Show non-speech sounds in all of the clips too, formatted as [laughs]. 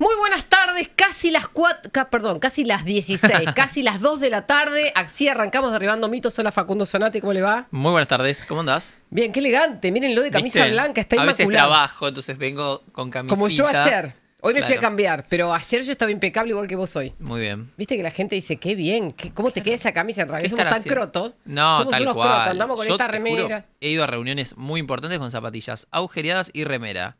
Muy buenas tardes, casi las 4, perdón, casi las 16, [laughs] casi las 2 de la tarde. Así arrancamos derribando mitos. Hola Facundo Sonate, ¿cómo le va? Muy buenas tardes, ¿cómo andás? Bien, qué elegante. Miren lo de camisa blanca, está inmaculada. A veces trabajo, entonces vengo con camisita. Como yo ayer. Hoy me fui a cambiar, pero ayer yo estaba impecable igual que vos hoy. Muy bien. Viste que la gente dice, qué bien, ¿cómo te queda esa camisa? En realidad somos tan croto. crotos. No, somos tal unos crotos, andamos con esta remera. he ido a reuniones muy importantes con zapatillas agujereadas y remera.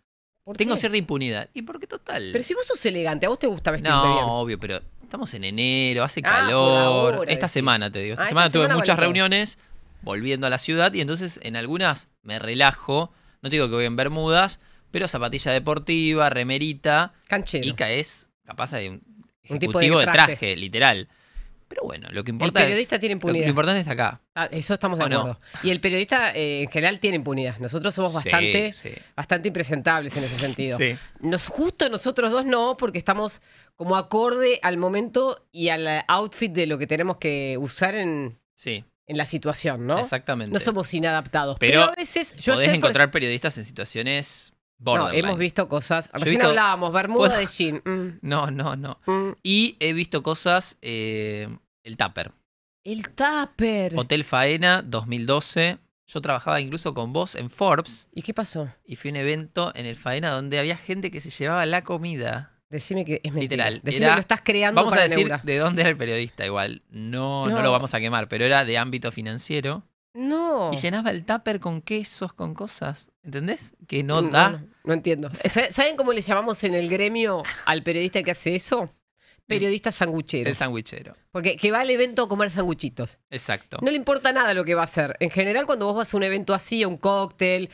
Tengo cierta impunidad. Y porque total. Pero si vos sos elegante, a vos te gusta vestirte no, No, obvio, pero estamos en enero, hace ah, calor. esta semana, te digo. Esta, ah, semana, tuve muchas reuniones volviendo a la ciudad y entonces en algunas me relajo. No te digo que voy en Bermudas, pero zapatilla deportiva, remerita. Canchero. Y es capaz de un, tipo de traje, literal. Pero bueno, lo que importa es. El periodista tiene impunidad. Lo, importante está acá. Ah, eso estamos de acuerdo. Y el periodista eh, en general tiene impunidad. Nosotros somos bastante, bastante impresentables en ese [laughs] sentido. justo nosotros dos no, porque estamos como acorde al momento y al eh, outfit de lo que tenemos que usar en. en la situación, ¿no? Exactamente. No somos inadaptados. Pero, a veces yo podés encontrar periodistas en situaciones no, hemos visto cosas. Recién hablábamos, Bermuda de Jean. [laughs] Mm. No, no, no. Mm. Y he visto cosas. Eh, el Tupper. El Tupper. Hotel Faena 2012. Yo trabajaba incluso con vos en Forbes. ¿Y qué pasó? Y fui un evento en el Faena donde había gente que se llevaba la comida. Decime que es mentira. Literal. Decime que lo estás creando. Vamos a decir de dónde era el periodista, igual. no, no. lo vamos a quemar, pero era de ámbito financiero. No. Y llenaba el tupper con quesos, con cosas. ¿Entendés? Que no, mm, da. No, entiendo. ¿Saben cómo le llamamos en el gremio al periodista que hace eso? Periodista sanguchero. El sanguchero. Porque que va al evento a comer sanguchitos. Exacto. No le importa nada lo que va a hacer. En general, cuando vos vas a un evento así, a un cóctel,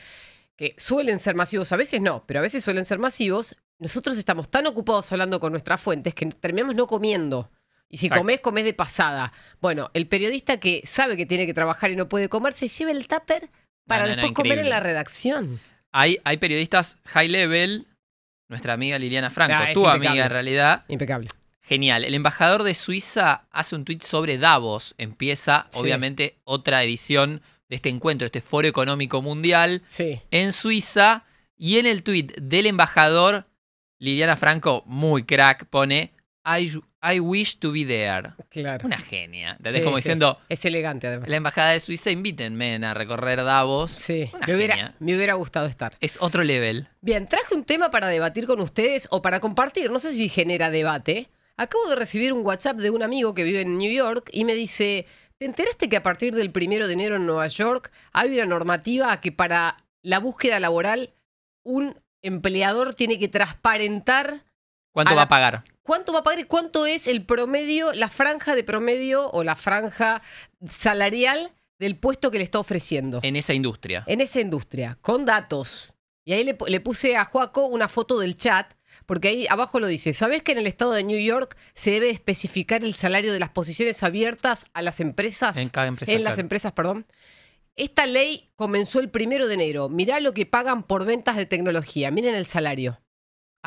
que suelen ser masivos, a veces no, pero a veces suelen ser masivos, nosotros estamos tan ocupados hablando con nuestras fuentes que terminamos no comiendo. Y si comés, comés de pasada. Bueno, el periodista que sabe que tiene que trabajar y no puede comer, se lleva el tupper para después comer en la redacción. Hay, periodistas high level, nuestra amiga Liliana Franco, ah, tu amiga en realidad. Impecable. Genial. El embajador de Suiza hace un tuit sobre Davos. Empieza, obviamente, otra edición de este encuentro, este foro económico mundial en Suiza. Y en el tuit del embajador, Liliana Franco, muy crack, pone, I wish to be there. Claro. Una genia. como diciendo. Es elegante, además. La embajada de Suiza, invítenme a recorrer Davos. Sí. me, hubiera, gustado estar. Es otro level. Bien, traje un tema para debatir con ustedes o para compartir. No sé si genera debate. Acabo de recibir un WhatsApp de un amigo que vive en New York y me dice: ¿Te enteraste que a partir del 1 de enero en Nueva York hay una normativa que para la búsqueda laboral un empleador tiene que transparentar ¿Cuánto va a pagar? ¿Cuánto va a pagar y cuánto es el promedio, la franja de promedio o la franja salarial del puesto que le está ofreciendo? En esa industria. En esa industria, con datos. Y ahí le, puse a Joaco una foto del chat porque ahí abajo lo dice, Sabes que en el estado de New York se debe especificar el salario de las posiciones abiertas a las empresas? En cada empresa. En las empresas, perdón. Esta ley comenzó el primero de enero. Mirá lo que pagan por ventas de tecnología. Miren el salario.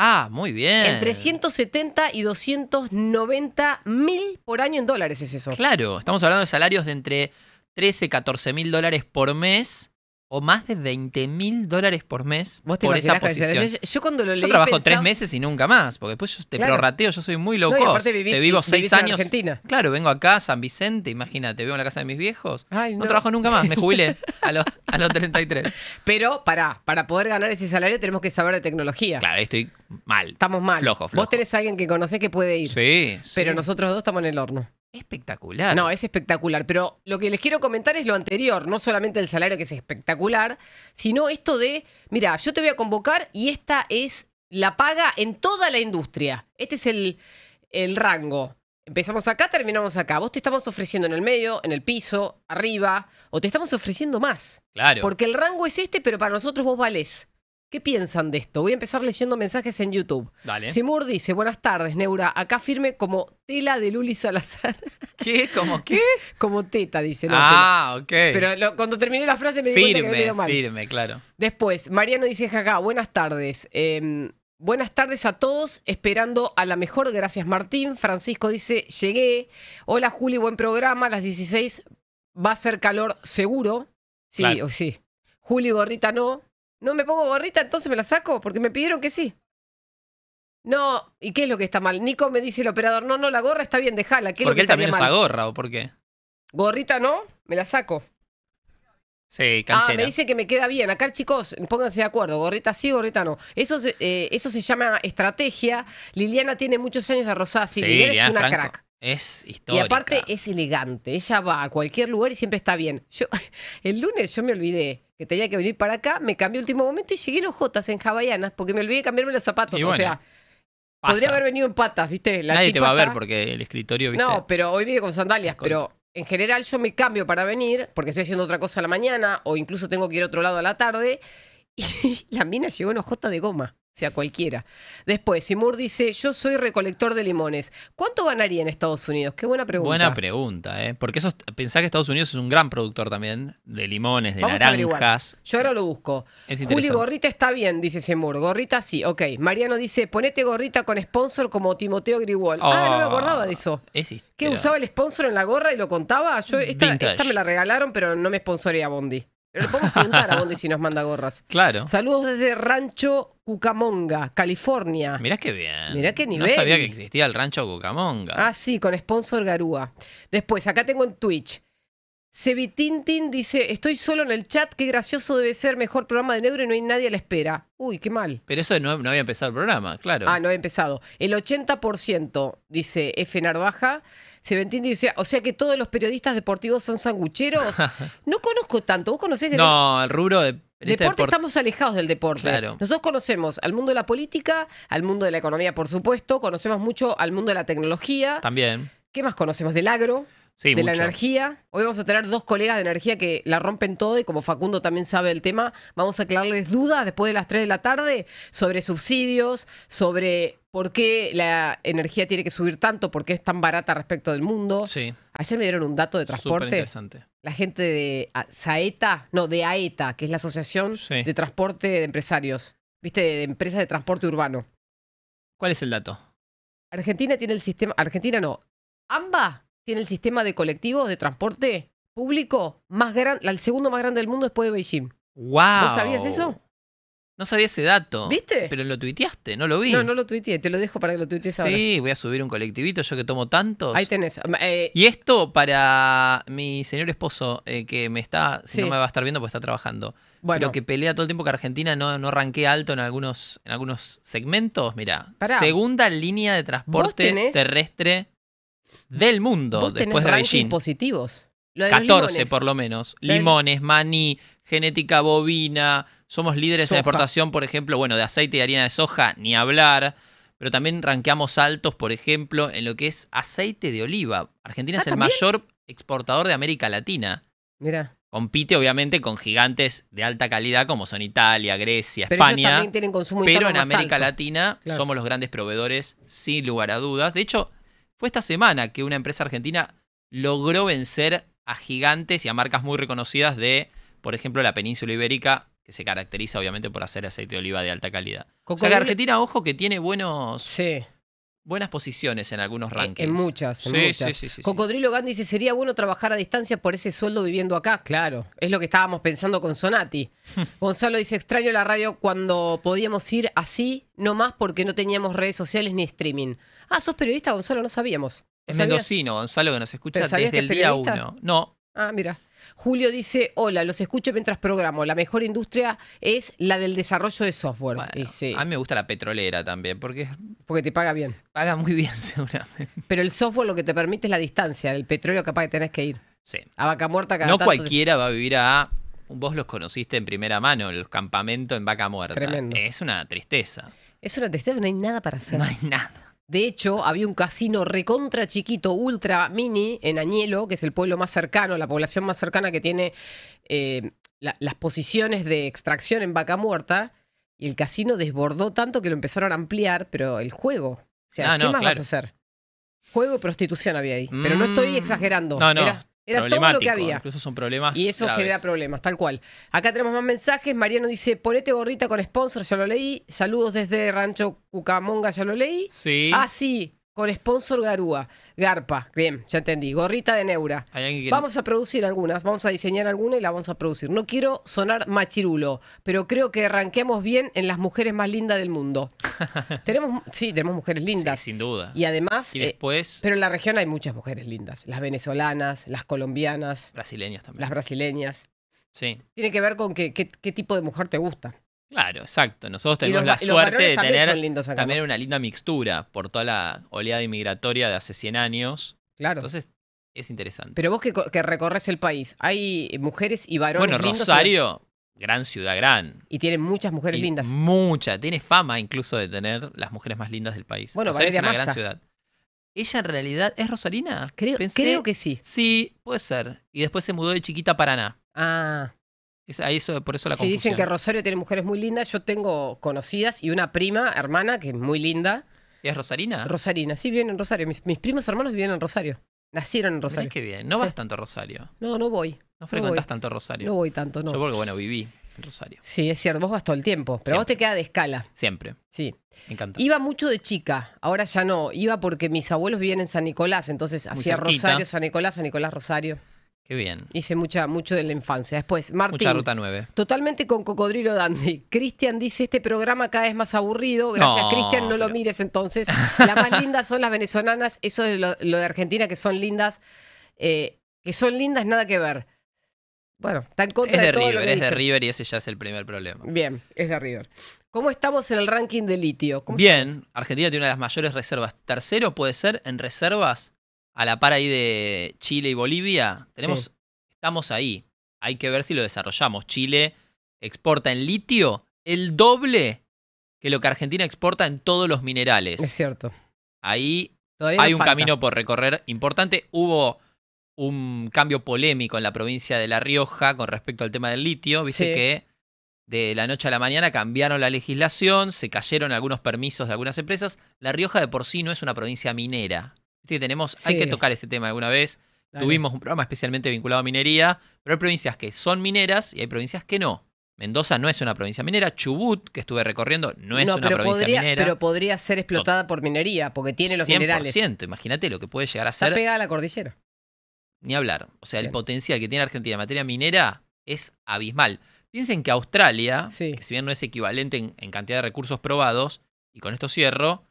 Ah, muy bien. Entre 170 y 290 mil por año en dólares es eso. Claro, estamos hablando de salarios de entre 13, 14 mil dólares por mes o más de 20 mil dólares por mes por esa posición. Yo, cuando trabajo tres meses y nunca más, porque después yo te prorrateo, yo soy muy loco. Vivís, te vivo seis años. Argentina. Claro, vengo acá San Vicente, imagínate, vivo en la casa de mis viejos. no. trabajo nunca más, me [laughs] jubilé a, los, 33. Pero para, para poder ganar ese salario tenemos que saber de tecnología. Claro, estoy mal. Estamos mal. Flojo, flojo. Vos tenés a alguien que conocés que puede ir. Sí. Pero nosotros dos estamos en el horno. Espectacular. No, es espectacular, pero lo que les quiero comentar es lo anterior, no solamente el salario que es espectacular, sino esto de, mira, yo te voy a convocar y esta es la paga en toda la industria. Este es el, el rango. Empezamos acá, terminamos acá. Vos te estamos ofreciendo en el medio, en el piso, arriba, o te estamos ofreciendo más. Claro. Porque el rango es este, pero para nosotros vos valés. ¿Qué piensan de esto? Voy a empezar leyendo mensajes en YouTube. Dale. Simur dice, buenas tardes, Neura. Acá firme como tela de Luli Salazar. [laughs] ¿Qué? ¿Cómo qué? [laughs] como teta, dice. ah, ok. Pero cuando terminé la frase me firme, di cuenta que mal. Firme, claro. Después, Mariano dice, acá, buenas tardes. Em, buenas tardes a todos, esperando a la mejor. Gracias Martín. Francisco dice, llegué. Hola Juli, buen programa. A las 16 va a ser calor seguro. Sí, o sí. Juli Gorrita no. No me pongo gorrita, entonces me la saco, porque me pidieron que sí. No, ¿y qué es lo que está mal? Nico me dice el operador, no, no, la gorra está bien, déjala. ¿Qué él también usa gorra o por qué? Gorrita no, me la saco. Sí, canchera. Ah, me dice que me queda bien. Acá, chicos, pónganse de acuerdo. Gorrita sí, gorrita no. Eso, eh, eso se llama estrategia. Liliana tiene muchos años de rosada sí, es una crack. Es histórica. Y aparte es elegante. Ella va a cualquier lugar y siempre está bien. Yo, [laughs] el lunes yo me olvidé que tenía que venir para acá, me cambié último momento y llegué en ojotas, en Havaianas, porque me olvidé cambiarme los zapatos. o sea, podría haber venido en patas, ¿viste? La Nadie te va a ver porque el escritorio, ¿viste? No, pero hoy vive con sandalias, pero en general yo me cambio para venir, porque estoy haciendo otra cosa a la mañana, o incluso tengo que ir a otro lado a la tarde, [laughs] y la mina llegó en ojota de goma sea cualquiera. Después, Simur dice, yo soy recolector de limones. ¿Cuánto ganaría en Estados Unidos? Qué buena pregunta. Buena pregunta, ¿eh? Porque eso, pensá que Estados Unidos es un gran productor también de limones, de naranjas. Yo ahora lo busco. Juli Gorrita está bien, dice Simur. Gorrita sí, ok. Mariano dice, ponete gorrita con sponsor como Timoteo Griwol ah, no me acordaba de eso. Oh, ¿Qué usaba el sponsor en la gorra y lo contaba? Yo esta, esta me la regalaron, pero no me sponsoría Bondi. Pero le podemos preguntar a Bondi si nos manda gorras. [laughs] Claro. Saludos desde Rancho Cucamonga, California. Mirá qué bien. Mirá qué nivel. No sabía que existía el Rancho Cucamonga. Ah, sí, con sponsor Garúa. Después, acá tengo en Twitch. Sebitintin dice, estoy solo en el chat, qué gracioso debe ser, mejor programa de negro y no hay nadie a la espera. Uy, qué mal. Pero eso no había empezado el programa, claro. Ah, no había empezado. El 80% dice F. Narvaja se me O sea, que todos los periodistas deportivos son sangucheros. [laughs] no conozco tanto. ¿Vos conocés? no, el rubro de Deporte, estamos alejados del deporte. Claro. Nosotros conocemos al mundo de la política, al mundo de la economía, por supuesto, conocemos mucho al mundo de la tecnología. También. ¿Qué más conocemos del agro? de la energía. Hoy vamos a tener dos colegas de energía que la rompen todo y como Facundo también sabe el tema, vamos a aclararles dudas después de las 3 de la tarde sobre subsidios, sobre por qué la energía tiene que subir tanto, por qué es tan barata respecto del mundo. Ayer me dieron un dato de transporte. La gente de Saeta, no, de AETA, e que es la Asociación de Transporte de Empresarios, ¿viste? De empresas de transporte urbano. ¿Cuál es el dato? Argentina tiene el sistema, Argentina no, AMBA tiene el sistema de colectivos de transporte público más grande, el segundo más grande del mundo después de Beijing. ¡Wow! ¿No sabías eso? No sabía ese dato. ¿Viste? Pero lo tuiteaste, no lo vi. No, no lo tuiteé, te lo dejo para que lo tuitees ahora. Sí, voy a subir un colectivito, yo que tomo tantos. Ahí tenés. Eh, y esto para mi señor esposo, eh, que me está, si no me va a estar viendo, pues está trabajando. Bueno. Pero que pelea todo el tiempo que Argentina no, no ranquea alto en algunos, en algunos segmentos. Mirá, segunda línea de transporte terrestre Mm. del mundo después de Beijing. positivos. 14 por lo menos. limones, maní, genética bovina. Somos líderes en exportación, por ejemplo, bueno, de aceite y harina de soja, ni hablar. Pero también ranqueamos altos, por ejemplo, en lo que es aceite de oliva. Argentina ah, es el mayor exportador de América Latina. Mira. Compite obviamente con gigantes de alta calidad como son Italia, Grecia, España. pero en América Latina somos los grandes proveedores sin lugar a dudas. De hecho, fue esta semana que una empresa argentina logró vencer a gigantes y a marcas muy reconocidas de, por ejemplo, la península ibérica, que se caracteriza obviamente por hacer aceite de oliva de alta calidad. o sea que Argentina, ojo, que tiene buenos, sí buenas posiciones en algunos rankings. En muchas, en muchas. Cocodrilo Gandhi dice, sería bueno trabajar a distancia por ese sueldo viviendo acá. Claro, es lo que estábamos pensando con Sonati. [laughs] Gonzalo dice, extraño la radio cuando podíamos ir así, no más porque no teníamos redes sociales ni streaming. Ah, sos periodista, Gonzalo, no sabíamos. Es mendocino, Gonzalo, que nos escucha desde el día uno. No. Ah, mira. Julio dice, hola, los escucho mientras programo. La mejor industria es la del desarrollo de software. A mí me gusta la petrolera también, porque... Porque te paga bien. Paga muy bien, [laughs] seguramente. Pero el software lo que te permite es la distancia, el petróleo capaz que tenés que ir. Sí. A vaca muerta cada No cualquiera va a vivir a... Vos los conociste en primera mano, el campamento en vaca muerta. Tremendo. Es una tristeza. Es una tristeza, no hay nada para hacer. No hay nada. De hecho, había un casino recontra chiquito, ultra mini, en Añelo, que es el pueblo más cercano, la población más cercana que tiene eh, las posiciones de extracción en vaca muerta. Y el casino desbordó tanto que lo empezaron a ampliar, pero el juego. O sea, ah, ¿qué más vas a hacer? Juego y prostitución había ahí. Pero no estoy mm, exagerando. No, no. Era todo lo que había. Incluso son problemas. Y eso genera problemas, tal cual. Acá tenemos más mensajes. Mariano dice: Ponete gorrita con sponsor, ya lo leí. Saludos desde Rancho Cucamonga, ya lo leí. Sí. Ah, sí con sponsor Garúa. Garpa, bien, ya entendí. Gorrita de Neura. Vamos a producir algunas, vamos a diseñar alguna y la vamos a producir. No quiero sonar machirulo, pero creo que arranquemos bien en las mujeres más lindas del mundo. [laughs] tenemos, sí, tenemos mujeres lindas. Sí, sin duda. Y además, eh, pero en la región hay muchas mujeres lindas. Las venezolanas, las colombianas. Brasileñas también. Las brasileñas. Sí. Tiene que ver con qué tipo de mujer te gusta. Claro, exacto. Nosotros tenemos la suerte de tener también una linda mixtura por toda la oleada inmigratoria de hace 100 años. Claro. Entonces, es interesante. Pero vos que, recorres el país, ¿hay mujeres y varones Bueno, Rosario, gran ciudad, gran. Y tiene muchas mujeres lindas. Mucha. Tiene fama incluso de tener las mujeres más lindas del país. Bueno, Rosario es una gran ciudad. ¿Ella en realidad es Rosalina, Creo, creo que sí. Sí, puede ser. Y después se mudó de chiquita a Paraná. Ah por eso la confusión. Si dicen que Rosario tiene mujeres muy lindas, yo tengo conocidas y una prima, hermana, que es muy linda. ¿Es Rosarina? Rosarina, sí, viven en Rosario. Mis, primos hermanos viven en Rosario. Nacieron en Rosario. qué bien. No vas tanto a Rosario. No, no voy. No frecuentas tanto a Rosario. No voy tanto, no. Yo porque, bueno, viví en Rosario. Sí, es cierto. Vos vas todo el tiempo. Pero vos te queda de escala. Siempre. Sí. Me encanta. Iba mucho de chica. Ahora ya no. Iba porque mis abuelos vivían en San Nicolás. Entonces hacía Rosario, San Nicolás, San Nicolás, Rosario. Qué bien. Hice mucha, mucho de la infancia. Después, Martín. Mucha ruta 9. Totalmente con Cocodrilo Dandy. Cristian dice, este programa cada vez más aburrido. Gracias, Cristian, no lo mires entonces. [laughs] Las más lindas son las venezolanas. Eso de lo, de Argentina, que son lindas. Eh, que son lindas, nada que ver. Bueno, está en contra es de, todo River, lo que Es de River y ese ya es el primer problema. Bien, es de River. ¿Cómo estamos en el ranking de litio? Bien, Argentina tiene una de las mayores reservas. Tercero puede ser en reservas a la par ahí de Chile y Bolivia, tenemos, estamos ahí. Hay que ver si lo desarrollamos. Chile exporta en litio el doble que lo que Argentina exporta en todos los minerales. Es cierto. Ahí hay un camino por recorrer importante. Hubo un cambio polémico en la provincia de La Rioja con respecto al tema del litio. dice que de la noche a la mañana cambiaron la legislación, se cayeron algunos permisos de algunas empresas. La Rioja de por sí no es una provincia minera tenemos, hay que tocar ese tema alguna vez. Tuvimos un programa especialmente vinculado a minería, pero hay provincias que son mineras y hay provincias que no. Mendoza no es una provincia minera, Chubut, que estuve recorriendo, no es una provincia minera. Pero podría ser explotada por minería, porque tiene los 100%, imagínate lo que puede llegar a ser. Está pegada a la cordillera. Ni hablar. O sea, el potencial que tiene Argentina en materia minera es abismal. Piensen que Australia, que si bien no es equivalente en, en cantidad de recursos probados, y con esto cierro,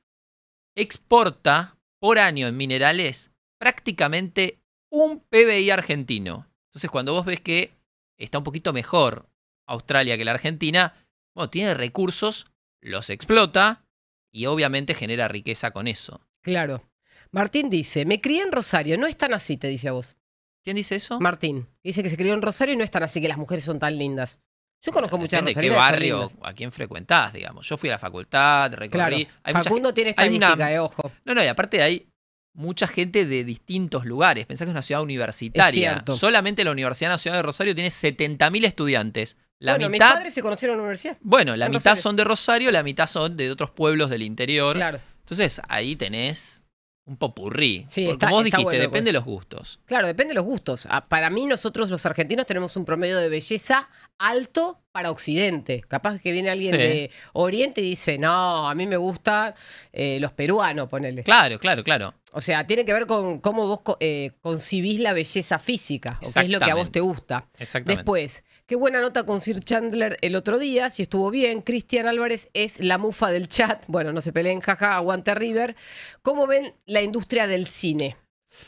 exporta por año en minerales prácticamente un PBI argentino. Entonces cuando vos ves que está un poquito mejor Australia que la Argentina, bueno, tiene recursos, los explota y obviamente genera riqueza con eso. Claro. Martín dice, me crié en Rosario, no es tan así, te dice a vos. ¿Quién dice eso? Martín. Dice que se crió en Rosario y no es tan así, que las mujeres son tan lindas. Yo conozco muchas Depende de qué barrio, a quién frecuentás, digamos. Yo fui a la facultad, recorrí. Claro. Facundo tiene estadística, hay eh, de ojo. No, no, y aparte hay mucha gente de distintos lugares. Pensás que es una ciudad universitaria. Solamente la Universidad Nacional de Rosario tiene 70.000 estudiantes. La bueno, mis padres se conocieron en la universidad. Bueno, la mitad son de Rosario, la mitad son de otros pueblos del interior. Claro. Entonces, ahí tenés un popurrí. Sí, como vos dijiste, depende de pues. los gustos. Claro, depende de los gustos. Ah, para mí, nosotros los argentinos tenemos un promedio de belleza alto para Occidente. Capaz que viene alguien de Oriente y dice, no, a mí me gustan eh, los peruanos, ponele. Claro, claro, claro. O sea, tiene que ver con cómo vos eh, concibís la belleza física, o qué es lo que a vos te gusta. Exactamente. Después, Qué buena nota con Sir Chandler el otro día, si estuvo bien. Cristian Álvarez es la mufa del chat. Bueno, no se peleen, jaja, aguante River. ¿Cómo ven la industria del cine?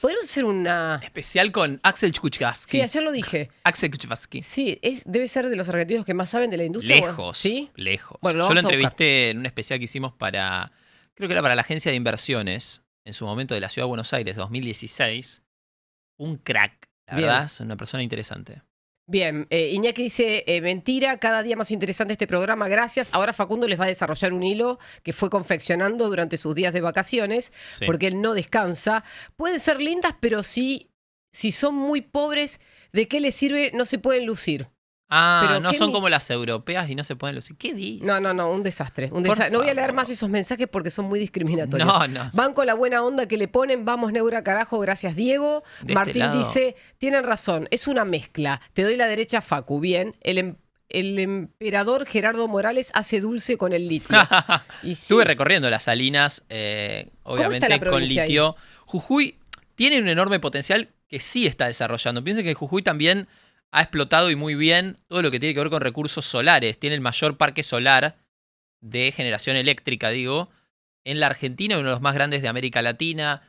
Podemos hacer una. Especial con Axel Kuchkaski. Sí, ayer lo dije. Axel Kuchkaski. Sí, debe ser de los argentinos que más saben de la industria. Lejos. ¿Sí? Lejos. Bueno, Yo lo entrevisté en un especial que hicimos para. Creo que era para la agencia de inversiones, en su momento de la ciudad de Buenos Aires, 2016. Un crack, la verdad, es una persona interesante. Bien, eh, Iñaki dice, eh, mentira, cada día más interesante este programa, gracias. Ahora Facundo les va a desarrollar un hilo que fue confeccionando durante sus días de vacaciones, porque él no descansa. Pueden ser lindas, pero si son muy pobres, ¿de qué les sirve? No se pueden lucir. Ah, Pero no son como las europeas y no se pueden los... ¿Qué dices? No, no, no, un desastre. No voy a leer más esos mensajes porque son muy discriminatorios. No, no. Van con la buena onda que le ponen, vamos Neura carajo, gracias Diego. Este Martín dice, tienen razón, es una mezcla. Te doy la derecha Facu, bien. El, em-, emperador Gerardo Morales hace dulce con el litio. [laughs] y Estuve recorriendo las salinas, eh, obviamente con litio. Jujuy tiene un enorme potencial que sí está desarrollando. Piensen que Jujuy también ha explotado y muy bien todo lo que tiene que ver con recursos solares. Tiene el mayor parque solar de generación eléctrica, digo, en la Argentina, uno de los más grandes de América Latina.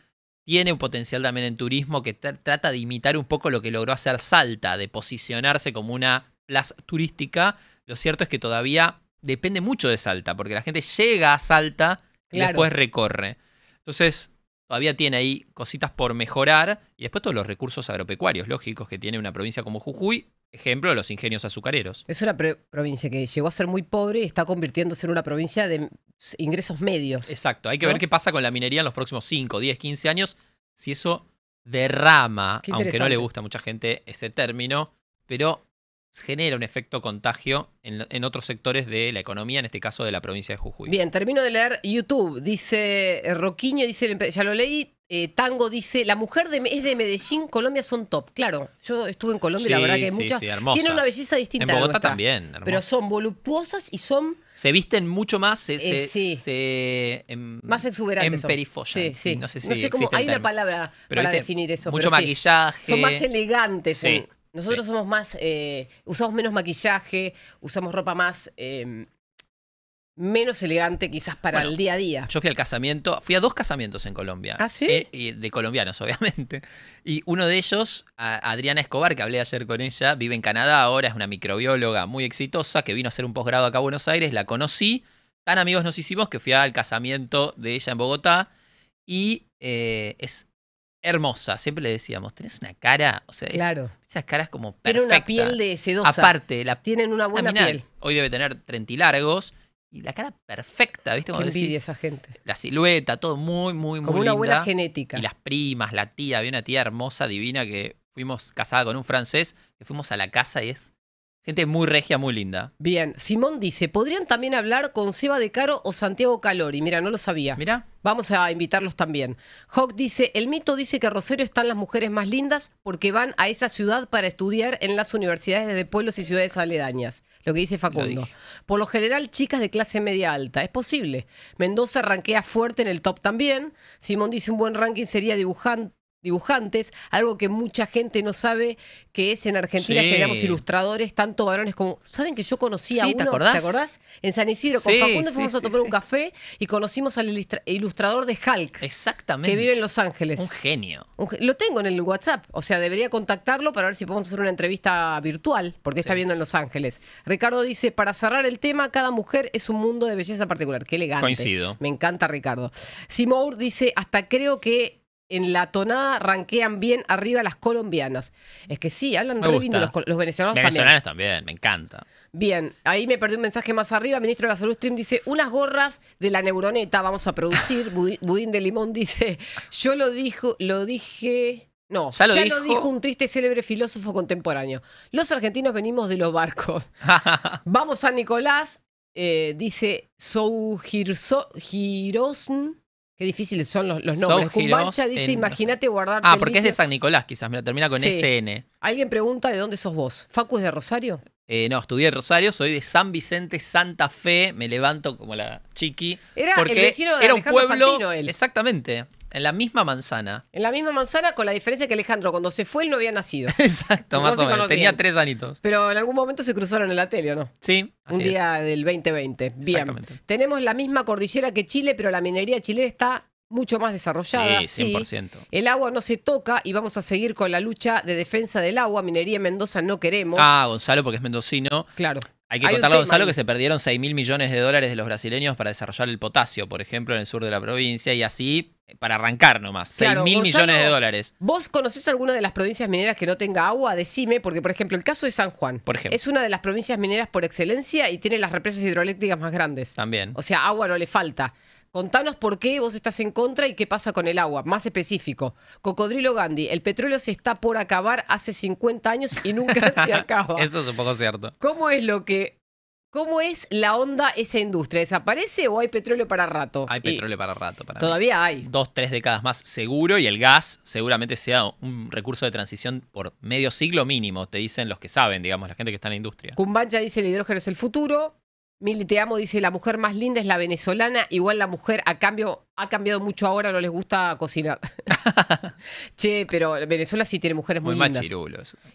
Tiene un potencial también en turismo que trata de imitar un poco lo que logró hacer Salta, de posicionarse como una plaza turística. Lo cierto es que todavía depende mucho de Salta, porque la gente llega a Salta y después recorre. Entonces, todavía tiene ahí cositas por mejorar. Y después todos los recursos agropecuarios lógicos que tiene una provincia como Jujuy. Ejemplo, los ingenios azucareros. Es una provincia que llegó a ser muy pobre y está convirtiéndose en una provincia de ingresos medios. Exacto, hay que ver qué pasa con la minería en los próximos 5, 10, 15 años, si eso derrama, aunque no le gusta a mucha gente ese término, pero genera un efecto contagio en, otros sectores de la economía, en este caso de la provincia de Jujuy. Bien, termino de leer YouTube. Dice eh, Roquiño, dice, ya lo leí, eh, Tango dice, la mujer es de Medellín, Colombia son top. Claro, yo estuve en Colombia, la verdad que hay muchas. Tiene una belleza distinta. En Bogotá también. Pero son voluptuosas y son... Se visten mucho más, eh, em, más exuberantes. Sí, Sí, No sé, si cómo, hay una palabra para definir eso. Mucho maquillaje. son más elegantes. Sí. Nosotros somos más, eh, usamos menos maquillaje, usamos ropa más... Em, menos elegante quizás para el día a día. Yo fui al casamiento, fui a dos casamientos en Colombia. ¿Ah, sí? Eh, de colombianos, [laughs] obviamente. Y uno de ellos, Adriana Escobar, que hablé ayer con ella, vive en Canadá ahora, es una microbióloga muy exitosa que vino a hacer un posgrado acá a Buenos Aires, la conocí, tan amigos nos hicimos que fui al casamiento de ella en Bogotá y eh, es hermosa. Siempre le decíamos, tenés una cara, o sea, claro. esas caras como perfecta. una piel de sedosa. Aparte, la, tienen una buena Hoy debe tener 30 largos y la cara perfecta, ¿viste? envidia esa gente. La silueta, todo muy, muy, muy Como una buena genética. Y las primas, la tía, había una tía hermosa, divina que fuimos casada con un francés, que fuimos a la casa y es Gente muy regia, muy linda. Bien, Simón dice, ¿podrían también hablar con Seba de Caro o Santiago Calori? Mira, no lo sabía. Mira. Vamos a invitarlos también. Hawk dice, el mito dice que Rosario están las mujeres más lindas porque van a esa ciudad para estudiar en las universidades de pueblos y ciudades aledañas. Lo que dice Facundo. Por lo general, chicas de clase media alta. Es posible. Mendoza ranquea fuerte en el top también. Simón dice, un buen ranking sería dibujante dibujantes, algo que mucha gente no sabe que es en Argentina generamos ilustradores, tanto varones como... ¿Saben que yo conocí a uno, ¿te acordás? En San Isidro, con Facundo fuimos a tomar un café y conocimos al ilustrador de Hulk. Exactamente. Que vive en Los Ángeles. Un genio. lo tengo en el WhatsApp, o sea, debería contactarlo para ver si podemos hacer una entrevista virtual, porque está viendo en Los Ángeles. Ricardo dice, para cerrar el tema, cada mujer es un mundo de belleza particular. Qué elegante. Coincido. Me encanta Ricardo. Simour dice, hasta creo que en la tonada ranquean bien arriba las colombianas. Es que sí, hablan re los, los venezolanos, también, me encanta. Bien, ahí me perdí un mensaje más arriba. Ministro de la Salud Stream dice, unas gorras de la neuroneta vamos a producir. [laughs] Budín de Limón dice, yo lo dijo, lo dije. No, ya lo, dijo? un triste y célebre filósofo contemporáneo. Los argentinos venimos de los barcos. [laughs] vamos a Nicolás, eh, dice Sou Girosn. Qué difíciles son los, los nombres. Cumbancha dice, imagínate guardarte. Ah, porque es de San Nicolás, quizás, mira, termina con SN. Alguien pregunta de dónde sos vos. ¿Facu es de Rosario? Eh, no, estudié en Rosario, soy de San Vicente, Santa Fe, me levanto como la chiqui. Era el vecino de era un pueblo, él. Exactamente. En la misma manzana. En la misma manzana, con la diferencia que Alejandro, cuando se fue, él no había nacido. [laughs] Exacto, más o menos. Tenía tres anitos. Pero en algún momento se cruzaron en la tele, no? Sí. Así Un día del 2020. Bien. Tenemos la misma cordillera que Chile, pero la minería chilena está mucho más desarrollada. Sí, 100%. El agua no se toca y vamos a seguir con la lucha de defensa del agua. Minería en Mendoza no queremos. Ah, Gonzalo, porque es mendocino. Claro. Hay que contarle a Gonzalo que se perdieron 6 mil millones de dólares de los brasileños para desarrollar el potasio, por ejemplo, en el sur de la provincia, y así para arrancar nomás. 6 mil millones de dólares. ¿Vos conocés alguna de las provincias mineras que no tenga agua? Decime, porque por ejemplo el caso de San Juan. Por Es una de las provincias mineras por excelencia y tiene las represas hidroeléctricas más grandes. También. O sea, agua no le falta. Contanos por qué vos estás en contra y qué pasa con el agua. Más específico. Cocodrilo Gandhi, el petróleo se está por acabar hace 50 años y nunca [laughs] se acaba. Eso es un poco cierto. ¿Cómo es lo que ¿Cómo es la onda esa industria? ¿Desaparece o hay petróleo para rato? Hay petróleo para rato. Para todavía hay. Dos, tres décadas más seguro y el gas seguramente sea un recurso de transición por medio siglo mínimo, te dicen los que saben, digamos, la gente que está en la industria. Kumbancha dice el hidrógeno es el futuro. Mili, te amo, dice, la mujer más linda es la venezolana, igual la mujer a cambio ha cambiado mucho ahora, no les gusta cocinar. [laughs] che, pero Venezuela sí tiene mujeres muy, muy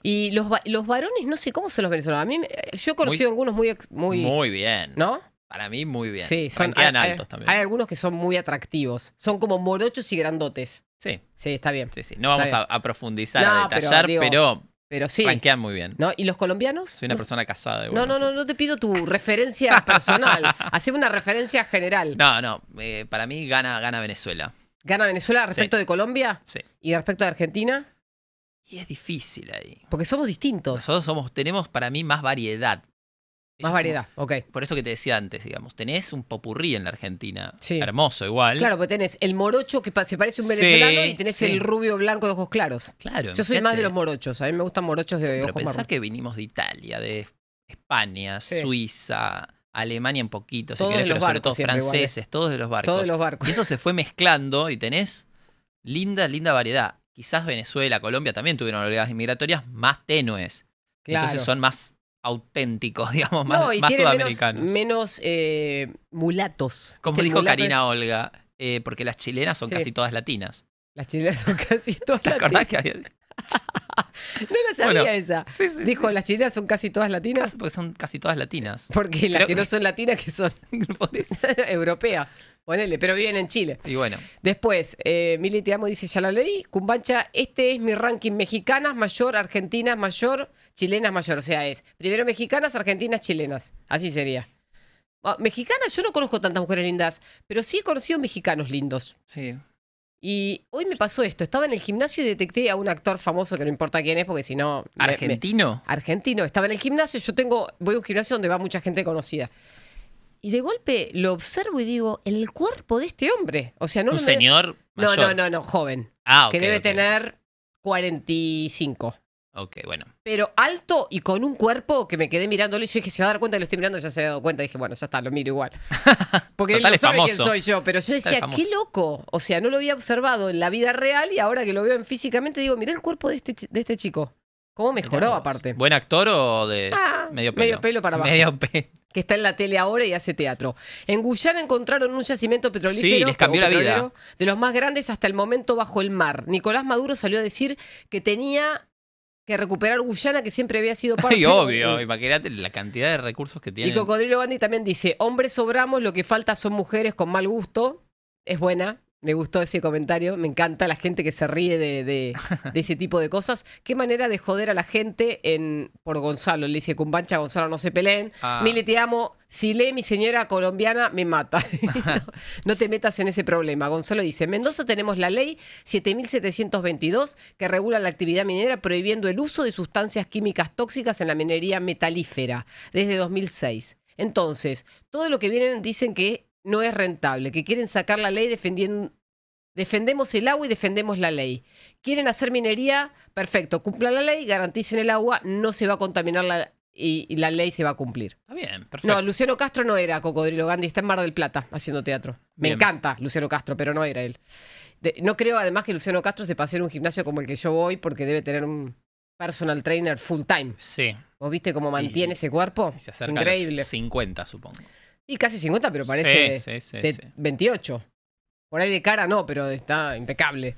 Y los, varones, no sé cómo son los venezolanos. A mí, yo he conocido algunos muy, muy... Muy bien. ¿No? Para mí, muy bien. Sí, son... hay, altos también. hay algunos que son muy atractivos. Son como morochos y grandotes. Sí, Sí, está bien. sí, sí. No vamos a, profundizar, a detallar, pero, pero sí. Ranquean muy bien. ¿Y los colombianos? Soy una persona casada. De no, no, no, pues. no te pido tu referencia personal. [laughs] Hacemos una referencia general. No, no. Eh, para mí gana, gana Venezuela. ¿Gana Venezuela respecto de Colombia? Sí. ¿Y respecto de Argentina? Y es difícil ahí. Porque somos distintos. Nosotros somos, tenemos para mí más variedad más variedad, ok. Por esto que te decía antes, digamos, tenés un popurrí en la Argentina. Hermoso igual. Claro, porque tenés el morocho que se parece a un venezolano y tenés el rubio blanco de ojos claros. Claro. Yo soy más de los morochos, a mí me gustan morochos de Pero ojos que vinimos de Italia, de España, Suiza, Alemania en poquito, si querés, pero sobre todo franceses, todos de los barcos. Todos los barcos. Y eso se fue mezclando y tenés linda, linda variedad. Quizás Venezuela, Colombia también tuvieron oleadas inmigratorias más tenues. Claro. Entonces son más auténticos, [laughs] digamos, más, sudamericanos. Menos, eh, mulatos. Como dijo Karina Olga, eh, porque las chilenas son casi todas latinas. Las chilenas son casi [laughs] todas latinas. [laughs] no la sabía esa. dijo, las chilenas son casi todas latinas. porque son casi todas latinas. Porque las que no son latinas que son europeas. Ponele, pero bien en Chile. Y bueno. Después, eh, Mili Te Amo dice, ya lo leí. Cumbancha, este es mi ranking mexicanas mayor, argentinas mayor, chilenas mayor. O sea, es primero mexicanas, argentinas, chilenas. Así sería. Ah, mexicanas, yo no conozco tantas mujeres lindas, pero sí he conocido mexicanos lindos. Sí. Y hoy me pasó esto, estaba en el gimnasio y detecté a un actor famoso que no importa quién es, porque si no... ¿Argentino? argentino, estaba en el gimnasio, yo tengo, voy a un gimnasio donde va mucha gente conocida. Y de golpe lo observo y digo, el cuerpo de este hombre. O sea, no Un señor. No, no, no, no, joven. Ah, Que debe tener 45. Ok, bueno. Pero alto y con un cuerpo que me quedé mirándolo y yo dije, se va a dar cuenta que lo estoy mirando, ya se había dado cuenta. Y dije, bueno, ya está, lo miro igual. [laughs] Porque él no sabe quién soy yo. Pero yo decía, qué loco. O sea, no lo había observado en la vida real y ahora que lo veo físicamente digo, mirá el cuerpo de este, de este chico. ¿Cómo mejoró aparte? ¿Buen actor o de ah, medio pelo? Medio pelo para abajo. [laughs] Que está en la tele ahora y hace teatro. En Guyana encontraron un yacimiento petrolífero. les cambió la vida. De los más grandes hasta el momento bajo el mar. Nicolás Maduro salió a decir que tenía que recuperar Guyana, que siempre había sido [laughs] parte. Y obvio, imagínate la cantidad de recursos que tiene. Y Cocodrilo Gandhi también dice: Hombres sobramos, lo que falta son mujeres con mal gusto. Es buena. Me gustó ese comentario, me encanta la gente que se ríe [laughs] de, ese tipo de cosas. Qué manera de joder a la gente en, por Gonzalo. Le dice, Cumbancha, Gonzalo, no se peleen. Ah. te amo. Si lee mi señora colombiana, me mata. [laughs] no, te metas en ese problema. Gonzalo dice, en Mendoza tenemos la ley 7722 que regula la actividad minera prohibiendo el uso de sustancias químicas tóxicas en la minería metalífera desde 2006. Entonces, todo lo que vienen dicen que no es rentable, que quieren sacar la ley defendiendo... Defendemos el agua y defendemos la ley. ¿Quieren hacer minería? Perfecto, cumplan la ley, garanticen el agua, no se va a contaminar la, y, la ley se va a cumplir. Está bien, perfecto. No, Luciano Castro no era Cocodrilo Gandhi, está en Mar del Plata haciendo teatro. Me encanta Luciano Castro, pero no era él. no creo además que Luciano Castro se pase en un gimnasio como el que yo voy porque debe tener un personal trainer full time. Sí. ¿Vos viste cómo mantiene ese cuerpo? increíble. A 50, supongo. Y casi 50, pero parece 28. Por ahí de cara no, pero está impecable.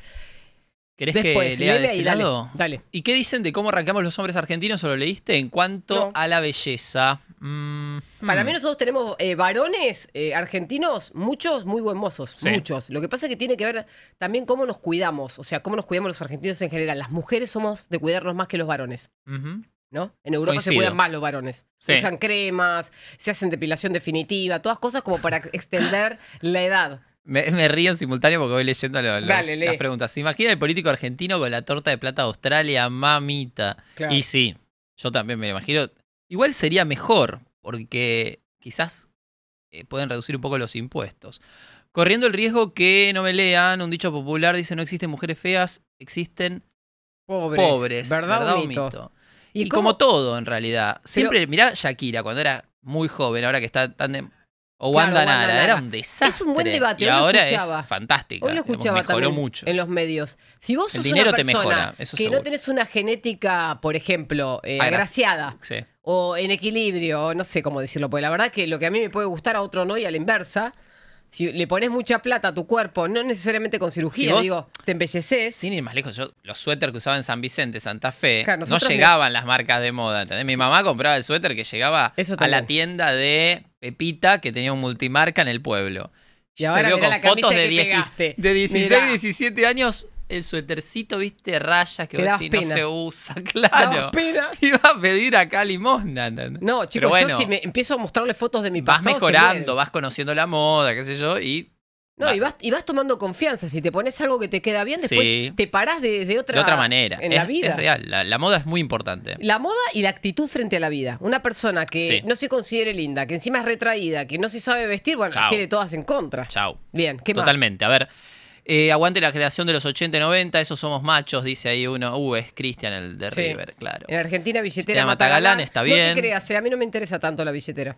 ¿Querés que lea de dale, Dale, ¿Y qué dicen de cómo arrancamos los hombres argentinos? ¿O lo leíste? En cuanto a la belleza. Mm, Para hmm. mí nosotros tenemos eh, varones eh, argentinos, muchos muy buen muchos. Lo que pasa es que tiene que ver también cómo nos cuidamos, o sea, cómo nos cuidamos los argentinos en general. Las mujeres somos de cuidarnos más que los varones. Ajá. ¿no? En Europa se cuidan más los varones. Se Usan cremas, se hacen depilación definitiva, todas cosas como para extender [laughs] la edad. Me, río en simultáneo porque voy leyendo las preguntas. imagina el político argentino con la torta de plata de Australia, mamita? Y sí, yo también me lo imagino. Igual sería mejor, porque quizás eh, pueden reducir un poco los impuestos. Corriendo el riesgo que no me lean, un dicho popular dice no existen mujeres feas, existen pobres. ¿Verdad, y, como todo, en realidad. Siempre, mira mirá Shakira, cuando era muy joven, ahora que está tan de, O Wanda, era un desastre. Es un buen debate, y ahora lo es fantástica. escuchaba mejoró mucho. en los medios. Si vos sos dinero una persona te mejora, que no tenés una genética, por ejemplo, eh, agraciada, o en equilibrio, no sé cómo decirlo, porque la verdad que lo que a mí me puede gustar a otro no y a la inversa, si le pones mucha plata a tu cuerpo, no necesariamente con cirugía, digo, te embelleces. Sin ir más lejos, yo los suéter que usaba en San Vicente, Santa Fe, no llegaban las marcas de moda. Mi mamá compraba el suéter que llegaba a la tienda de Pepita, que tenía un multimarca en el pueblo. Y ahora con fotos de, de 16, 17 años el suétercito, viste, rayas que, no se usa, [laughs] claro. Pena. [laughs] Iba a pedir acá limosna. No, chicos, yo si me empiezo a mostrarle fotos de mi Vas mejorando, vas conociendo la moda, qué sé yo, y no, y, vas, tomando confianza. Si te pones algo que te queda bien, después te paras de, de, otra, de otra manera. En la vida. real. La, moda es muy importante. La moda y la actitud frente a la vida. Una persona que no se considere linda, que encima es retraída, que no se sabe vestir, bueno, Chau. tiene todas en contra. Chao. Bien, ¿qué Totalmente. Totalmente. A ver. Eh, aguante la creación de los 80 y 90, esos somos machos, dice ahí uno. Uh, es Cristian el de River, claro. En Argentina, billetera. Matagalán, está bien. No eh, a mí no me interesa tanto la billetera.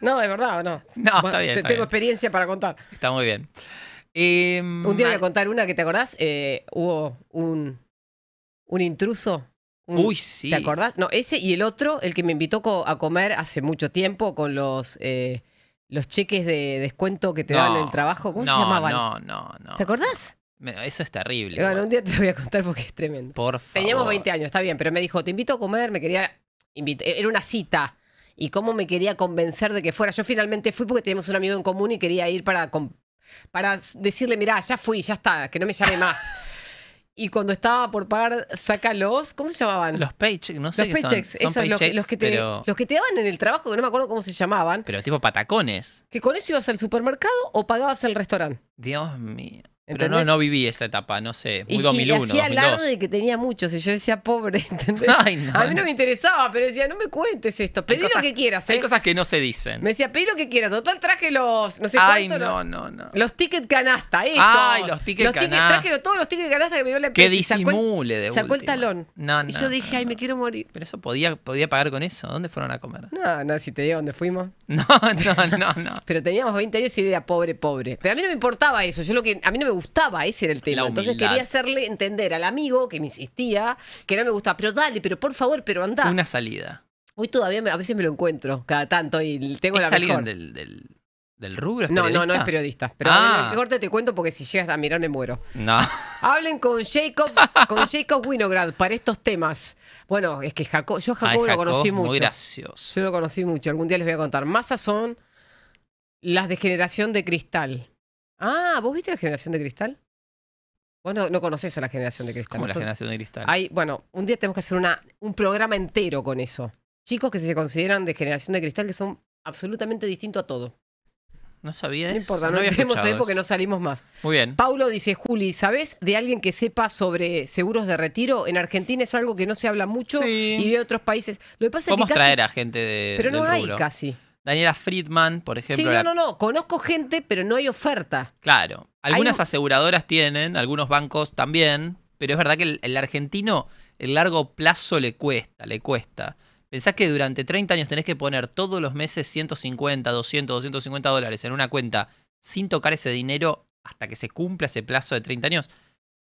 No, de verdad, no. [laughs] No, está bien. tengo experiencia para contar. Está muy bien. Em, un día voy a ah, contar una que te acordás. Eh, hubo un, un intruso. Uy, sí. ¿Te acordás? No, ese y el otro, el que me invitó a comer hace mucho tiempo con los los cheques de descuento que te dan el trabajo. ¿Cómo se llamaban? No, no, no. ¿Te acordás? eso es terrible. Bueno, un día te lo voy a contar porque es tremendo. Por favor. Teníamos 20 años, está bien, pero me dijo, te invito a comer, me quería invitar. E-, era una cita. Y cómo me quería convencer de que fuera. Yo finalmente fui porque teníamos un amigo en común y quería ir para, para decirle, mirá, ya fui, ya está, que no me llame más. [laughs] y cuando estaba por pagar, sacalos. ¿Cómo se llamaban? Los paychecks, no sé. Los paychecks, son. esos, los, que te, los que te daban en el trabajo, que no me acuerdo cómo se llamaban. Pero tipo patacones. Que con eso ibas al supermercado o pagabas al restaurante. Dios mío. Pero no, no viví esa etapa, no sé, muy y, 2001, y hacía largo de que tenía muchos y yo decía, pobre, [laughs] ¿entendés? a mí no, me interesaba, pero decía, no me cuentes esto, pedí lo que quieras. Hay ¿eh?". cosas que no se dicen. Me decía, pedí lo que quieras, total traje los, no sé Ay, no, no, no. Los tickets canasta, eso. Ay, los tickets canasta. traje todos los tickets canasta que me dio la empresa. Que disimule sacó el, Sacó el talón. y yo dije, ay, me quiero morir. Pero eso podía, podía pagar con eso, ¿dónde fueron a comer? No, no, si te digo dónde fuimos. [laughs] No, no, no, no. [laughs] pero teníamos 20 años y era pobre, pobre. Pero a mí no me importaba eso, yo lo que, a mí no me gustaba, ese era el tema. Entonces quería hacerle entender al amigo que me insistía que no me gustaba, pero dale, pero por favor, pero anda. Una salida. Hoy todavía a veces me lo encuentro cada tanto y tengo la salida Del, del, del, rubro? no, no, no es periodista. Pero ah. mejor te, cuento porque si llegas a mirar me muero. No. [laughs] Hablen con Jacob, con Jacob Winograd para estos temas. Bueno, es que Jacob, yo a Jacob lo conocí mucho. Muy gracioso. Yo lo conocí mucho. Algún día les voy a contar. más son las degeneración de cristal. Ah, ¿vos viste la generación de cristal? Vos no, conoces conocés a la generación de cristal. ¿Cómo la generación de cristal. Hay, bueno, un día tenemos que hacer una, un programa entero con eso. Chicos que se consideran de generación de cristal que son absolutamente distintos a todo. No sabía No importa, no ahí porque no salimos más. Muy bien. Paulo dice, Juli, ¿sabes de alguien que sepa sobre seguros de retiro? En Argentina es algo que no se habla mucho y de otros países. Lo que pasa es que Podemos traer a gente de. pero no hay casi. Daniela Friedman, por ejemplo. Sí, no, no, no. Conozco gente, pero no hay oferta. Claro. Algunas aseguradoras tienen, algunos bancos también, pero es verdad que el, argentino el largo plazo le cuesta, le cuesta. Pensás que durante 30 años tenés que poner todos los meses 150, 200, 250 dólares en una cuenta sin tocar ese dinero hasta que se cumpla ese plazo de 30 años.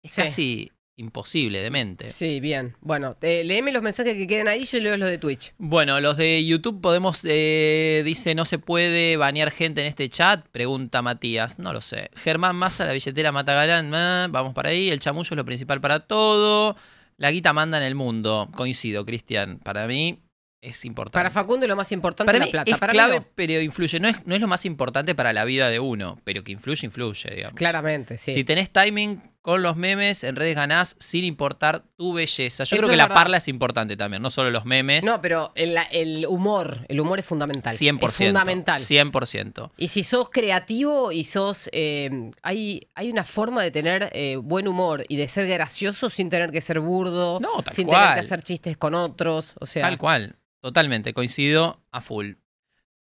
Es casi imposible de Sí, bien. Bueno, leeme los mensajes que queden ahí, yo leo los de Twitch. Bueno, los de YouTube podemos, eh, dice, no se puede banear gente en este chat, pregunta Matías, no lo sé. Germán Massa, la billetera Matagalán, vamos para ahí, el chamullo es lo principal para todo, la guita manda en el mundo, coincido, Cristian, para mí es importante. Para Facundo es lo más importante para plata. Es clave, pero influye. No es, no es lo más importante para la vida de uno, pero que influye, influye, digamos. Claramente, sí. Si tenés timing con los memes en redes ganás sin importar tu belleza. Yo creo que la parla es importante también, no solo los memes. No, pero el, el humor, el humor es fundamental. 100%. Es fundamental. 100%. Y si sos creativo y sos... Eh, hay, una forma de tener eh, buen humor y de ser gracioso sin tener que ser burdo, no, tal sin tener que hacer chistes con otros. O sea, tal cual, totalmente, coincido a full.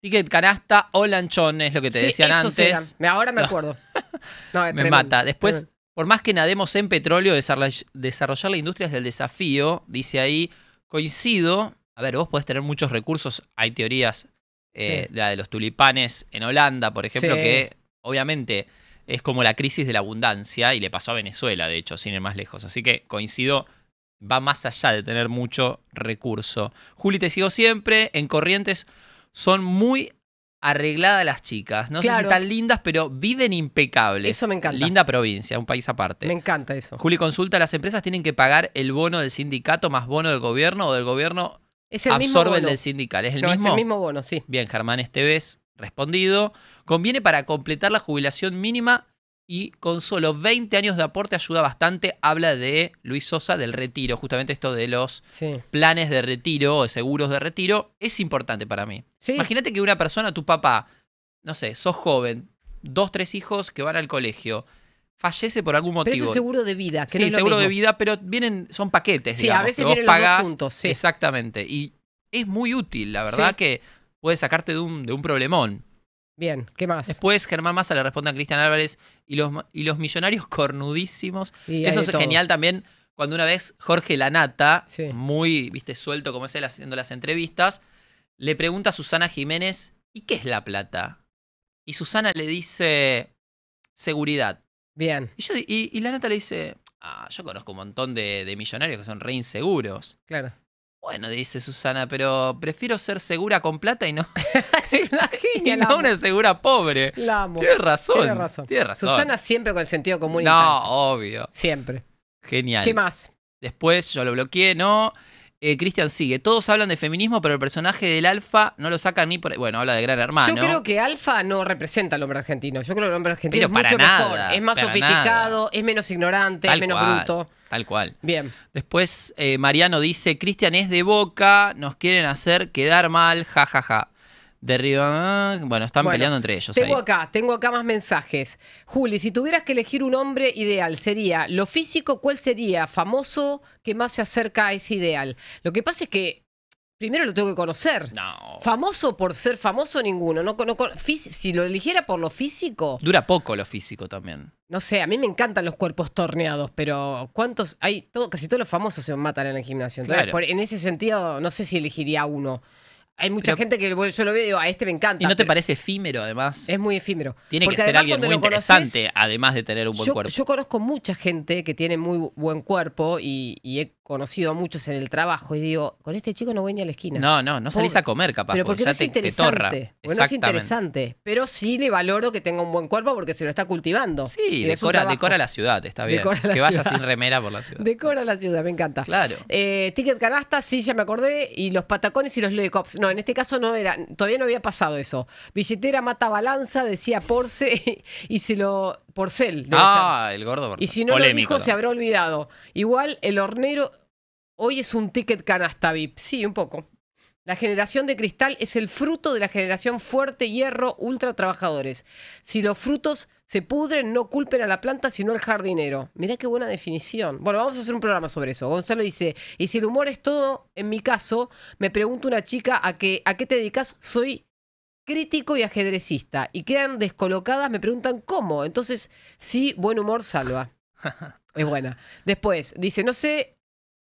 Ticket canasta o lanchón es lo que te decían antes. Ahora me acuerdo. [laughs] me mata. Después, por más que nademos en petróleo, desarrollar la industria es el desafío, dice ahí. Coincido. A ver, vos podés tener muchos recursos. Hay teorías, eh, la de los tulipanes en Holanda, por ejemplo, que obviamente es como la crisis de la abundancia y le pasó a Venezuela, de hecho, sin ir más lejos. Así que coincido, va más allá de tener mucho recurso. Juli, te sigo siempre. En Corrientes son muy arreglada las chicas. No sé si están lindas, pero viven impecables. Eso me encanta. Linda provincia, un país aparte. Me encanta eso. Juli consulta, las empresas tienen que pagar el bono del sindicato más bono del gobierno o del gobierno es absorbe el del sindical. ¿Es el mismo? Es el mismo bono, sí. Bien, Germán vez respondido. Conviene para completar la jubilación mínima y con solo 20 años de aporte ayuda bastante. Habla de Luis Sosa del retiro, justamente esto de los planes de retiro, de seguros de retiro, es importante para mí. Imagínate que una persona, tu papá, no sé, sos joven, dos, tres hijos que van al colegio. Fallece por algún motivo. Pero es seguro de vida. Que sí, seguro de vida, pero vienen, son paquetes. Sí, a veces Exactamente. Y es muy útil, la verdad, que puede sacarte de un, de un problemón. Bien, ¿qué más? Después Germán Massa le responde a Cristian Álvarez y los, y los millonarios cornudísimos. Eso es genial también cuando una vez Jorge Lanata, muy viste suelto como es él haciendo las entrevistas, le pregunta a Susana Jiménez, ¿y qué es la plata? Y Susana le dice, seguridad. Bien. Y, y Lanata le dice, ah, yo conozco un montón de, de millonarios que son re inseguros. Claro. Bueno, dice Susana, pero prefiero ser segura con plata y no, [laughs] [laughs] una, la una segura pobre. La amo. Tienes razón. Tiene razón. Susana siempre con el sentido común. No, obvio. Siempre. Genial. ¿Qué más? Después yo lo bloqueé, ¿no? Eh, Cristian sigue. Todos hablan de feminismo, pero el personaje del Alfa no lo sacan ni por. Bueno, habla de Gran Hermano. Yo creo que Alfa no representa al hombre argentino. Yo creo que el hombre argentino es mucho mejor. Es más sofisticado, es menos ignorante, es menos bruto. Tal cual. Bien. Después eh, Mariano dice: Cristian es de boca, nos quieren hacer quedar mal, jajaja. Ja, ja. Derriba. Ah, bueno, están peleando entre ellos. Tengo acá, tengo acá más mensajes. Juli, si tuvieras que elegir un hombre ideal, sería lo físico, ¿cuál sería? Famoso que más se acerca a ese ideal. Lo que pasa es que primero lo tengo que conocer. No. Famoso por ser famoso ninguno. No, si lo eligiera por lo físico. Dura poco lo físico también. No sé, a mí me encantan los cuerpos torneados, pero ¿cuántos hay? Todo, casi todos los famosos se matan en el gimnasio. en ese sentido, no sé si elegiría uno. Hay mucha gente que yo lo veo a este me encanta. ¿Y no te parece efímero además? Es muy efímero. Tiene que ser alguien muy interesante, además de tener un buen cuerpo. yo conozco mucha gente que tiene muy buen cuerpo y, he conocido a muchos en el trabajo y digo, con este chico no voy ni a la esquina. no, no, no salís a comer capaz, porque te, torra. interesante. es interesante. Pero sí le valoro que tenga un buen cuerpo porque se lo está cultivando. Sí, decora, decora la ciudad, está bien. que vaya sin remera por la ciudad. Decora la ciudad, me encanta. Claro. Eh, ticket canasta, sí, ya me acordé. Y los patacones y los cops no, en este caso no era, todavía no había pasado eso. Billetera mata balanza, decía Porce [laughs] y se lo. Porcel. Ah, el gordo. Y si no lo dijo, se habrá olvidado. Igual el hornero hoy es un ticket canasta VIP. Sí, un poco. La generación de cristal es el fruto de la generación fuerte, hierro, ultra trabajadores. Si los frutos se pudren, no culpen a la planta, sino al jardinero. Mirá qué buena definición. Bueno, vamos a hacer un programa sobre eso. Gonzalo dice, y si el humor es todo, en mi caso, me pregunta una chica a, a qué te dedicas, soy crítico y ajedrecista. Y quedan descolocadas, me preguntan cómo. Entonces, sí, buen humor salva. [laughs] Es buena. Después, dice, no sé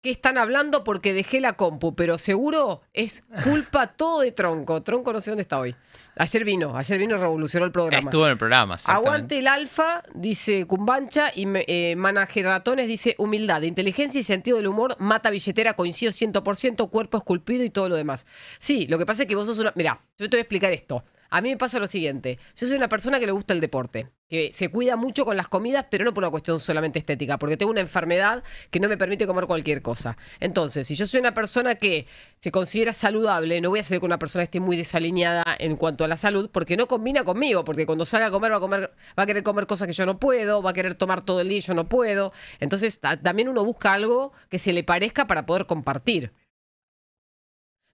qué están hablando porque dejé la compu, pero seguro es culpa [laughs] todo de Tronco. Tronco no sé dónde está hoy. Ayer vino, ayer vino, revolucionó el programa. Estuvo en el programa, Aguante el alfa, dice Cumbancha, y eh, Manaje Ratones dice humildad, inteligencia y sentido del humor, mata billetera, coincido 100%, cuerpo esculpido y todo lo demás. Sí, lo que pasa es que vos sos una... Mira, yo te voy a explicar esto. A mí me pasa lo siguiente, yo soy una persona que le gusta el deporte, que se cuida mucho con las comidas, pero no por una cuestión solamente estética, porque tengo una enfermedad que no me permite comer cualquier cosa. Entonces, si yo soy una persona que se considera saludable, no voy a salir con una persona que esté muy desalineada en cuanto a la salud, porque no combina conmigo, porque cuando salga a comer va a comer va a querer comer cosas que yo no puedo, va a querer tomar todo el día y yo no puedo. Entonces, también uno busca algo que se le parezca para poder compartir.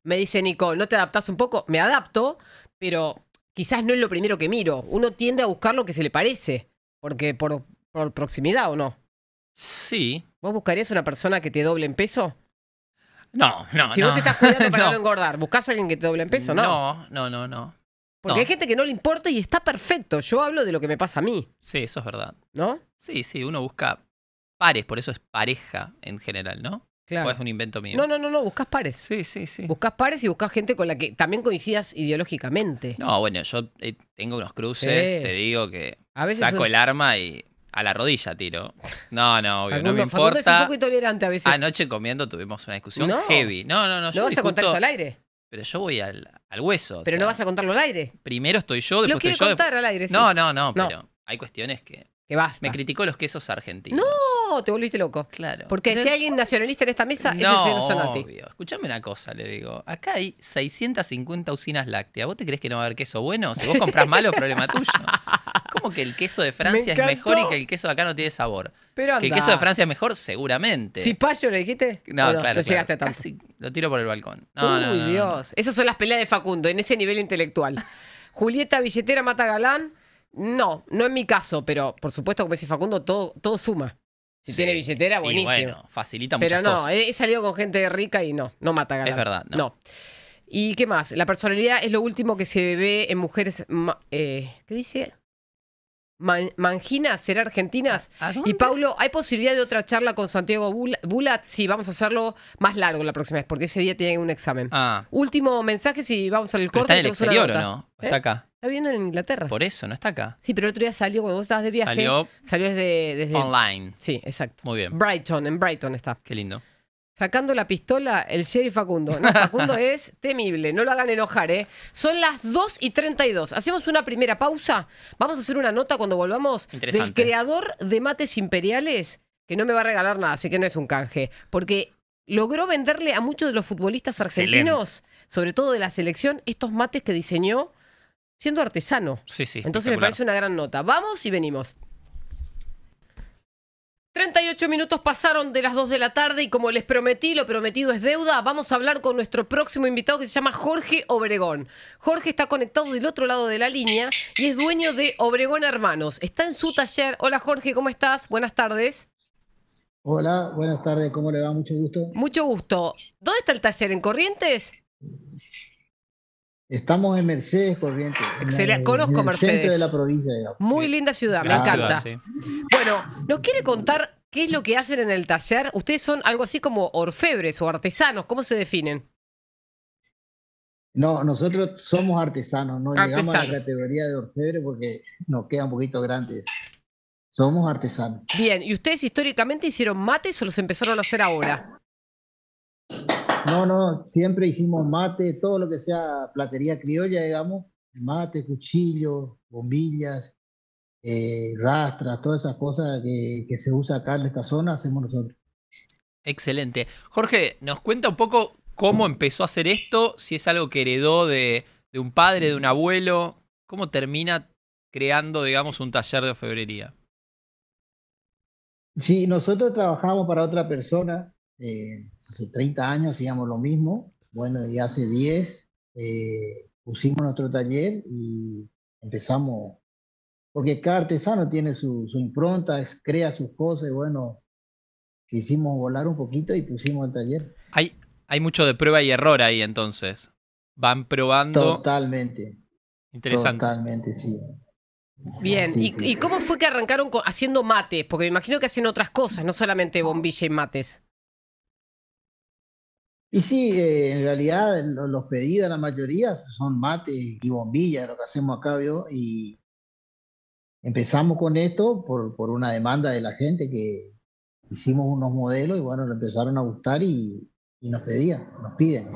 Me dice Nicole, ¿no te adaptas un poco? Me adapto, pero quizás no es lo primero que miro. Uno tiende a buscar lo que se le parece, porque por, proximidad o no. Sí. ¿Vos buscarías una persona que te doble en peso? No, no, si vos te estás cuidando [laughs] para no. engordar, ¿buscás a alguien que te doble en peso? No, no, no, no. no. Porque hay gente que no le importa y está perfecto. Yo hablo de lo que me pasa a mí. Sí, eso es verdad. ¿No? Sí, sí, uno busca pares, por eso es pareja en general, ¿no? ¿O es un invento mío? No, no, no, no, buscas pares. Sí, sí, sí. Buscas pares y buscas gente con la que también coincidas ideológicamente. No, bueno, yo eh, tengo unos cruces, te digo que saco el arma y a la rodilla tiro. No, no, obvio, no me importa. Es un poco intolerante a veces. Anoche comiendo tuvimos una discusión heavy. No, no, no. ¿No vas a contar esto al aire? Pero yo voy al, hueso. Pero no vas a contarlo al aire. Primero estoy yo, después Lo quiere contar al aire, no, no, no, pero hay cuestiones que me criticó los quesos argentinos. No, te volviste loco. Claro. Porque si hay alguien nacionalista en esta mesa, es el señor Sonati. obvio. Escuchame una cosa, le digo. Acá hay 650 usinas lácteas. ¿Vos te crees que no va a haber queso bueno? Si vos compras malo, problema tuyo. [laughs] ¿Cómo que el queso de Francia es mejor y que el queso de acá no tiene sabor? Que el queso de Francia es mejor, seguramente. ¿Si Payo le dijiste? No, claro. lo tiro por el balcón. No, Uy, Dios. Esas son las peleas de Facundo, en ese nivel intelectual. Julieta Billetera mata Galán. No, no en mi caso, pero por supuesto, como dice Facundo, todo, todo suma. Si tiene billetera, buenísimo. Y bueno, facilita Pero no, he salido con gente rica y no, no mata ganas. Es verdad, no. ¿Y qué más? La personalidad es lo último que se ve en mujeres. Eh, ¿Qué dice? manginas, ser argentinas. Y Paulo, ¿hay posibilidad de otra charla con Santiago Bulat? Sí, vamos a hacerlo más largo la próxima vez, porque ese día tienen un examen. Ah. Último mensaje, si vamos al corte. ¿Está en el exterior o no? Está ¿Eh? acá. Está viviendo en Inglaterra. Por eso, no está acá. Sí, pero el otro día salió, cuando vos estabas de viaje. Salió. Salió desde. online. Sí, exacto. Muy bien. Brighton, en Brighton está. Qué lindo. Sacando la pistola, el sheriff Facundo. Facundo [laughs] es temible, no lo hagan enojar, ¿eh? Son las 2 y 32. Hacemos una primera pausa. Vamos a hacer una nota cuando volvamos del creador de mates imperiales, que no me va a regalar nada, así que no es un canje. Porque logró venderle a muchos de los futbolistas argentinos, sobre todo de la selección, estos mates que diseñó siendo artesano. Sí, sí. Entonces me parece una gran nota. Vamos y venimos. 38 minutos pasaron de las 2 de la tarde y como les prometí, lo prometido es deuda, vamos a hablar con nuestro próximo invitado que se llama Jorge Obregón. Jorge está conectado del otro lado de la línea y es dueño de Obregón Hermanos. Está en su taller. Hola Jorge, ¿cómo estás? Buenas tardes. Hola, buenas tardes, ¿cómo le va? Mucho gusto. Mucho gusto. ¿Dónde está el taller? ¿En Corrientes? Estamos en Mercedes por Excelente. Conozco Mercedes. de la provincia. Muy linda ciudad, me encanta. Bueno, ¿nos quiere contar qué es lo que hacen en el taller? Ustedes son algo así como orfebres o artesanos, ¿cómo se definen? No, nosotros somos artesanos, no llegamos a la categoría de orfebre porque nos queda un poquito grandes. Somos artesanos. Bien, ¿y ustedes históricamente hicieron mates o los empezaron a hacer ahora? No, no, siempre hicimos mate, todo lo que sea platería criolla, digamos, mate, cuchillos, bombillas, eh, rastras, todas esas cosas que, se usa acá en esta zona, hacemos nosotros. Excelente. Jorge, ¿nos cuenta un poco cómo empezó a hacer esto? Si es algo que heredó de, un padre, de un abuelo, ¿cómo termina creando, digamos, un taller de orfebrería? Sí, nosotros trabajamos para otra persona, eh, hace 30 años hacíamos lo mismo, bueno, y hace 10 eh, pusimos nuestro taller y empezamos, porque cada artesano tiene su, impronta, crea sus cosas, bueno, quisimos volar un poquito y pusimos el taller. Hay, hay mucho de prueba y error ahí entonces. Van probando. Totalmente. Interesante. Totalmente, sí. Bien, ¿Y, ¿y cómo fue que arrancaron haciendo mates? Porque me imagino que hacen otras cosas, no solamente bombilla y mates. Y sí, eh, en realidad los, los pedidos, la mayoría, son mate y bombillas, lo que hacemos acá, ¿vio? Y empezamos con esto por, por una demanda de la gente que hicimos unos modelos y bueno, le empezaron a gustar y, nos pedían, nos piden.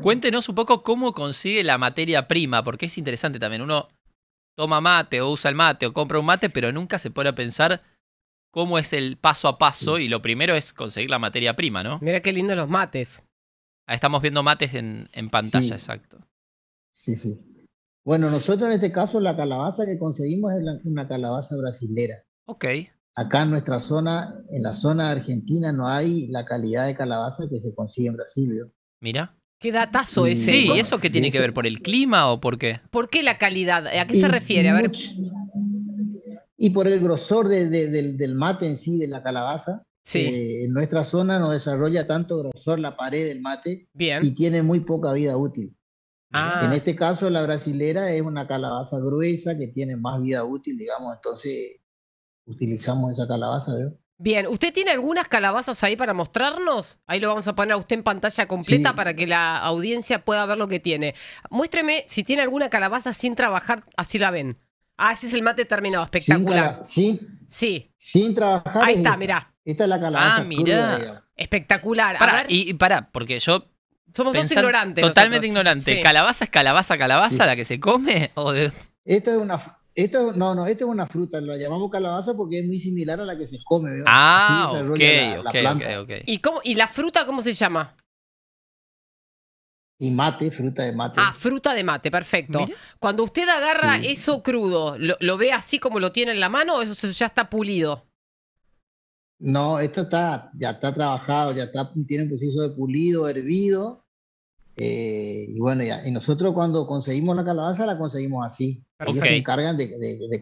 Cuéntenos un poco cómo consigue la materia prima, porque es interesante también. Uno toma mate o usa el mate o compra un mate, pero nunca se pone a pensar cómo es el paso a paso y lo primero es conseguir la materia prima, ¿no? Mira qué lindo los mates. Ahí estamos viendo mates en, pantalla, exacto. Sí, sí. Bueno, nosotros en este caso la calabaza que conseguimos es una calabaza brasilera. Ok. Acá en nuestra zona, en la zona argentina, no hay la calidad de calabaza que se consigue en Brasil. Mira. Qué datazo ese. Sí, ¿y eso qué tiene que ver? ¿Por el clima o por qué? ¿Por qué la calidad? ¿A qué se refiere? A ver. Y por el grosor del mate en sí, de la calabaza, Sí. Eh, en nuestra zona no desarrolla tanto grosor la pared del mate y tiene muy poca vida útil. Ah. En este caso la brasilera es una calabaza gruesa que tiene más vida útil, digamos, entonces utilizamos esa calabaza, Bien, ¿usted tiene algunas calabazas ahí para mostrarnos? Ahí lo vamos a poner a usted en pantalla completa para que la audiencia pueda ver lo que tiene. Muéstreme si tiene alguna calabaza sin trabajar, así la ven. Ah, ese es el mate terminado, espectacular. sí. Sí. Sin trabajar. Ahí está, esta es la calabaza. Ah, Espectacular. y, para, porque yo. Somos dos ignorantes. Totalmente ignorantes. ¿Calabaza es calabaza, calabaza la que se come? Esto es una. Esto, no, no, esto es una fruta, la llamamos calabaza porque es muy similar a la que se come. Ah, ¿Y, ¿Y la fruta cómo se llama? Y mate, fruta de mate. Ah, fruta de mate, perfecto. Cuando usted agarra eso crudo, ¿lo, ¿lo, ve así como lo tiene en la mano o eso ya está pulido? No, esto está, ya está trabajado, ya está, tiene un proceso de pulido, hervido. Eh, y bueno, ya, y nosotros cuando conseguimos la calabaza la conseguimos así. Ellos se encargan de, de, de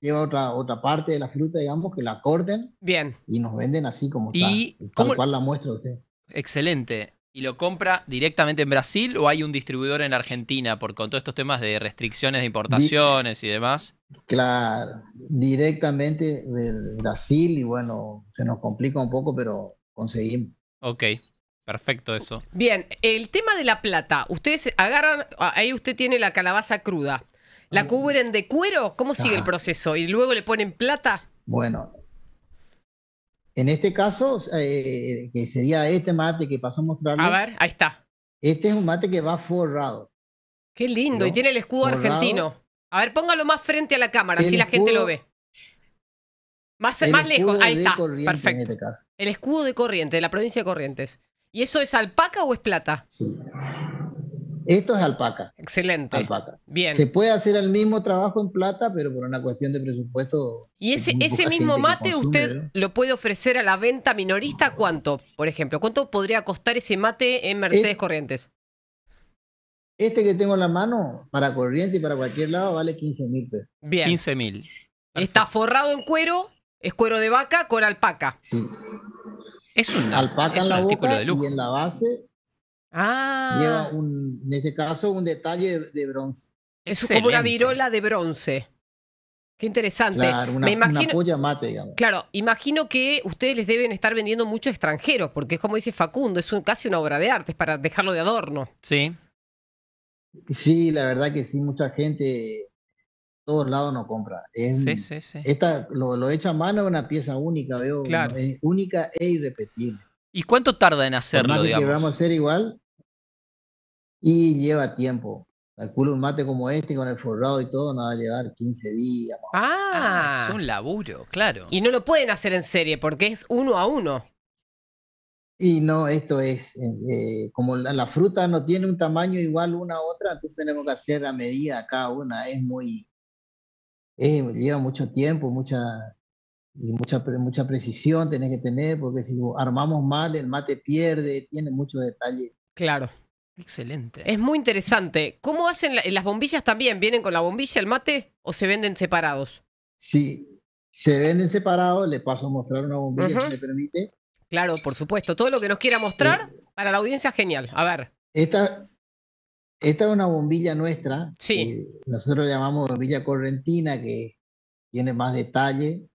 lleva otra, otra parte de la fruta, digamos, que la corten. Bien. Y nos venden así como ¿Y con tal cual la muestra usted. Excelente. ¿Y lo compra directamente en Brasil o hay un distribuidor en Argentina? por con todos estos temas de restricciones de importaciones y demás. Claro, directamente de Brasil y bueno, se nos complica un poco, pero conseguimos. Ok, perfecto eso. Bien, el tema de la plata. Ustedes agarran, ahí usted tiene la calabaza cruda. ¿La mm. cubren de cuero? ¿Cómo sigue el ah. proceso? ¿Y luego le ponen plata? Bueno, en este caso, eh, que sería este mate que pasó a mostrarle. A ver, ahí está. Este es un mate que va forrado. Qué lindo, y tiene el escudo argentino. A ver, póngalo más frente a la cámara, así la gente lo ve. Más, más lejos, ahí está. Perfecto. Este el escudo de corriente, de la provincia de Corrientes. ¿Y eso es alpaca o es plata? Sí. Esto es alpaca. Excelente. Alpaca. Bien. Se puede hacer el mismo trabajo en plata, pero por una cuestión de presupuesto. ¿Y ese, ese mismo mate usted lo puede ofrecer a la venta minorista? ¿Cuánto, por ejemplo? ¿Cuánto podría costar ese mate en Mercedes eh, Corrientes? Este que tengo en la mano, para Corrientes y para cualquier lado, vale 15 mil pesos. Bien. 15 mil. Está forrado en cuero, es cuero de vaca con alpaca. Sí. Es un, alpaca en la artículo de lujo. Y en la base Ah. Lleva un, en este caso un detalle de, bronce. Es como una virola de bronce. Qué interesante. Claro, Me imagino, polla mate, Claro, imagino que ustedes les deben estar vendiendo mucho extranjeros, porque es como dice Facundo, es casi una obra de arte, es para dejarlo de adorno. Sí. Sí, la verdad que sí, mucha gente todos lados no compra. sí, sí, sí. Esta lo, lo a mano es una pieza única, veo. Claro. única e irrepetible. ¿Y cuánto tarda en hacerlo? Por más que igual, y lleva tiempo. Calculo un mate como este con el forrado y todo, nos va a llevar 15 días. Ah, ah, es un laburo, claro. Y no lo pueden hacer en serie porque es uno a uno. Y no, esto es, eh, eh, como la, fruta no tiene un tamaño igual una a otra, entonces tenemos que hacer a medida cada una. Es muy, lleva mucho tiempo, mucha y mucha, mucha precisión tenés que tener, porque si armamos mal, el mate pierde, tiene muchos detalles. Claro. Excelente. Es muy interesante. ¿Cómo hacen las bombillas también? ¿Vienen con la bombilla, el mate o se venden separados? Sí, se venden separados. Le paso a mostrar una bombilla si me permite. Claro, por supuesto. Todo lo que nos quiera mostrar para la audiencia, genial. A ver. Esta, esta es una bombilla nuestra. Sí. Nosotros nosotros llamamos bombilla correntina, que tiene más detalle.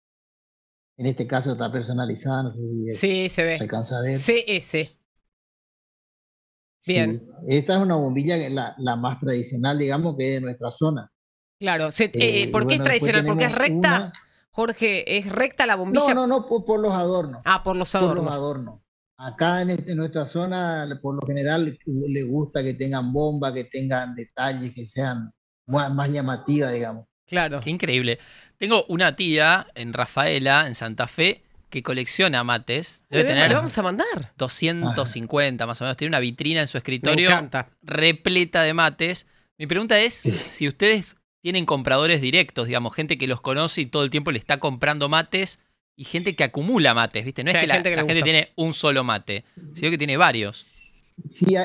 En este caso está personalizada, no sé si sí, se ve. alcanza a ver. CS. Bien. Esta es una bombilla la, la más tradicional, digamos, que es de nuestra zona. Claro, eh, eh, ¿por qué es tradicional? Porque es recta, Jorge, es recta la bombilla. No, no, no, por, los adornos. Ah, por los adornos. Por los adornos. Acá este, en, nuestra zona, por lo general, le gusta que tengan bomba, que tengan detalles, que sean más llamativas, digamos. Claro. Qué increíble. Tengo una tía en Rafaela, en Santa Fe, que colecciona mates. Debe tener. vamos a mandar? 250 más o menos. Tiene una vitrina en su escritorio repleta de mates. Mi pregunta es si ustedes tienen compradores directos, digamos, gente que los conoce y todo el tiempo le está comprando mates y gente que acumula mates, ¿viste? No es que la gente, tiene un solo mate, sino que tiene varios. Sí,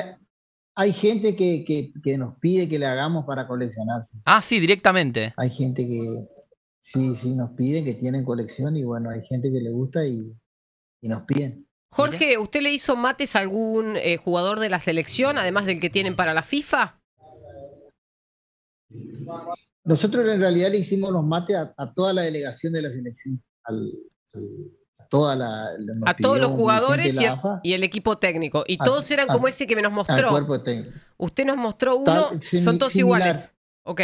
hay, gente que, nos pide que le hagamos para coleccionarse. Ah, sí, directamente. Hay gente que, Sí, sí, nos piden que tienen colección y bueno, hay gente que le gusta y, nos piden. Jorge, ¿usted le hizo mates a algún eh, jugador de la selección, además del que tienen para la FIFA? Nosotros en realidad le hicimos los mates a, toda la delegación de la selección, a, toda a todos los jugadores y, el equipo técnico. Y todos eran como ese que me nos mostró. Usted nos mostró uno, son todos iguales. Ok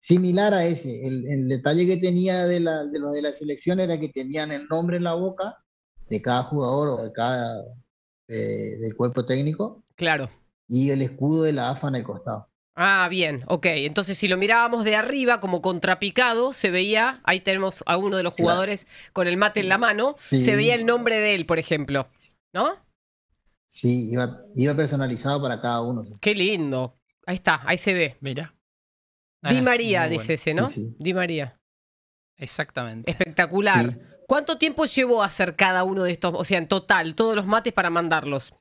similar a ese. El, detalle que tenía de, la, de los de la selección era que tenían el nombre en la boca de cada jugador o de cada eh, del cuerpo técnico. Claro. Y el escudo de la AFA en el costado. Ah, bien, ok. Entonces, si lo mirábamos de arriba, como contrapicado, se veía, ahí tenemos a uno de los jugadores con el mate en la mano, se veía el nombre de él, por ejemplo, ¿no? Sí, iba, iba personalizado para cada uno. Qué lindo. Ahí está, ahí se ve. Mira. Di ah, María, dice ese, ¿no? Di María. Exactamente. Espectacular. ¿Cuánto tiempo llevó hacer cada uno de estos, o sea, en total, todos los mates para mandarlos?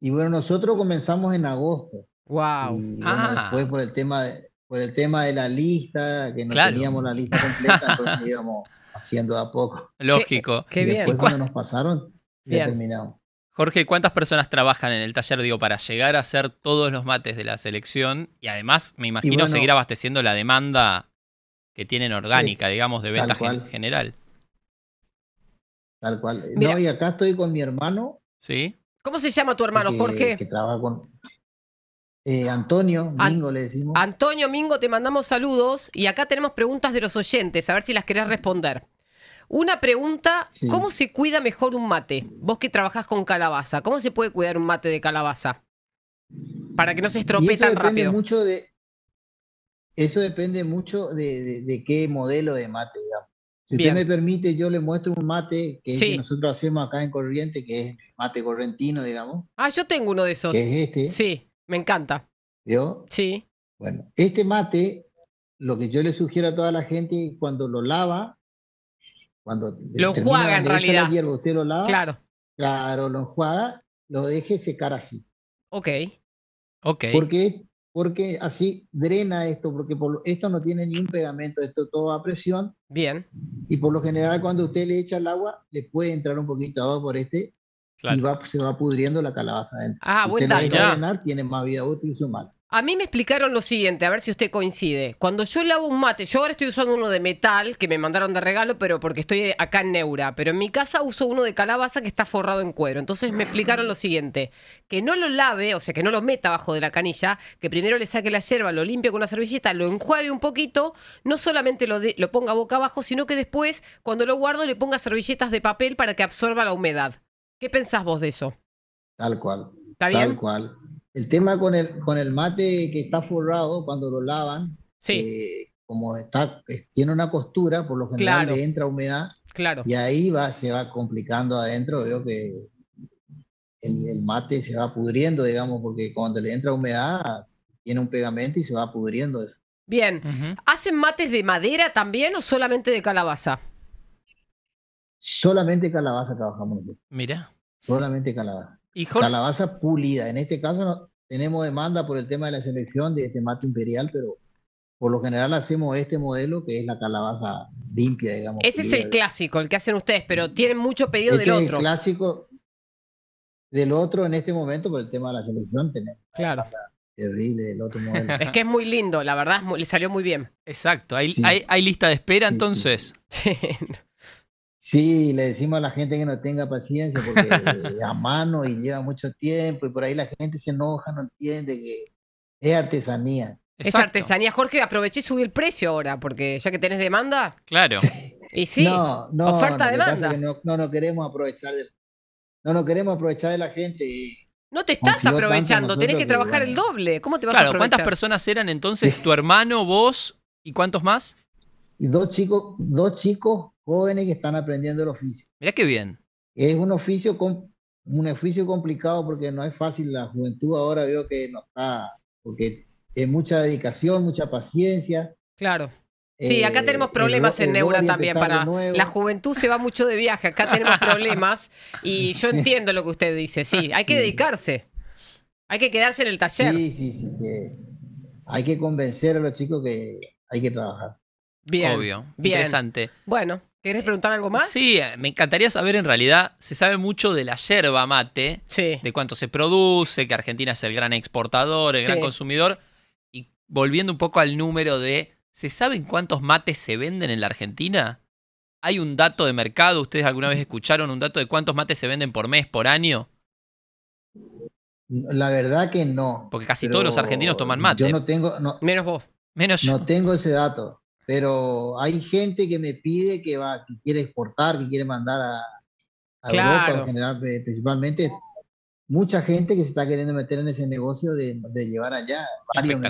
Y bueno, nosotros comenzamos en agosto. Wow. Y bueno, ah. después por el tema de, por el tema de la lista, que no teníamos la lista completa, entonces íbamos [laughs] haciendo a poco. Lógico. Qué, y después cuando nos pasaron, ya terminamos. Jorge, ¿cuántas personas trabajan en el taller, digo, para llegar a hacer todos los mates de la selección? Y además, me imagino seguir abasteciendo la demanda que tienen orgánica, digamos, de venta general. Tal cual. No, y acá estoy con mi hermano. Sí. ¿Cómo se llama tu hermano, Jorge? Que trabaja con. Eh, Antonio Mingo le decimos. Antonio Mingo, te mandamos saludos y acá tenemos preguntas de los oyentes, a ver si las querés responder. Una pregunta, ¿cómo se cuida mejor un mate? Vos que trabajás con calabaza, ¿cómo se puede cuidar un mate de calabaza? Para que no se estropee eso tan depende rápido. Mucho de, eso depende mucho de, qué modelo de mate, digamos. Si usted me permite, yo le muestro un mate que, nosotros hacemos acá en Corriente, que es mate correntino, digamos. Ah, yo tengo uno de esos. Que es este. Sí, me encanta. ¿Yo? Sí. Bueno, este mate, lo que yo le sugiero a toda la gente, cuando lo lava, cuando lo enjuaga en realidad. usted lo claro. Claro, lo enjuaga, lo deje secar así. Ok. Ok. Porque, porque así drena esto, porque esto no tiene ni un pegamento, esto todo a presión. Bien. Y por lo general, cuando usted le echa el agua, le puede entrar un poquito de agua por este y se va pudriendo la calabaza adentro. Ah, buen dato. drenar, tiene más vida útil su mar. A mí me explicaron lo siguiente, a ver si usted coincide. Cuando yo lavo un mate, yo ahora estoy usando uno de metal que me mandaron de regalo, pero porque estoy acá en Neura, pero en mi casa uso uno de calabaza que está forrado en cuero. Entonces me explicaron lo siguiente, que no lo lave, o sea, que no lo meta abajo de la canilla, que primero le saque la yerba, lo limpie con una servilleta, lo enjuague un poquito, no solamente lo, lo ponga boca abajo, sino que después, cuando lo guardo, le ponga servilletas de papel para que absorba la humedad. ¿Qué pensás vos de eso? Tal cual. ¿Está bien? Tal cual. El tema con el, con el mate que está forrado cuando lo lavan, eh, como está, tiene una costura, por lo general le entra humedad. Claro. Y ahí va, se va complicando adentro. Veo que el, mate se va pudriendo, digamos, porque cuando le entra humedad, tiene un pegamento y se va pudriendo eso. Bien. ¿Hacen mates de madera también o solamente de calabaza? Solamente calabaza trabajamos. Mira. Solamente calabaza. Calabaza pulida. En este caso tenemos demanda por el tema de la selección de este mate imperial, pero por lo general hacemos este modelo que es la calabaza limpia, digamos. Ese es el clásico, el que hacen ustedes, pero tienen mucho pedido este del otro. el clásico del otro en este momento por el tema de la selección tenemos. Claro. Terrible el otro modelo. [laughs] Es que es muy lindo, la verdad, le salió muy bien. Exacto, hay, lista de espera entonces. [laughs] Sí, le decimos a la gente que no tenga paciencia porque a mano y lleva mucho tiempo y por ahí la gente se enoja, no entiende que es artesanía. Es artesanía. Jorge, aproveché y subí el precio ahora porque ya que tenés demanda. Claro. Y sí, no, no, demanda. No, no queremos aprovechar de, no queremos aprovechar de la gente. Y no te estás aprovechando, tenés que trabajar el doble. ¿Cómo te vas a aprovechar? ¿Cuántas personas eran entonces tu [laughs] hermano, vos y cuántos más? y dos chicos, dos chicos jóvenes que están aprendiendo el oficio. Mira qué bien. Es un oficio con, un oficio complicado porque no es fácil. La juventud ahora veo que no está, porque es mucha dedicación, mucha paciencia. Claro. Sí, eh, acá tenemos problemas en Neura también para la juventud se va mucho de viaje, acá tenemos [laughs] problemas y yo entiendo lo que usted dice, sí, hay que dedicarse. Hay que quedarse en el taller. Sí, sí, sí, sí. Hay que convencer a los chicos que hay que trabajar. Bien. Obvio. Interesante. Bueno, ¿querés preguntar algo más? Sí, eh, me encantaría saber en realidad, se sabe mucho de la yerba mate, de cuánto se produce, que Argentina es el gran exportador, el gran consumidor. Y volviendo un poco al número de, ¿se saben cuántos mates se venden en la Argentina? ¿Hay un dato de mercado? ¿Ustedes alguna vez escucharon un dato de cuántos mates se venden por mes, por año? La verdad que no. Porque casi todos los argentinos toman mate. Yo no tengo. Menos vos. Menos yo. No tengo ese dato. Pero hay gente que me pide que va, que quiere exportar, que quiere mandar a, claro. en principalmente. Mucha gente que se está queriendo meter en ese negocio de, llevar allá. Varios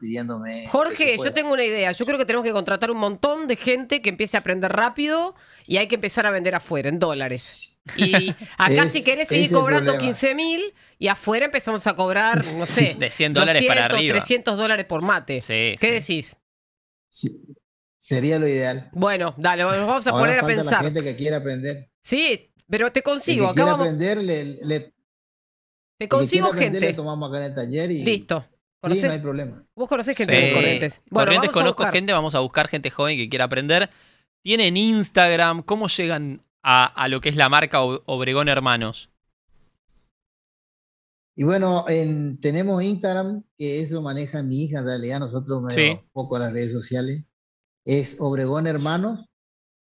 pidiéndome. Jorge, yo tengo una idea. Yo creo que tenemos que contratar un montón de gente que empiece a aprender rápido y hay que empezar a vender afuera, en dólares. Y acá [laughs] si querés seguir cobrando 15 mil y afuera empezamos a cobrar, no sé, [laughs] de 100 dólares para arriba. 300 dólares por mate. ¿Qué decís? sería lo ideal. Bueno, dale, nos vamos a poner a pensar. La gente que quiera aprender. Sí, pero te consigo. acá aprender, le, Te consigo gente. Le tomamos acá en el taller y. Listo. Sí, no hay problema. Vos conocés gente sí. Corrientes. Bueno, corrientes conozco buscar. gente, vamos a buscar gente joven que quiera aprender. ¿Tienen Instagram? ¿Cómo llegan a, a lo que es la marca Obregón Hermanos? Y bueno, tenemos Instagram, que eso maneja mi hija en realidad, nosotros me un poco a las redes sociales. Es Obregón Hermanos,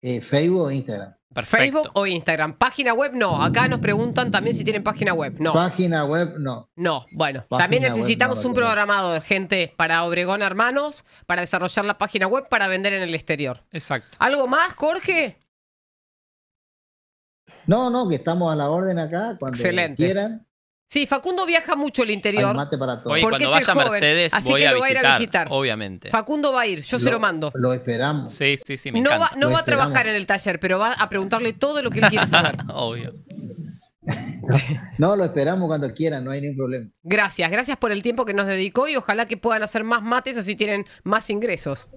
eh, Facebook o Instagram. para Facebook o Instagram. Página web no. Acá nos preguntan también si tienen página web. No. Página web no. No, bueno. también necesitamos un programador, gente, para Obregón Hermanos, para desarrollar la página web, para vender en el exterior. Exacto. ¿Algo más, Jorge? No, no, que estamos a la orden acá. Cuando quieran. Sí, Facundo viaja mucho al interior. para todos. porque vaya a Mercedes, así voy que lo va a ir a visitar. Obviamente. Facundo va a ir, yo se lo mando. Lo esperamos. Sí, sí, sí, No, va, a trabajar en el taller, pero va a preguntarle todo lo que él quiere saber. [laughs] Obvio. [laughs] No, lo esperamos cuando quieran, no hay ningún problema. Gracias, gracias por el tiempo que nos dedicó y ojalá que puedan hacer más mates así tienen más ingresos.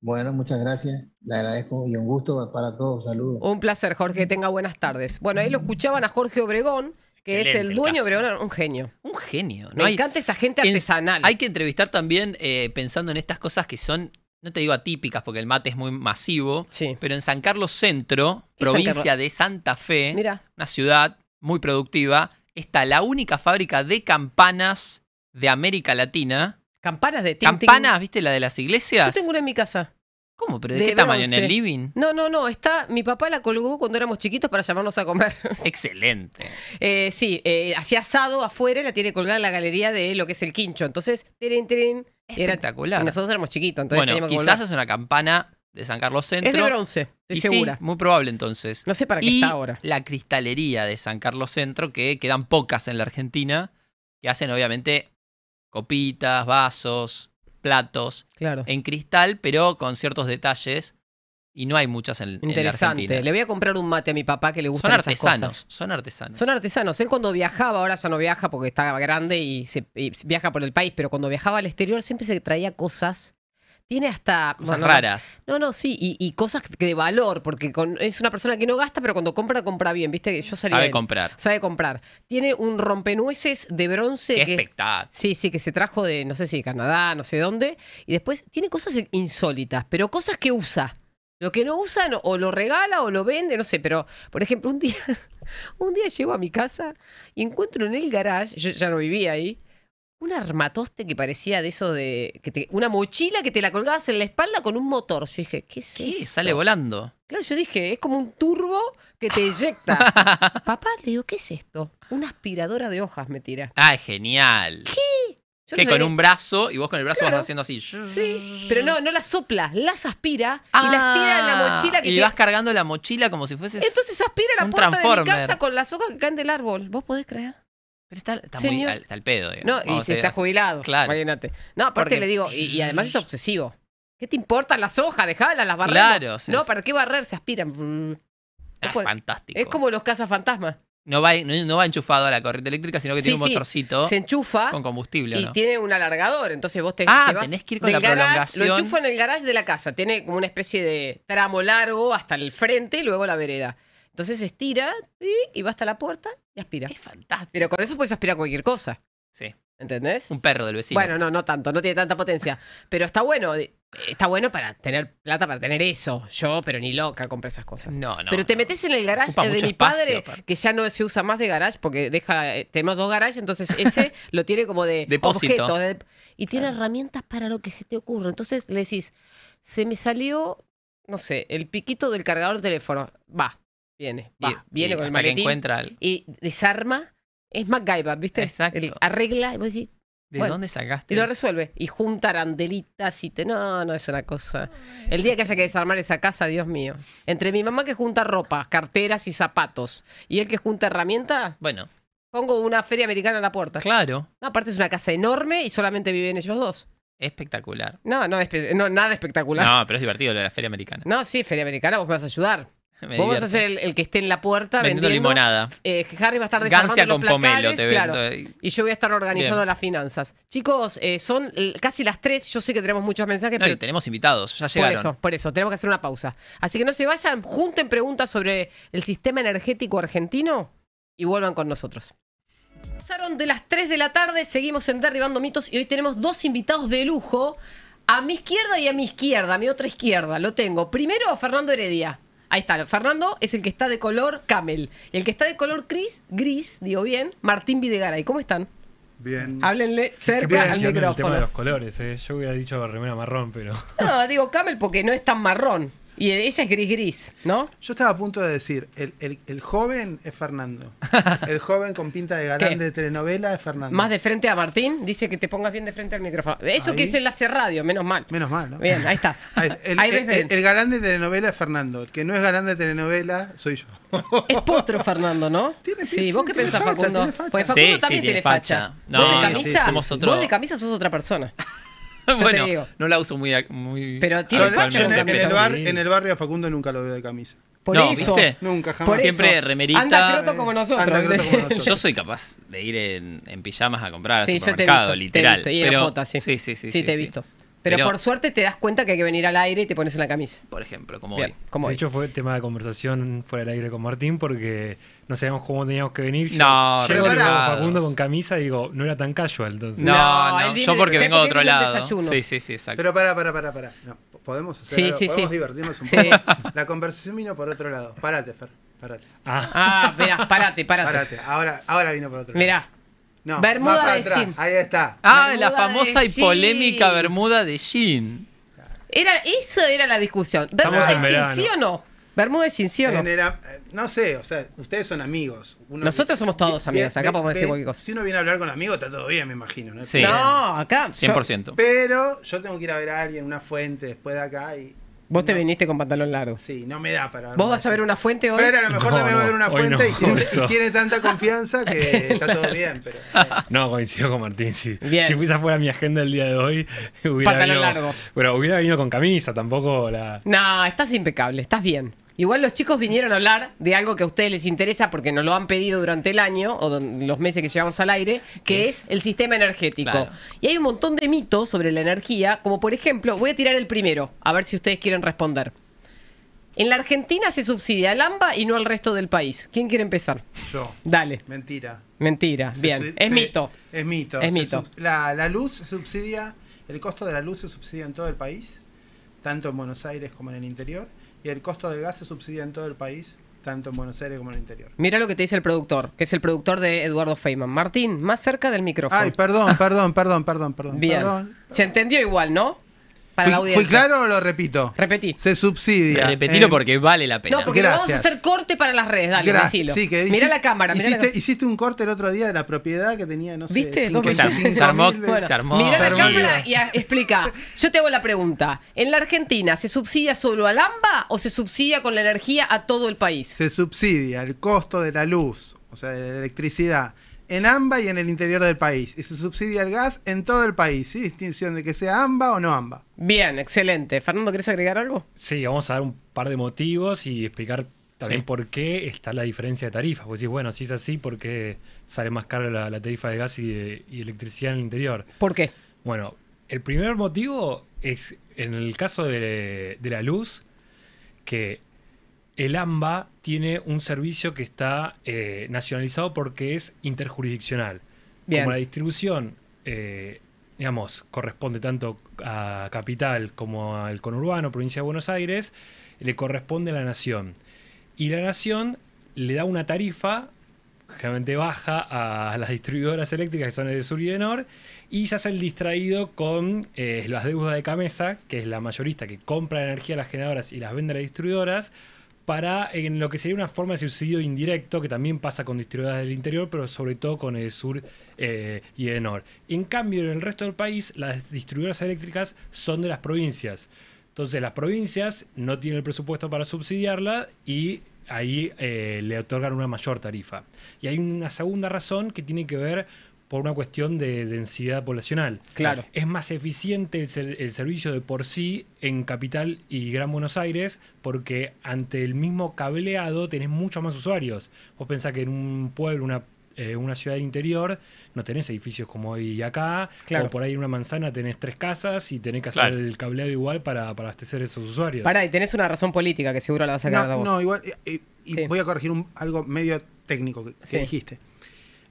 Bueno, muchas gracias, le agradezco y un gusto para todos, saludos. Un placer, Jorge, que tenga buenas tardes. Bueno, ahí lo escuchaban a Jorge Obregón, que es el dueño, pero un genio. Un genio. ¿no? Me encanta esa gente artesanal. hay que entrevistar también eh, pensando en estas cosas que son, no te digo atípicas porque el mate es muy masivo, pero en San Carlos Centro, provincia de Santa Fe, una ciudad muy productiva, está la única fábrica de campanas de América Latina. ¿Campanas de Campanas, ¿viste la de las iglesias? Yo tengo una en mi casa. ¿Cómo? ¿Pero de, qué tamaño? ¿En el living? No, no, no. Está, mi papá la colgó cuando éramos chiquitos para llamarnos a comer. [laughs] Excelente. Eh, sí, eh, hacía asado afuera y la tiene colgada en la galería de lo que es el quincho. Entonces, teren, teren. Espectacular. nosotros éramos chiquitos, entonces bueno, teníamos quizás es una campana de San Carlos Centro. Es de bronce, segura. muy probable entonces. No sé para qué está ahora. La cristalería de San Carlos Centro, que quedan pocas en la Argentina, que hacen obviamente copitas, vasos, platos claro. en cristal, pero con ciertos detalles. Y no hay muchas en, Interesante. Le voy a comprar un mate a mi papá que le gustan son artesanos, Son artesanos. Son artesanos. Él cuando viajaba, ahora ya no viaja porque está grande y, se, y viaja por el país, pero cuando viajaba al exterior siempre se traía cosas tiene hasta... Son raras. No, no, sí, y, cosas de valor, porque con, es una persona que no gasta, pero cuando compra, compra bien, viste que yo Sabe comprar. Sabe comprar. Tiene un rompenueces de bronce... Sí, sí, que se trajo de, no sé si Canadá, no sé dónde, y después tiene cosas insólitas, pero cosas que usa. Lo que no usan o lo regala o lo vende, no sé, pero por ejemplo, un día, [laughs] un día llego a mi casa y encuentro en el garage, yo ya no vivía ahí, un armatoste que parecía de eso de. una mochila que te la colgabas en la espalda con un motor. Yo dije, ¿qué es ¿Qué Sí, Sale volando. Claro, yo dije, es como un turbo que te eyecta. [laughs] Papá, le digo, ¿qué es esto? Una aspiradora de hojas me tira. Ah, genial. ¿Qué? que con un brazo y vos con el brazo vas haciendo así. Sí, pero no, no las sopla las aspira y las tira en la ah, mochila. y vas cargando la mochila como si fueses. Entonces aspira la puerta de mi casa con las hojas que caen del árbol. ¿Vos podés creer? está, muy al, está pedo, No, y si está jubilado. Claro. Imagínate. No, aparte Porque... le digo, y, además es obsesivo. ¿Qué te importan las hojas? Dejalas, las barreras. Claro. no, ¿para qué barrer? Se aspiran. Mm. Ah, es fantástico. Es como los cazafantasmas. No va, no, va enchufado a la corriente eléctrica, sino que tiene un motorcito. Se enchufa. Con combustible. Y tiene un alargador. Entonces vos te, ah, tenés que ir con la prolongación. Lo enchufa en el garage de la casa. Tiene como una especie de tramo largo hasta el frente y luego la vereda. Entonces estira y va hasta la puerta y aspira. Es fantástico. Pero con eso puedes aspirar a cualquier cosa. Sí. ¿Entendés? Un perro del vecino. Bueno, no, no tanto, no tiene tanta potencia. Pero está bueno, eh, está bueno para tener plata, para tener eso. Yo, pero ni loca, compré esas cosas. No, no. Pero te metes en el garage de mi padre, que ya no se usa más de garage, porque deja, eh, tenemos dos garages, entonces ese [laughs] lo tiene como de Depósito. objeto. y tiene herramientas para lo que se te ocurra. Entonces le decís, se me salió, no sé, el piquito del cargador de teléfono. Va, Viene, viene con el maletín. Y desarma. Es MacGyver, ¿viste? arregla y a decir ¿De dónde sacaste? Y lo resuelve. Y junta arandelitas y te. No, no es una cosa. El día que haya que desarmar esa casa, Dios mío. Entre mi mamá que junta ropa, carteras y zapatos y el que junta herramientas. Bueno. Pongo una feria americana a la puerta. Claro. No, aparte es una casa enorme y solamente viven ellos dos. Espectacular. No, no, nada espectacular. No, pero es divertido lo de la feria americana. No, sí, feria americana, vos me vas a ayudar. [laughs] Vamos a ser el, que esté en la puerta vendiendo, limonada. Eh, Harry va a estar desarmando con pomelo, Y yo voy a estar organizando las finanzas. Chicos, eh, son casi las 3. Yo sé que tenemos muchos mensajes, pero. tenemos invitados, ya llegaron. Por eso, por eso, tenemos que hacer una pausa. Así que no se vayan, junten preguntas sobre el sistema energético argentino y vuelvan con nosotros. Pasaron de las 3 de la tarde, seguimos en Derribando Mitos y hoy tenemos dos invitados de lujo. A mi izquierda y a mi izquierda, a mi otra izquierda, lo tengo. Primero, Fernando Heredia. Ahí está. Fernando es el que está de color camel. Y el que está de color gris, gris, digo bien, Martín Videgaray. ¿Cómo están? Bien. Háblenle cerca al micrófono. El tema de los colores, eh. Yo hubiera dicho remera marrón, pero. No, digo camel porque no es tan marrón. Y ella es gris gris, ¿no? Yo estaba a punto de decir, el, el, joven es Fernando. [laughs] El joven con pinta de galán de telenovela es Fernando. Más de frente a Martín, dice que te pongas bien de frente al micrófono. Eso que es el hace radio, menos mal. Menos mal, Bien, ahí estás. [laughs] el, galán de telenovela es Fernando. El que no es galán de telenovela soy yo. [laughs] Es potro Fernando, ¿no? ¿Tiene, sí, ¿vos qué pensás, facha, Facundo? Pues Facundo también tiene facha. No, de camisa, Vos de camisa sos otra persona bueno, no la uso muy. muy pero en, el barrio de Facundo nunca lo veo de camisa. Por no, eso. ¿viste? Nunca, jamás. Por Siempre eso. remerita. Anda croto como nosotros. [laughs] Yo soy capaz de ir en, pijamas a comprar sí, al supermercado, yo te visto, literal. visto, sí, sí. Sí, sí te he visto. Pero, por suerte te das cuenta que hay que venir al aire y te pones la camisa. Por ejemplo, como hoy. de hecho, fue tema de conversación fuera del aire con Martín porque no sabíamos cómo teníamos que venir. No, Yo llego Facundo con camisa y digo, no era tan casual. Entonces. No, no, no. yo porque vengo de otro lado. Sí, sí, sí, exacto. Pero para, para, para, para. podemos hacer podemos divertirnos un poco. La conversación vino por otro lado. Parate, Fer. Parate. Ah, mira, [laughs] mirá, parate, parate. Parate. Ahora, ahora vino por otro lado. Mirá. No, Bermuda de atrás. Ahí está. Ah, la famosa y polémica Bermuda de jean. Era, eso era la discusión. ¿Bermuda de sí o no? ¿Bermuda de jean sí o no? Eh, no sé, o sea, ustedes son amigos. Nosotros somos todos amigos, acá podemos decir cualquier cosa. Si uno viene a hablar con amigos, está todo bien, me imagino. ¿no? No, acá. 100%. Pero yo tengo que ir a ver a alguien, una fuente después de acá y Vos te viniste con pantalón largo. Sí, no me da para. ¿Vos vas a ver una fuente hoy? Fer a lo mejor no, va a ver una fuente y tiene, tanta confianza que [laughs] está todo bien. Pero, eh. No, coincido con Martín. Sí. Si fuese fuera mi agenda el día de hoy, Pantalón largo. Pero hubiera venido con camisa, tampoco la. No, estás impecable, estás bien. Igual los chicos vinieron a hablar de algo que a ustedes les interesa porque nos lo han pedido durante el año o los meses que llevamos al aire, que es, el sistema energético. Y hay un montón de mitos sobre la energía, como por ejemplo, voy a tirar el primero, a ver si ustedes quieren responder. En la Argentina se subsidia al AMBA y no al resto del país. ¿Quién quiere empezar? Yo. Dale. Mentira. Mentira. Bien. Es mito. Es mito. La, la luz se subsidia, el costo de la luz se subsidia en todo el país, tanto en Buenos Aires como en el interior y el costo del gas se subsidia en todo el país, tanto en Buenos Aires como en el interior. Mira lo que te dice el productor, que es el productor de Eduardo Feynman. Martín, más cerca del micrófono. Ay, perdón, [laughs] perdón, perdón, perdón, perdón. Bien. Perdón, Se entendió igual, ¿no? fui, claro o lo repito? Repetí. Se subsidia. Repetilo eh, porque vale la pena. No, porque vamos a hacer corte para las redes, dale, decilo. mirá la cámara. hiciste, un corte el otro día de la propiedad que tenía, no ¿Viste? se, armó, Mirá la cámara y [laughs] explica. Yo te hago la pregunta. ¿En la Argentina se subsidia solo al AMBA o se subsidia con la energía a todo el país? Se subsidia el costo de la luz, o sea, de la electricidad en AMBA y en el interior del país. Y se subsidia el gas en todo el país, sin distinción de que sea AMBA o no AMBA. Bien, excelente. Fernando, ¿querés agregar algo? Sí, vamos a dar un par de motivos y explicar también por qué está la diferencia de tarifas. Pues sí, bueno, si es así, ¿por qué sale más cara la, tarifa de gas y, electricidad en el interior? ¿Por qué? Bueno, el primer motivo es en el caso de la luz, que el AMBA tiene un servicio que está eh, nacionalizado porque es interjurisdiccional. Como la distribución, eh, digamos, corresponde tanto a Capital como al conurbano, provincia de Buenos Aires, le corresponde a la Nación. Y la Nación le da una tarifa generalmente baja a las distribuidoras eléctricas que son de sur y de norte y se hace el distraído con eh, las deudas de cabeza, que es la mayorista que compra la energía a las generadoras y las vende a las distribuidoras, para en lo que sería una forma de subsidio indirecto que también pasa con distribuidoras del interior, pero sobre todo con el sur eh, y el norte. En cambio, en el resto del país, las distribuidoras eléctricas son de las provincias. Entonces, las provincias no tienen el presupuesto para subsidiarla y ahí eh, le otorgan una mayor tarifa. Y hay una segunda razón que tiene que ver por una cuestión de densidad poblacional. Claro. Es más eficiente el, servicio de por sí en Capital y Gran Buenos Aires porque ante el mismo cableado tenés muchos más usuarios. Vos pensás que en un pueblo, una, eh, una ciudad del interior, no tenés edificios como hoy acá, claro. o por ahí en una manzana tenés tres casas y tenés que hacer el cableado igual para, para, abastecer esos usuarios. Para y tenés una razón política que seguro la vas a sacar no, vos. No, igual, eh, eh, y, voy a corregir un, algo medio técnico que dijiste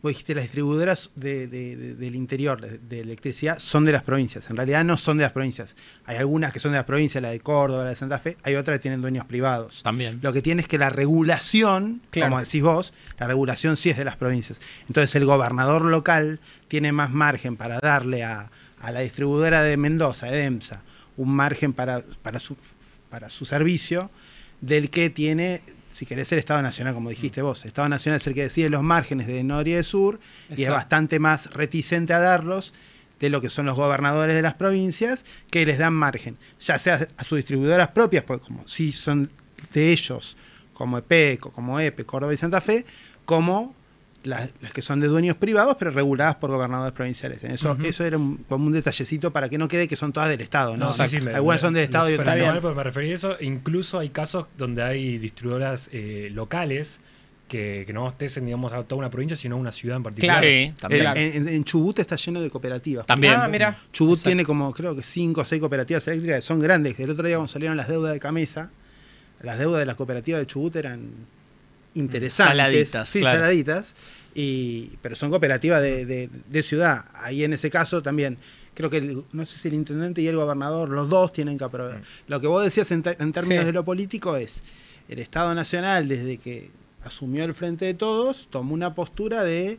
vos dijiste, las distribuidoras del interior de, electricidad son de las provincias. En realidad no son de las provincias. Hay algunas que son de las provincias, la de Córdoba, la de Santa Fe, hay otras que tienen dueños privados. También. Lo que tiene es que la regulación, como decís vos, la regulación sí es de las provincias. Entonces el gobernador local tiene más margen para darle a, la distribuidora de Mendoza, de EMSA, un margen para su servicio del que tiene si querés, el Estado Nacional, como dijiste mm. vos. Estado Nacional es el que decide los márgenes de norte y de sur y es bastante más reticente a darlos de lo que son los gobernadores de las provincias que les dan margen, ya sea a sus distribuidoras propias, porque como si son de ellos, como EPECO, como EPE, e, Córdoba y Santa Fe, como las, que son de dueños privados, pero reguladas por gobernadores provinciales. eso, eso era un, como un detallecito para que no quede que son todas del Estado, Algunas son del Estado y otras no. Pues me referí a eso. Incluso hay casos donde hay distribuidoras eh, locales que, no estén, digamos, a toda una provincia, sino a una ciudad en particular. En, Chubut está lleno de cooperativas. También. Ah, mira. Chubut tiene como, creo que cinco o seis cooperativas eléctricas, son grandes. El otro día cuando salieron las deudas de Camesa, las deudas de las cooperativas de Chubut eran interesantes. Saladitas. Sí, saladitas. Y, pero son cooperativas de, ciudad. Ahí en ese caso también, creo que no sé si el intendente y el gobernador, los dos tienen que aprobar. Mm. Lo que vos decías en, términos de lo político es, el Estado Nacional desde que asumió el frente de todos, tomó una postura de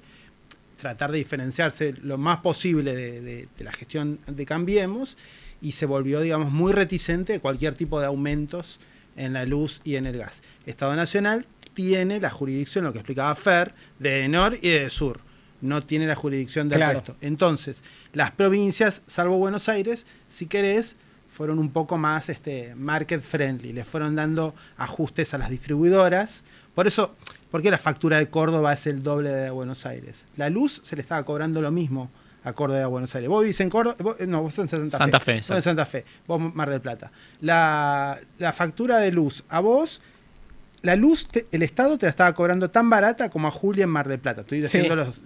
tratar de diferenciarse lo más posible de, de la gestión de Cambiemos y se volvió, digamos, muy reticente a cualquier tipo de aumentos en la luz y en el gas. Estado Nacional tiene la jurisdicción, lo que explicaba Fer, de Nor y de Sur. No tiene la jurisdicción del resto. Entonces, las provincias, salvo Buenos Aires, si querés, fueron un poco más este, market friendly, le fueron dando ajustes a las distribuidoras. Por eso, ¿por qué la factura de Córdoba es el doble de Buenos Aires? La luz se le estaba cobrando lo mismo a Córdoba a Buenos Aires. Vos vivís en Córdoba, no, vos en Santa, Fe. en Santa Fe, vos Mar del Plata. La, la factura de luz a vos la luz, el Estado te la estaba cobrando tan barata como a Julia en Mar de Plata. Estoy diciendo los,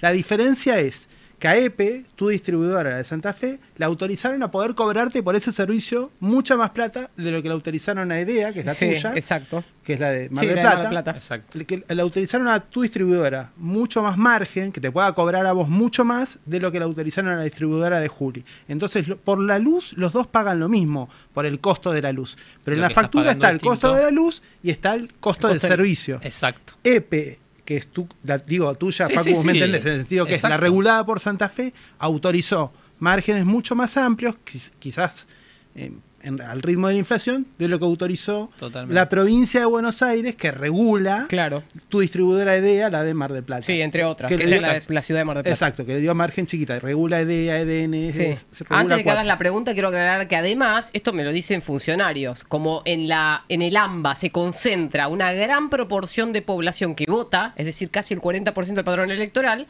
La diferencia es que a EPE, tu distribuidora de Santa Fe, la autorizaron a poder cobrarte por ese servicio mucha más plata de lo que la autorizaron a EDEA, que es la sí, tuya. Exacto. Que es la de Mar Plata. La, de Plata. Exacto. la autorizaron a tu distribuidora mucho más margen, que te pueda cobrar a vos mucho más de lo que la autorizaron a la distribuidora de Juli. Entonces, por la luz, los dos pagan lo mismo, por el costo de la luz. Pero en la factura está el costo de la luz y está el costo, del servicio. Exacto. EPE que es tu, digo tuya, sí, Facu, en el sentido que es la regulada por Santa Fe, autorizó márgenes mucho más amplios, quizás eh, al ritmo de la inflación de lo que autorizó la provincia de Buenos Aires, que regula tu distribuidora EDEA, e e la de Mar del Plata. Sí, entre otras, que, es la, ciudad de Mar del Plata. Exacto, que le dio margen chiquita, regula EDEA, EDN. E Antes de que hagas la pregunta, quiero aclarar que además, esto me lo dicen funcionarios, como en, la, en el AMBA se concentra una gran proporción de población que vota, es decir, casi el 40% del padrón electoral,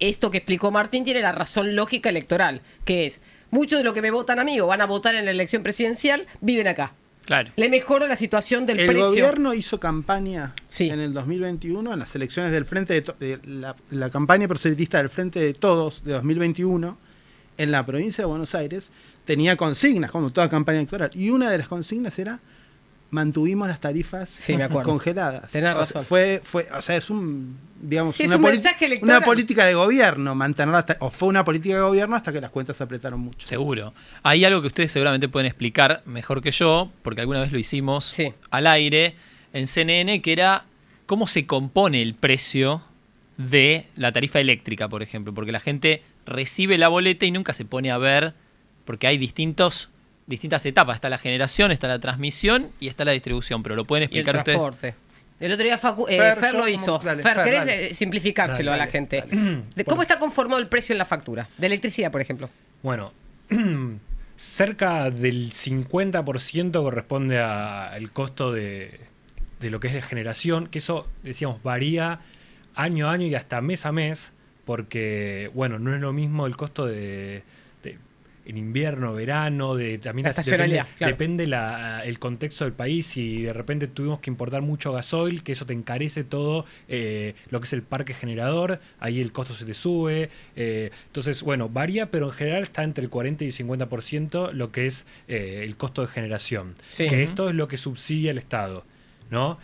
esto que explicó Martín tiene la razón lógica electoral, que es Muchos de los que me votan a van a votar en la elección presidencial viven acá. Claro. Le mejora la situación del precio. El gobierno hizo campaña en el 2021, en las elecciones del Frente de, la, la, campaña proselitista del Frente de Todos de 2021, en la provincia de Buenos Aires, tenía consignas, como toda campaña electoral, y una de las consignas era mantuvimos las tarifas sí, congeladas. fue, fue, o sea, es un, digamos, una, política de gobierno hasta, o fue una política de gobierno hasta que las cuentas se apretaron mucho. Seguro. Hay algo que ustedes seguramente pueden explicar mejor que yo, porque alguna vez lo hicimos al aire en CNN, que era cómo se compone el precio de la tarifa eléctrica, por ejemplo, porque la gente recibe la boleta y nunca se pone a ver, porque hay distintos distintas etapas. Está la generación, está la transmisión y está la distribución, pero lo pueden explicar el transporte. El otro día eh, Fer, lo hizo. Fer, querés eh, simplificárselo a la gente. ¿Cómo está conformado el precio en la factura? De electricidad, por ejemplo. Bueno, [clears throat] cerca del 50% corresponde al costo de lo que es de generación, que eso, decíamos, varía año a año y hasta mes a mes, porque, bueno, no es lo mismo el costo de en invierno, verano, también Depende, el contexto del país y de repente tuvimos que importar mucho gasoil, que eso te encarece todo eh, lo que es el parque generador, ahí el costo se te sube. Eh, entonces, bueno, varía, pero en general está entre el 40 y el 50% lo que es eh, el costo de generación. Que esto es lo que subsidia el Estado. ¿no?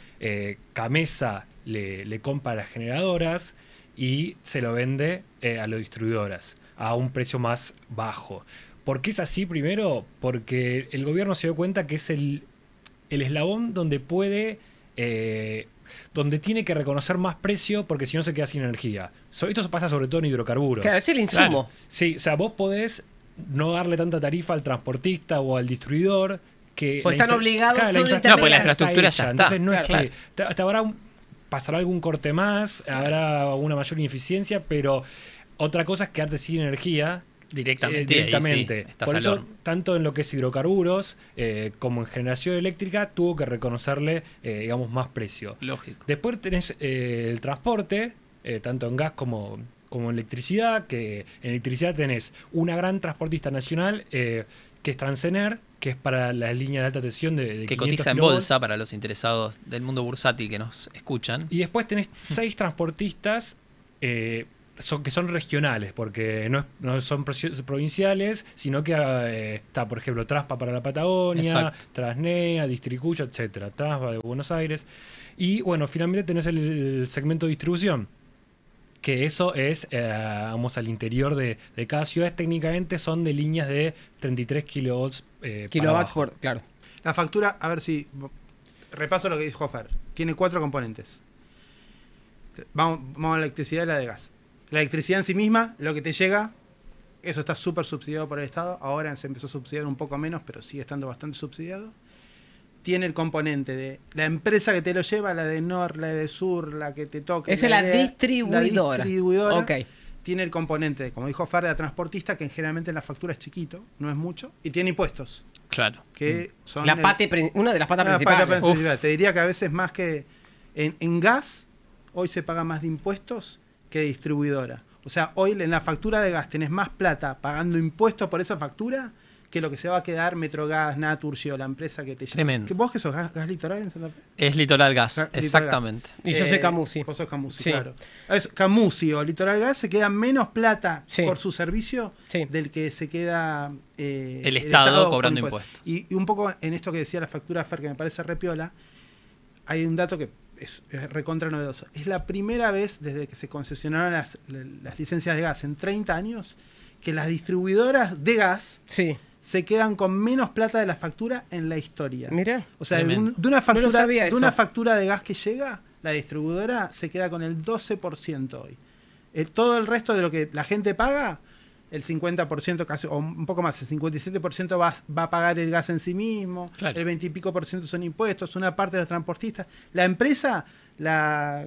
Camesa le, le, compra a las generadoras y se lo vende a las distribuidoras a un precio más bajo. ¿Por qué es así primero? Porque el gobierno se dio cuenta que es el, eslabón donde puede... Eh, donde tiene que reconocer más precio porque si no se queda sin energía. Esto esto pasa sobre todo en hidrocarburos. Claro, es el insumo. Sí, o sea, vos podés no darle tanta tarifa al transportista o al distribuidor que pues están obligados a no, pues la infraestructura ya está. Entonces no es que hasta ahora pasará algún corte más, habrá una mayor ineficiencia, pero otra cosa es quedarte sin energía directamente. Eh, Por eso, tanto en lo que es hidrocarburos eh, como en generación eléctrica, tuvo que reconocerle, eh, digamos, más precio. Lógico. Después tenés el transporte, tanto en gas como, como en electricidad, que en electricidad tenés una gran transportista nacional que es Transener, que es para la línea de alta tensión de, de que cotiza en bolsa para los interesados del mundo bursátil que nos escuchan. Y después tenés [laughs] seis transportistas que son regionales, porque no, son provinciales, sino que eh, está, por ejemplo, Traspa para la Patagonia, Trasnea, Districuya, etcétera, Traspa de Buenos Aires. Y bueno, finalmente tenés el, segmento de distribución. Que eso es, eh, vamos, al interior de, cada ciudad, técnicamente son de líneas de 33 kilowatts. Eh, claro. La factura, a ver si. Repaso lo que dijo Fer. Tiene cuatro componentes. Vamos, vamos a la electricidad y la de gas. La electricidad en sí misma, lo que te llega, eso está súper subsidiado por el Estado. Ahora se empezó a subsidiar un poco menos, pero sigue estando bastante subsidiado. Tiene el componente de la empresa que te lo lleva, la de Nor, la de Sur, la que te toca. Es la, distribuidora. La distribuidora. Tiene el componente, como dijo la transportista, que generalmente en la factura es chiquito, no es mucho, y tiene impuestos. Claro. Que mm. son. La parte, una de las patas principales. Te diría que a veces más que. en gas, hoy se paga más de impuestos distribuidora. O sea, hoy en la factura de gas tenés más plata pagando impuestos por esa factura que lo que se va a quedar Metrogas, o la empresa que te Tremendo. ¿Vos que sos? ¿Gas, Litoral Es Litoral Gas, exactamente. Y yo eh, Camusi. Vos sos claro. o Litoral Gas se queda menos plata por su servicio del que se queda eh, el, estado cobrando impuestos. Y, un poco en esto que decía la factura Fer, que me parece repiola, hay un dato que es, recontra novedoso. Es la primera vez desde que se concesionaron las, licencias de gas en 30 años que las distribuidoras de gas se quedan con menos plata de la factura en la historia. Mira. O sea, de, una factura, de una factura de gas que llega, la distribuidora se queda con el 12% hoy. Eh, todo el resto de lo que la gente paga el 50% casi, o un poco más, el 57% va, va a pagar el gas en sí mismo, el 20 y pico por ciento son impuestos, una parte de los transportistas. La empresa, la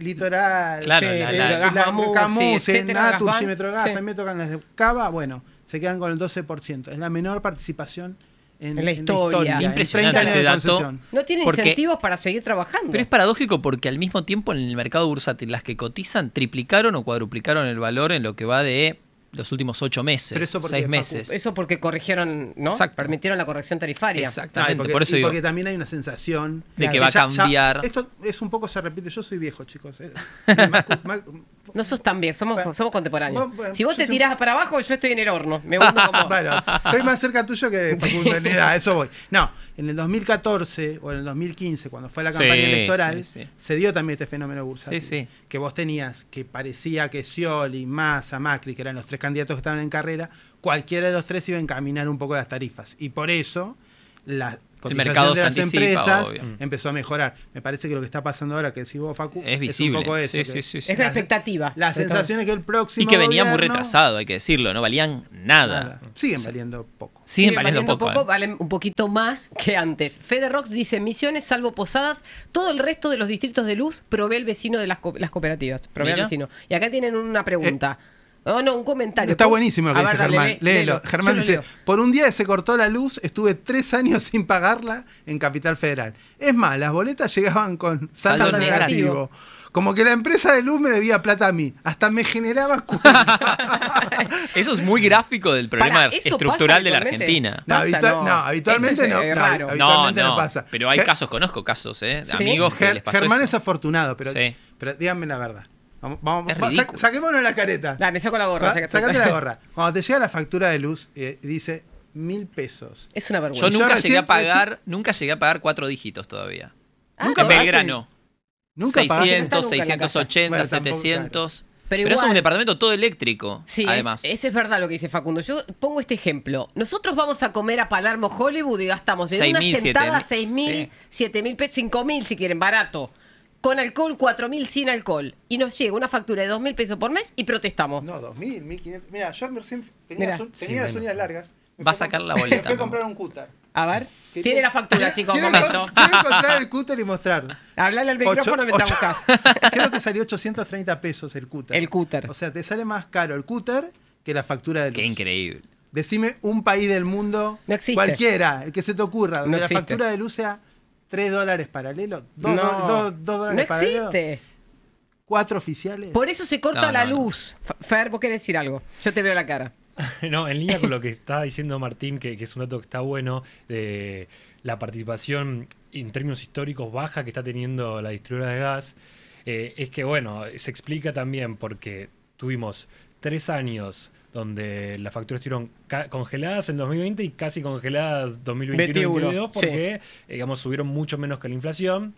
Litoral, eh, la, la, la, la las Cava, bueno, se quedan con el 12%. Es la menor participación en, la historia. Impresionante dato. No tiene incentivos para seguir trabajando. Pero es paradójico porque al mismo tiempo en el mercado bursátil las que cotizan triplicaron o cuadruplicaron el valor en lo que va de los últimos ocho meses, seis meses. Eso porque corrigieron, ¿no? Permitieron la corrección tarifaria. Exactamente, porque, y porque también hay una sensación de que va a cambiar. esto es un poco se repite, yo soy viejo, chicos. Eh. [laughs] más, no sos tan somos, somos contemporáneos. si vos te tirás para abajo, yo estoy en el horno. Me [laughs] como. bueno, estoy más cerca tuyo que [laughs] eso voy. No, en el 2014 o en el 2015, cuando fue la campaña electoral, se dio también este fenómeno bursátil. Que vos tenías que parecía que Scioli, Massa, Macri, que eran los tres candidatos que estaban en carrera, cualquiera de los tres iba a encaminar un poco las tarifas. Y por eso. las el mercado de empresas mm. empezó a mejorar. Me parece que lo que está pasando ahora, que decís vos, Facu, es, visible. es un poco eso. es la expectativa. La sensación es que el próximo. Y que venía muy retrasado, hay que decirlo, no valían nada. Siguen valiendo poco. Siguen, valiendo, poco. Eh. valen un poquito más que antes. Federox dice: Misiones, salvo Posadas, todo el resto de los distritos de luz provee el vecino de las, cooperativas. Provee vecino. Y acá tienen una pregunta. Eh, no, no, un comentario. Está buenísimo lo que dice Germán. léelo. Germán dice: Por un día se cortó la luz, estuve tres [laughs] años sin pagarla en Capital Federal. Es más, las boletas llegaban con saldo, negativo. Como que la empresa de luz me debía plata a mí. Hasta me generaba [laughs] Eso es muy gráfico del problema estructural de la Argentina. Eh, no, no. habitualmente, no, pasa. Pero hay casos, conozco casos, ¿eh? Amigos que les pasó Germán es afortunado, pero, pero díganme la verdad. Vamos, vamos saquémonos la careta. Dame me saco la gorra. sacate la gorra. [laughs] Cuando te llega la factura de luz, eh, dice mil pesos. Es una vergüenza. Yo nunca llegué a pagar, nunca llegué a pagar cuatro dígitos todavía. Ah, en Belgrano. Nunca 600, 680, 700. Pero, eso es un departamento todo eléctrico. Sí, además. Es, ese es verdad lo que dice Facundo. Yo pongo este ejemplo. Nosotros vamos a comer a Palermo Hollywood y gastamos de una sentada 6 mil, 7 mil pesos, 5 mil si quieren, barato con alcohol, 4.000 sin alcohol. Y nos llega una factura de 2.000 pesos por mes y protestamos. No, 2.000, 1.500. Mira, yo recién tenía, las, tenía uñas largas. Va a sacar la boleta. [laughs] Me fui a comprar un cúter. A ver, tiene, la factura, [laughs] chicos, Quiero encontrar el cúter y mostrar. Hablale al micrófono mientras buscas. [laughs] Creo que salió 830 pesos el cúter. El cúter. O sea, te sale más caro el cúter que la factura del Qué increíble. Decime un país del mundo, cualquiera, el que se te ocurra, donde la factura de luz sea ¿Tres dólares paralelo ¿Dos, no, no existe. ¿Cuatro oficiales? Por eso se corta la luz. Fer, vos querés decir algo. Yo te veo la cara. [laughs] No, en línea con lo que estaba diciendo Martín, que, es un dato que está bueno, de la participación en términos históricos baja que está teniendo la distribuidora de gas, eh, es que, bueno, se explica también porque tuvimos tres años donde las facturas estuvieron congeladas en 2020 y casi congeladas 2021-2022 porque eh, digamos, subieron mucho menos que la inflación.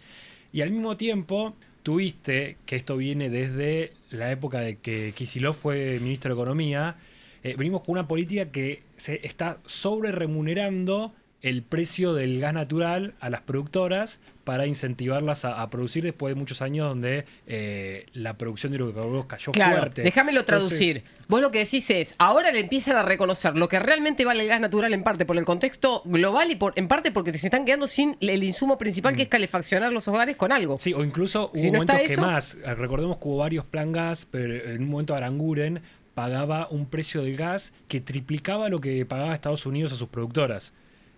Y al mismo tiempo tuviste, que esto viene desde la época de que Kicilov fue ministro de Economía, eh, venimos con una política que se está sobre remunerando el precio del gas natural a las productoras para incentivarlas a, producir después de muchos años donde eh, la producción de hidrocarburos cayó claro, fuerte. Déjamelo traducir. Vos lo que decís es, ahora le empiezan a reconocer lo que realmente vale el gas natural en parte por el contexto global y por, en parte porque se están quedando sin el insumo principal que es mm. calefaccionar los hogares con algo. Sí, o incluso hubo momentos que más. Eh, recordemos que hubo varios plan gas, pero en un momento Aranguren pagaba un precio del gas que triplicaba lo que pagaba Estados Unidos a sus productoras.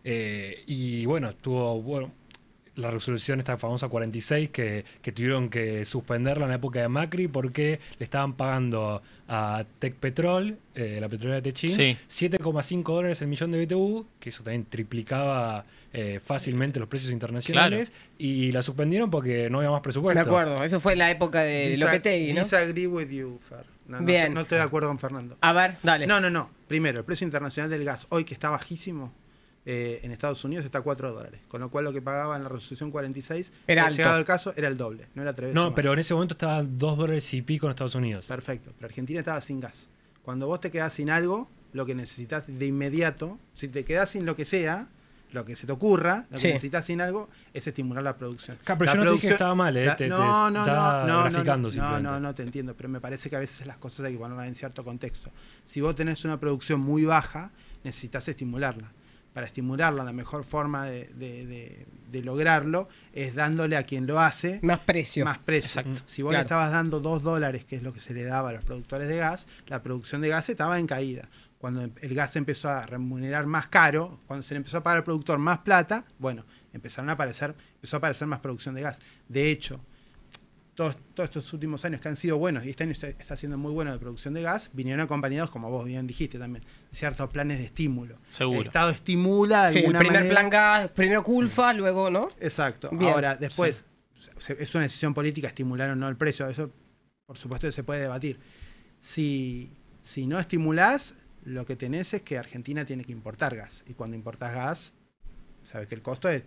Eh, y bueno, estuvo bueno, la resolución esta famosa 46 que, que, tuvieron que suspenderla en la época de Macri porque le estaban pagando a Tech Petrol, eh, la petrolera de Techín, 7,5 dólares el millón de BTU, que eso también triplicaba eh, fácilmente los precios internacionales, y la suspendieron porque no había más presupuesto. De acuerdo, eso fue la época de lo ¿no? Disagree with no estoy de acuerdo con Fernando. A ver, dale. No, no, no. Primero, el precio internacional del gas hoy que está bajísimo eh, en Estados Unidos está a 4 dólares. Con lo cual lo que pagaba en la resolución 46, era llegado el caso, era el doble, no era tres No, pero en ese momento estaba 2 dólares y pico en Estados Unidos. Perfecto, pero Argentina estaba sin gas. Cuando vos te quedás sin algo, lo que necesitas de inmediato, si te quedás sin lo que sea, lo que se te ocurra, lo que necesitas sin algo, es estimular la producción. pero yo no te dije que estaba mal, ¿eh? no, no, no, no, no, no, no, no, te entiendo, pero me parece que a veces las cosas hay que ponerlas en cierto contexto. Si vos tenés una producción muy baja, necesitas estimularla para estimularla, la mejor forma de, lograrlo es dándole a quien lo hace más precio. Más precio. Exacto. Si vos le estabas dando dos dólares, que es lo que se le daba a los productores de gas, la producción de gas estaba en caída. Cuando em, el gas empezó a remunerar más caro, cuando se le empezó a pagar al productor más plata, bueno, empezaron a aparecer, empezó a aparecer más producción de gas. De hecho, todos, estos últimos años que han sido buenos y este año está, siendo muy bueno de producción de gas, vinieron acompañados, como vos bien dijiste también, ciertos planes de estímulo. Seguro. El Estado estimula de plan gas, primero culpa, luego, ¿no? Exacto. Ahora, después, es una decisión política estimular o no el precio, eso por supuesto se puede debatir. Si, si no estimulás, lo que tenés es que Argentina tiene que importar gas y cuando importás gas, sabes que el costo es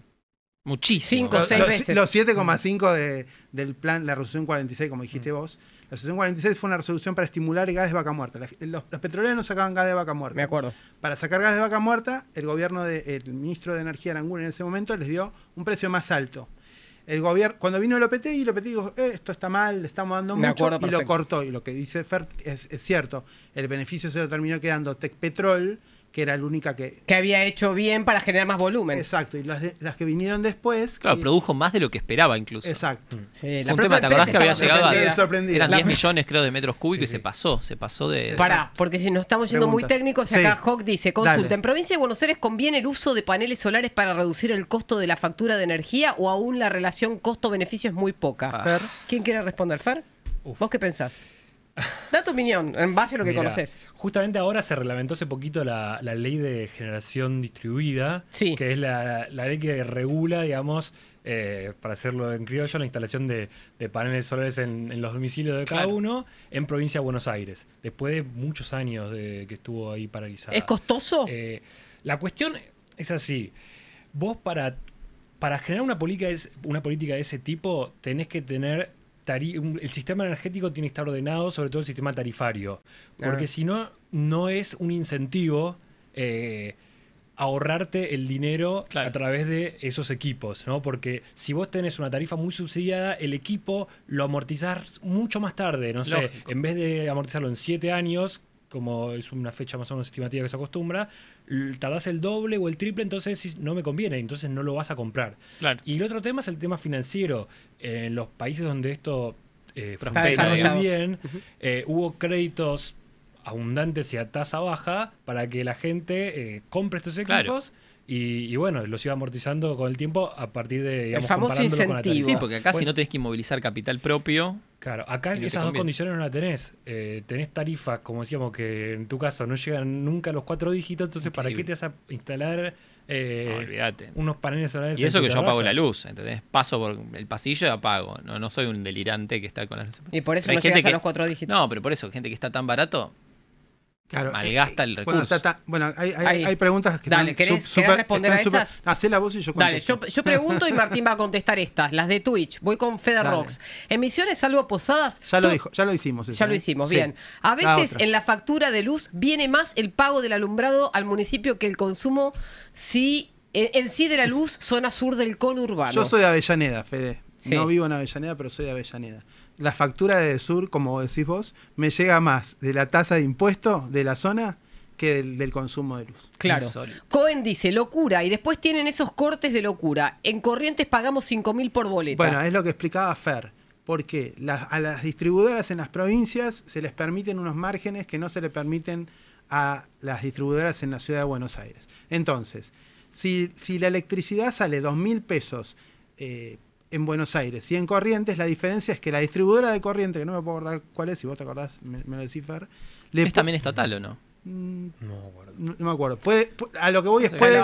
Muchísimo. los, veces. Los 7,5 mm. de, del plan, la resolución 46, como dijiste mm. vos. La resolución 46 fue una resolución para estimular el gas de vaca muerta. los, petroleros no sacaban gas de vaca muerta. Me acuerdo. Para sacar gas de vaca muerta, el gobierno del ministro de Energía Arangún en ese momento les dio un precio más alto. El gobierno, cuando vino el Lopetegui dijo, eh, esto está mal, le estamos dando mucho, acuerdo, y lo cortó. Y lo que dice Fert es, cierto, el beneficio se lo terminó quedando Tecpetrol, Petrol que era la única que... Que había hecho bien para generar más volumen. Exacto, y las, que vinieron después... Claro, produjo más de lo que esperaba incluso. Exacto. Mm. la un tema, ¿te acordás que había llegado a... Eran 10 millones, creo, de metros cúbicos y se pasó, se pasó de... Pará, porque si nos estamos yendo muy técnicos, acá Hawk dice, consulta, ¿en provincia de Buenos Aires conviene el uso de paneles solares para reducir el costo de la factura de energía o aún la relación costo-beneficio es muy poca? Fer ¿Quién quiere responder, Fer? ¿Vos qué pensás? Da tu opinión, en base a lo que conoces. Justamente ahora se reglamentó hace poquito la, ley de generación distribuida, que es la, ley que regula, digamos, eh, para hacerlo en criollo, la instalación de, paneles solares en, los domicilios de cada uno en provincia de Buenos Aires, después de muchos años de, que estuvo ahí paralizada. ¿Es costoso? Eh, la cuestión es así. Vos para, para generar una política, una política de ese tipo tenés que tener el sistema energético tiene que estar ordenado, sobre todo el sistema tarifario, porque ah. si no, no es un incentivo eh, ahorrarte el dinero a través de esos equipos, ¿no? Porque si vos tenés una tarifa muy subsidiada, el equipo lo amortizás mucho más tarde, no sé, en vez de amortizarlo en siete años, como es una fecha más o menos estimativa que se acostumbra, tardás el doble o el triple, entonces no me conviene, entonces no lo vas a comprar. Y el otro tema es el tema financiero. en los países donde esto eh, funciona bien, eh, hubo créditos abundantes y a tasa baja para que la gente eh, compre estos equipos. Y, bueno, los iba amortizando con el tiempo a partir de, digamos, el famoso incentivo. Con la sí, porque acá si no tenés que inmovilizar capital propio, Claro, acá esas dos condiciones no las tenés. Eh, tenés tarifas, como decíamos, que en tu caso no llegan nunca los cuatro dígitos, entonces ¿para qué te vas a instalar eh, unos paneles solares? Y eso que yo apago la luz, ¿entendés? Paso por el pasillo y apago. No, no soy un delirante que está con la luz. Y por eso no llegas que, a los cuatro dígitos. No, pero por eso, gente que está tan barato, Claro, eh, malgasta el eh, recurso. Bueno, hay, preguntas que responder a esas? hacé la voz y yo contesto. Dale, yo, pregunto y Martín va a contestar estas, las de Twitch. Voy con Federox. Emisiones salvo posadas. Ya lo dijo, ya lo hicimos. ya lo ¿eh? hicimos, bien. A veces en la factura de luz viene más el pago del alumbrado al municipio que el consumo Sí. en, sí de la luz, zona sur del conurbano. Yo soy de Avellaneda, Fede. No vivo en Avellaneda, pero soy de Avellaneda la factura de Sur, como decís vos, me llega más de la tasa de impuesto de la zona que del, consumo de luz. Claro. Cohen dice, locura, y después tienen esos cortes de locura. En Corrientes pagamos 5.000 por boleta. Bueno, es lo que explicaba Fer, porque a las distribuidoras en las provincias se les permiten unos márgenes que no se le permiten a las distribuidoras en la ciudad de Buenos Aires. Entonces, si, la electricidad sale 2.000 pesos eh, en Buenos Aires y en Corrientes, la diferencia es que la distribuidora de Corrientes, que no me puedo acordar cuál es, si vos te acordás, me, lo decís, Fer. ¿Es también estatal o no? Mm, no, me acuerdo. No, me acuerdo. Puede, a lo que voy es, puede,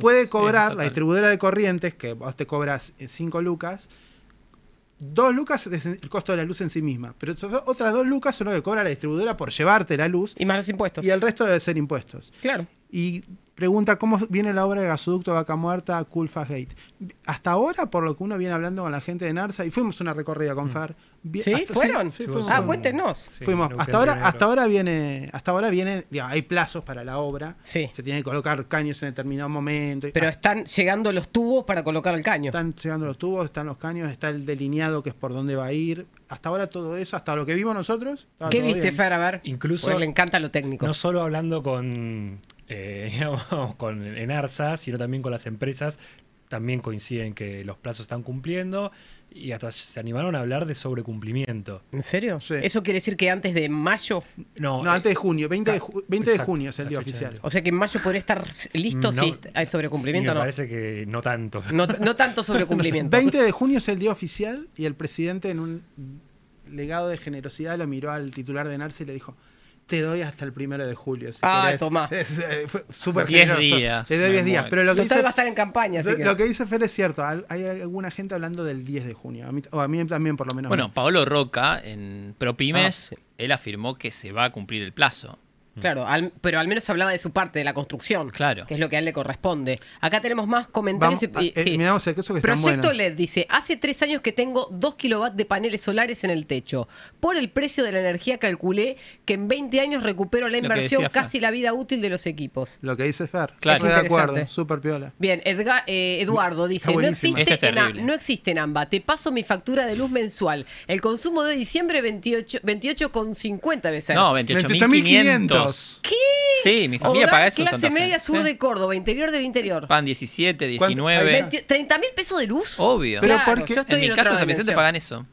puede cobrar la distribuidora de Corrientes, que vos te cobras 5 lucas, Dos lucas es el costo de la luz en sí misma, pero otras dos lucas son lo que cobra la distribuidora por llevarte la luz. Y más los impuestos. Y el resto debe ser impuestos. Claro. Y Pregunta cómo viene la obra de gasoducto Vaca Muerta a Culfa Gate. Hasta ahora, por lo que uno viene hablando con la gente de Narsa, y fuimos una recorrida con mm. Fer. ¿Sí? ¿Fueron? ah, cuéntenos. fuimos. Hasta ahora, hasta ahora viene, hasta ahora viene, hay plazos para la obra. Sí. Se tiene que colocar caños en determinado momento. Pero ah. están llegando los tubos para colocar el caño. Están llegando los tubos, están los caños, está el delineado que es por dónde va a ir. Hasta ahora todo eso, hasta lo que vimos nosotros. ¿Qué viste, Fer? A ver. Incluso. le encanta lo técnico. No solo hablando con eh, [laughs] digamos, con, en ARSA, sino también con las empresas, también coinciden que los plazos están cumpliendo y hasta se animaron a hablar de sobrecumplimiento. ¿En serio? ¿Eso quiere decir que antes de mayo? No, antes de eh, junio, 20, de, ah, de junio es el día oficial. O sea que en mayo podría estar listo si hay sobrecumplimiento o no. Me parece que no tanto. No, no tanto [laughs] sobrecumplimiento. 20 de junio es el día oficial y el presidente en un legado de generosidad lo miró al titular de ENARSA y le dijo, te doy hasta el primero de julio. ah, toma. tomá. [laughs] Diez Días, te doy 10 días. Pero lo que dice, va a estar en campaña. Lo, que... dice Fer es cierto. Hay alguna gente hablando del 10 de junio. A mí, o a mí también, por lo menos. Bueno, Paolo Roca, en ProPymes, ah, él afirmó que se va a cumplir el plazo. Claro, pero al menos hablaba de su parte, de la construcción. Claro. Que es lo que a él le corresponde. Acá tenemos más comentarios. y, eh, sí. Proyecto LED dice: Hace tres años que tengo dos kilovatios de paneles solares en el techo. Por el precio de la energía calculé que en 20 años recupero la inversión, casi la vida útil de los equipos. Lo que dice Fer. Claro. Estoy de acuerdo, súper piola. Bien, Edgar, eh, Eduardo dice: no existe, este no AMBA. Te paso mi factura de luz mensual. El consumo de diciembre 28,50 28, 28 veces. No, 28.500. ¿Qué? Sí, mi familia paga eso. clase media sur de Córdoba, interior del interior. Pan 17, 19. ¿30 mil pesos de luz? Obvio. Pero ¿por qué? en, mi en otra casa San Vicente pagan eso.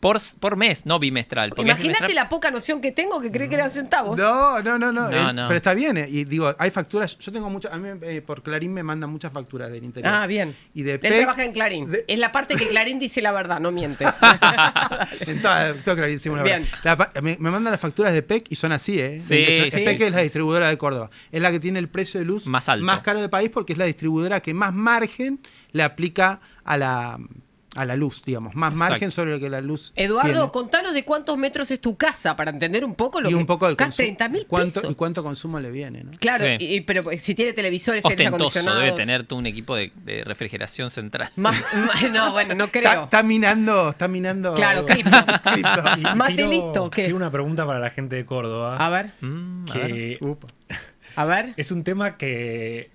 Por, mes, no bimestral. Imagínate la poca noción que tengo que cree que eran centavos. No, no, no, no. Eh, pero está bien. Eh, y digo, hay facturas. Yo tengo muchas. A mí eh, por Clarín me mandan muchas facturas del internet Ah, bien. Y de Él trabaja en Clarín. Es la parte que Clarín dice la verdad, no miente. [laughs] [laughs] en todo Clarín me, mandan las facturas de PEC y son así, ¿eh? Sí, e es la distribuidora de Córdoba. Es la que tiene el precio de luz más, alto. más caro del país porque es la distribuidora que más margen le aplica a la a la luz, digamos, más margen sobre lo que la luz. Eduardo, contanos de cuántos metros es tu casa para entender un poco lo y que. Y un poco del consumo. ¿Cuánto, Y cuánto consumo le viene, ¿no? Claro, pero si tiene televisores, acondicionado. acondicionados. debe tener tú un equipo de, refrigeración central. [laughs] no, bueno, no creo. Está, minando, está minando. Claro, Cristo. más de listo. ¿qué? Tengo una pregunta para la gente de Córdoba. A ver. Mm, a ver. A ver. Es un tema que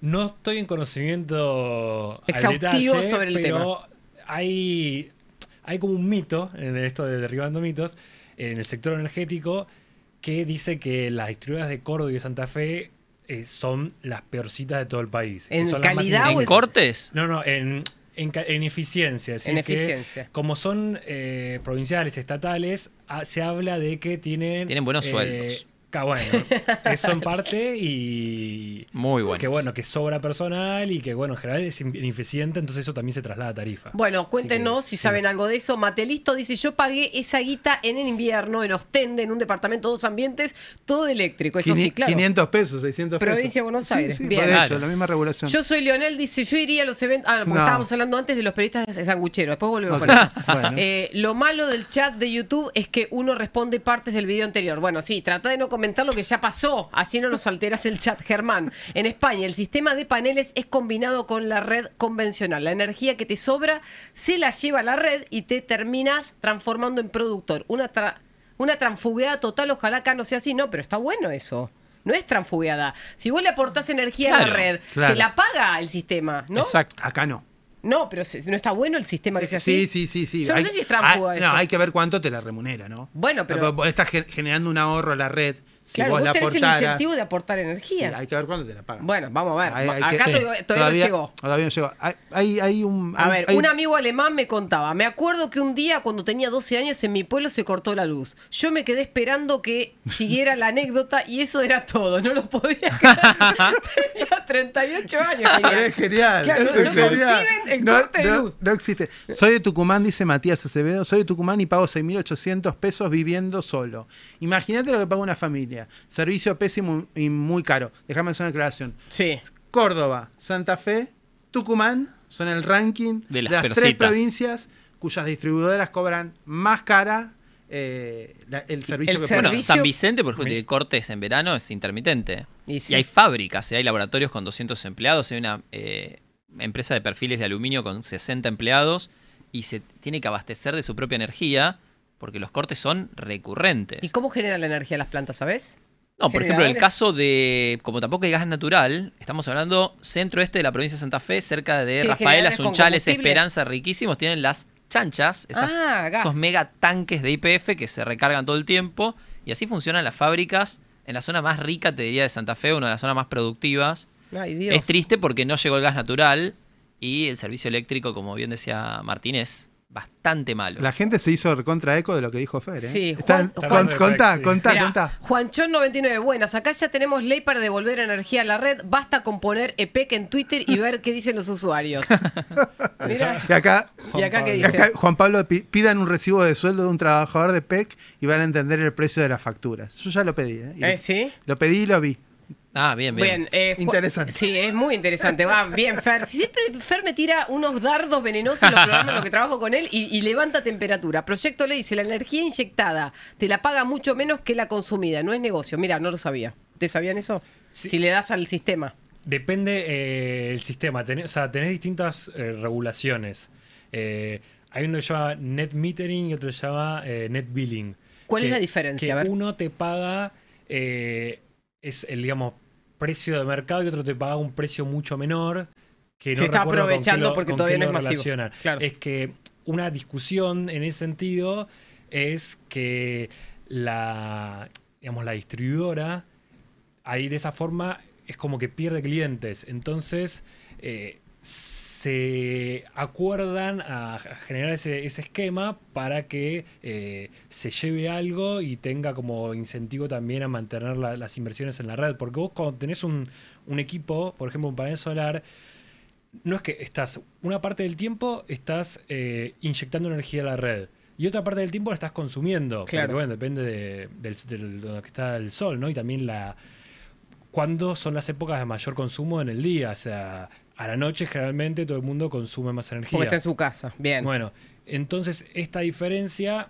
no estoy en conocimiento exhaustivo detalle, sobre el pero tema. Hay, hay como un mito en esto de derribando mitos en el sector energético que dice que las distribuidoras de Córdoba y de Santa Fe eh, son las peorcitas de todo el país. ¿En calidad en cortes? No, no, en, en, eficiencia. en eficiencia. como son eh, provinciales, estatales, ah, se habla de que tienen... Tienen buenos eh, sueldos bueno, eso en parte y... Muy bueno. Que bueno, sobra personal y que bueno, en general es ineficiente, entonces eso también se traslada a tarifa. Bueno, cuéntenos si saben algo de eso. Matelisto dice, yo pagué esa guita en el invierno, en Ostende, en un departamento, dos ambientes, todo eléctrico. Eso 500 pesos, 600 pesos. Provincia de Buenos Aires. De hecho, la misma regulación. Yo soy Leonel, dice, yo iría a los eventos... Ah, porque estábamos hablando antes de los periodistas de sanguchero, después volvemos con eso. [laughs] Eh, lo malo del chat de YouTube es que uno responde partes del video anterior. Bueno, sí, trata de no comentar lo que ya pasó, así no nos alteras el chat, Germán. En España, el sistema de paneles es combinado con la red convencional. La energía que te sobra se la lleva a la red y te terminas transformando en productor. Una, una transfugueada total, ojalá acá no sea así, no, pero está bueno eso no es transfugueada. Si vos le aportás energía a la red, te la paga el sistema, ¿no? Exacto. Acá no. No, pero no está bueno el sistema que se hace. Sí, sí, sí, sí. Yo no sé si es trampo eso. No, hay que ver cuánto te la remunera, ¿no? Bueno, pero. Estás generando un ahorro a la red. Si claro, vos, tenés el incentivo de aportar energía. hay que ver cuándo te la pagan. Bueno, vamos a ver. Acá todavía, no llegó. Todavía no llegó. Hay, hay un, a ver, un amigo alemán me contaba, me acuerdo que un día cuando tenía 12 años en mi pueblo se cortó la luz. Yo me quedé esperando que siguiera la anécdota y eso era todo. No lo podía [laughs] Tenía 38 años. Ah, es genial. no, conciben corte de luz. No existe. Soy de Tucumán, dice Matías Acevedo. Soy de Tucumán y pago 6.800 pesos viviendo solo. Imagínate lo que paga una familia. Servicio pésimo y muy caro. Déjame hacer una aclaración. Sí. Córdoba, Santa Fe, Tucumán son el ranking de las, tres provincias cuyas distribuidoras cobran más cara eh, el servicio el servicio... Bueno, San Vicente, por ejemplo, de cortes en verano es intermitente. Y, hay fábricas, eh, hay laboratorios con 200 empleados, hay una eh, empresa de perfiles de aluminio con 60 empleados y se tiene que abastecer de su propia energía porque los cortes son recurrentes. ¿Y cómo genera la energía las plantas, sabes? No, por ejemplo, en el caso de, como tampoco hay gas natural, estamos hablando centro-este de la provincia de Santa Fe, cerca de Rafaela, Sunchales, Esperanza, riquísimos, tienen las chanchas, ah, esos mega tanques de IPF que se recargan todo el tiempo, y así funcionan las fábricas en la zona más rica, te diría, de Santa Fe, una de las zonas más productivas. Es triste porque no llegó el gas natural y el servicio eléctrico, como bien decía Martínez, bastante malo. La gente se hizo contra eco de lo que dijo Fer. ¿eh? Sí, contá, contá, contá. Juanchón 99, buenas, acá ya tenemos ley para devolver energía a la red, basta con poner EPEC en Twitter y ver qué dicen los usuarios. [laughs] Mira. Y acá, ¿qué dice? Juan Pablo, pidan un recibo de sueldo de un trabajador de EPEC y van a entender el precio de las facturas. Yo ya lo pedí. ¿Eh, ¿Eh sí? Lo pedí y lo vi. Ah, bien, bien. Eh, interesante. Sí, es muy interesante. Va, bien, Fer. Siempre Fer me tira unos dardos venenosos en los en que trabajo con él y, levanta temperatura. Proyecto le dice, la energía inyectada te la paga mucho menos que la consumida, no es negocio. Mira, no lo sabía. ¿Te sabían eso? Si le das al sistema. Depende del eh, el sistema. o sea, tenés distintas eh, regulaciones. hay uno que se llama net metering y otro que se llama net billing. ¿Cuál es la diferencia? Uno te paga es el, digamos, precio de mercado y otro te paga un precio mucho menor. Que no Se está aprovechando porque todavía no es masivo. Es que una discusión en ese sentido es que la, digamos, la distribuidora, ahí de esa forma es como que pierde clientes. Entonces, eh, se acuerdan a generar ese, esquema para que eh, se lleve algo y tenga como incentivo también a mantener las inversiones en la red. Porque vos cuando tenés un, equipo, por ejemplo un panel solar, no es que estás, una parte del tiempo estás eh, inyectando energía a la red. Y otra parte del tiempo la estás consumiendo. Claro. bueno, depende de, del, donde está el sol, ¿no? Y también la, cuándo son las épocas de mayor consumo en el día. O sea, a la noche generalmente todo el mundo consume más energía. Como está en su casa, bien. Bueno, entonces esta diferencia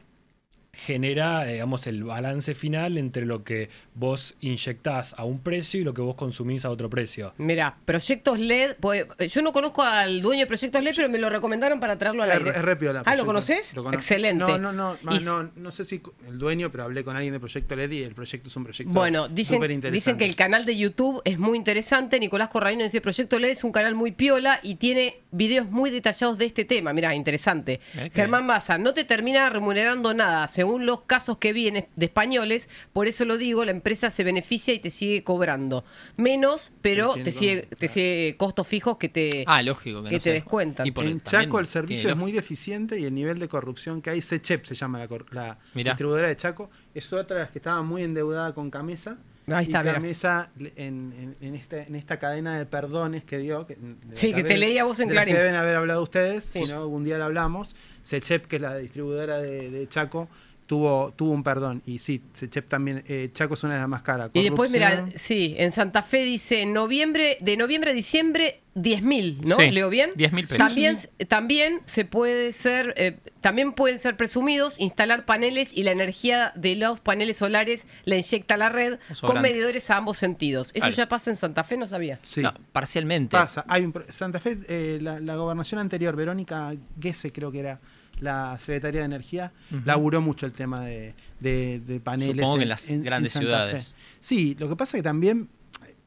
genera, eh, digamos, el balance final entre lo que vos inyectás a un precio y lo que vos consumís a otro precio. Mira, proyectos LED, pues, eh, yo no conozco al dueño de proyectos LED, pero me lo recomendaron para traerlo al aire. Es repiola. Ah, ¿lo conoces? Excelente. No, no, no, sé si el dueño, pero hablé con alguien de proyecto LED y el proyecto es un proyecto Bueno, dicen, dicen que el canal de YouTube es muy interesante. Nicolás Corraino dice, Proyecto LED es un canal muy piola y tiene videos muy detallados de este tema. Mira, interesante. Eh, Germán Baza, no te termina remunerando nada, según según los casos que vienen de españoles, por eso lo digo, la empresa se beneficia y te sigue cobrando. Menos, pero te sigue, te sigue costos fijos que te, ah, lógico, que, descuentan. en Chaco el servicio es muy deficiente y el nivel de corrupción que hay, Sechep se llama la, distribuidora de Chaco, es otra de las que estaba muy endeudada con Camisa Ahí está, y Camisa en, en, esta, cadena de perdones que dio. sí, que, te leía vos en Clarín. deben haber hablado ustedes, si no, algún día la hablamos. Sechep, que es la distribuidora de Chaco, tuvo, tuvo un perdón. Y sí, Chep también, eh, Chaco es una de las más caras. Y después, mira, sí, en Santa Fe dice noviembre, de noviembre a diciembre, 10.000, mil, ¿no? ¿Leo bien? 10 mil pesos. También, también se puede ser, eh, también pueden ser presumidos instalar paneles y la energía de los paneles solares la inyecta a la red con medidores a ambos sentidos. Eso ya pasa en Santa Fe, no sabía. Sí. No, parcialmente. Pasa. Hay Santa Fe, eh, la, la gobernación anterior, Verónica Guese creo que era la Secretaría de Energía, laburó mucho el tema de, paneles. en las grandes ciudades. Sí, lo que pasa es que también,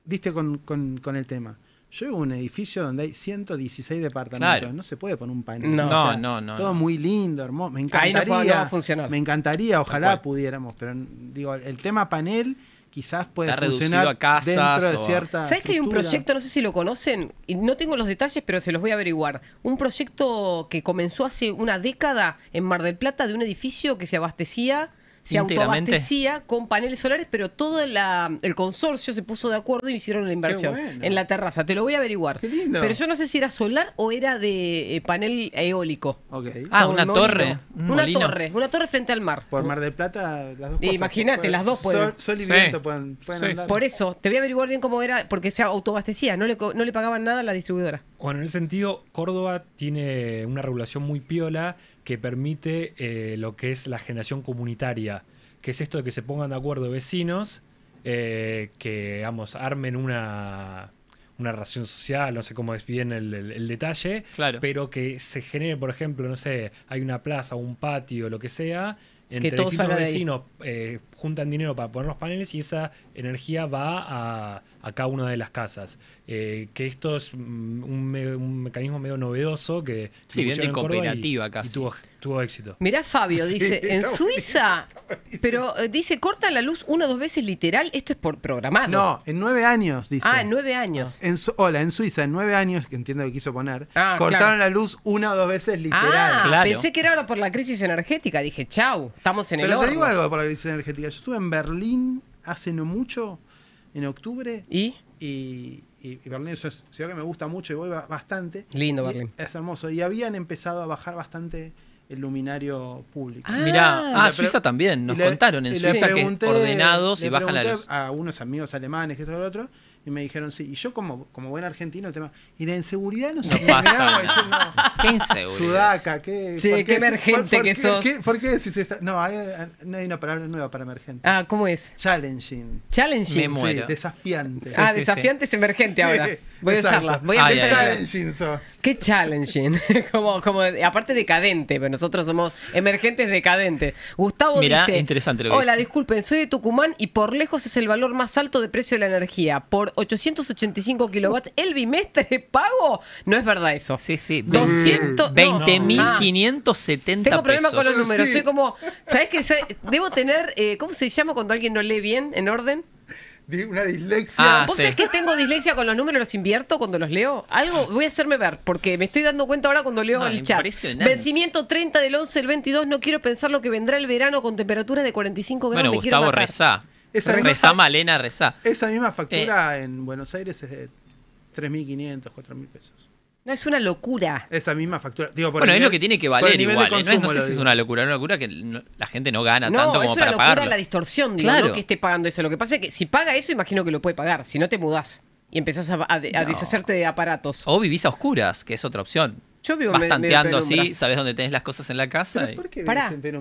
viste con, con, el tema. Yo vivo un edificio donde hay 116 departamentos. No se puede poner un panel. No, no, no, Todo muy lindo, hermoso. Me encantaría. funcionar. Me encantaría, ojalá pudiéramos. Pero digo, el tema panel quizás puede Está funcionar a casas dentro de ¿Sabes que hay un proyecto, no sé si lo conocen, y no tengo los detalles, pero se los voy a averiguar? Un proyecto que comenzó hace una década en Mar del Plata de un edificio que se abastecía se autoabastecía con paneles solares, pero todo el consorcio se puso de acuerdo y hicieron la inversión en la terraza. Te lo voy a averiguar. Pero yo no sé si era solar o era de eh, panel eólico. Ah, una torre. una torre. Una torre frente al mar. Por Mar del Plata, las dos Imagínate, las dos pueden. Sol, y pueden, Por eso, te voy a averiguar bien cómo era, porque se autoabastecía, no le, no le pagaban nada a la distribuidora. Bueno, en ese sentido, Córdoba tiene una regulación muy piola que permite eh, lo que es la generación comunitaria, que es esto de que se pongan de acuerdo vecinos, eh, que digamos, armen una, una ración social, no sé cómo es bien el, detalle, pero que se genere, por ejemplo, no sé, hay una plaza, un patio, lo que sea, entre que todos los vecinos eh, juntan dinero para poner los paneles y esa energía va a, a cada una de las casas. Eh, que esto es mm, un, mecanismo medio novedoso que... Sí, bien cooperativa casi. tuvo, éxito. Mirá Fabio, [laughs] dice, en Suiza, pero eh, dice, corta la luz una o dos veces literal, esto es por programado. No, en nueve años, dice. Ah, en nueve años. En hola, en Suiza, en nueve años, que entiendo que quiso poner, ah, cortaron la luz una o dos veces literal. Ah, pensé que era por la crisis energética, dije, chau, estamos en el el Pero te digo algo por la crisis energética, yo estuve en Berlín hace no mucho en octubre. ¿Y? Y, y, es ciudad que me gusta mucho y voy bastante. Lindo Berlín. Es hermoso. Y habían empezado a bajar bastante el luminario público. Ah, Mirá, ah, Suiza también, nos contaron en Suiza que ordenados y bajan la luz. A unos amigos alemanes, que esto y lo otro, y me dijeron, sí. Y yo, como, como buen argentino, el tema. Y la inseguridad no se [laughs] no pasa. ¿Qué inseguridad? Sudaca, qué. qué, emergente que sos. Qué, ¿Por qué decís No, hay, una palabra nueva para emergente. Ah, ¿cómo es? Challenging. Challenging. desafiante. ah, desafiante es emergente ahora. Voy a usarla. Voy a empezar. Qué challenging. [laughs] como, como, aparte decadente, pero nosotros somos emergentes decadentes. Gustavo Mirá, dice. interesante lo que Hola, disculpen, soy de Tucumán y por lejos es el valor más alto de precio de la energía. Por 885 kilowatts el bimestre pago. No es verdad eso. Sí, sí. 20.570 mm. Tengo problemas con los números. Soy como, ¿sabes qué? Debo tener, eh, ¿cómo se llama cuando alguien no lee bien en orden? una dislexia. Ah, ¿Vos sabés que tengo dislexia con los números, los invierto cuando los leo? Algo ah. voy a hacerme ver, porque me estoy dando cuenta ahora cuando leo el chat. Vencimiento 30 del 11 el 22, no quiero pensar lo que vendrá el verano con temperaturas de 45 grados. Bueno, me Gustavo Rezá, esa misma, Malena, Reza. Esa misma factura eh, en Buenos Aires es de 3.500, 4.000 pesos. No, es una locura. Esa misma factura. bueno, es lo que tiene que valer igual. ¿eh? no, es, sé si es una locura. una locura que la gente no gana tanto como para pagar. Es una locura la distorsión, digo, claro. que esté pagando eso. Lo que pasa es que si paga eso, imagino que lo puede pagar. Si no, te mudás y empezás a deshacerte de aparatos. O vivís a oscuras, que es otra opción. Yo vivo Vas tanteando así, sabes dónde tenés las cosas en la casa. para ¿Por qué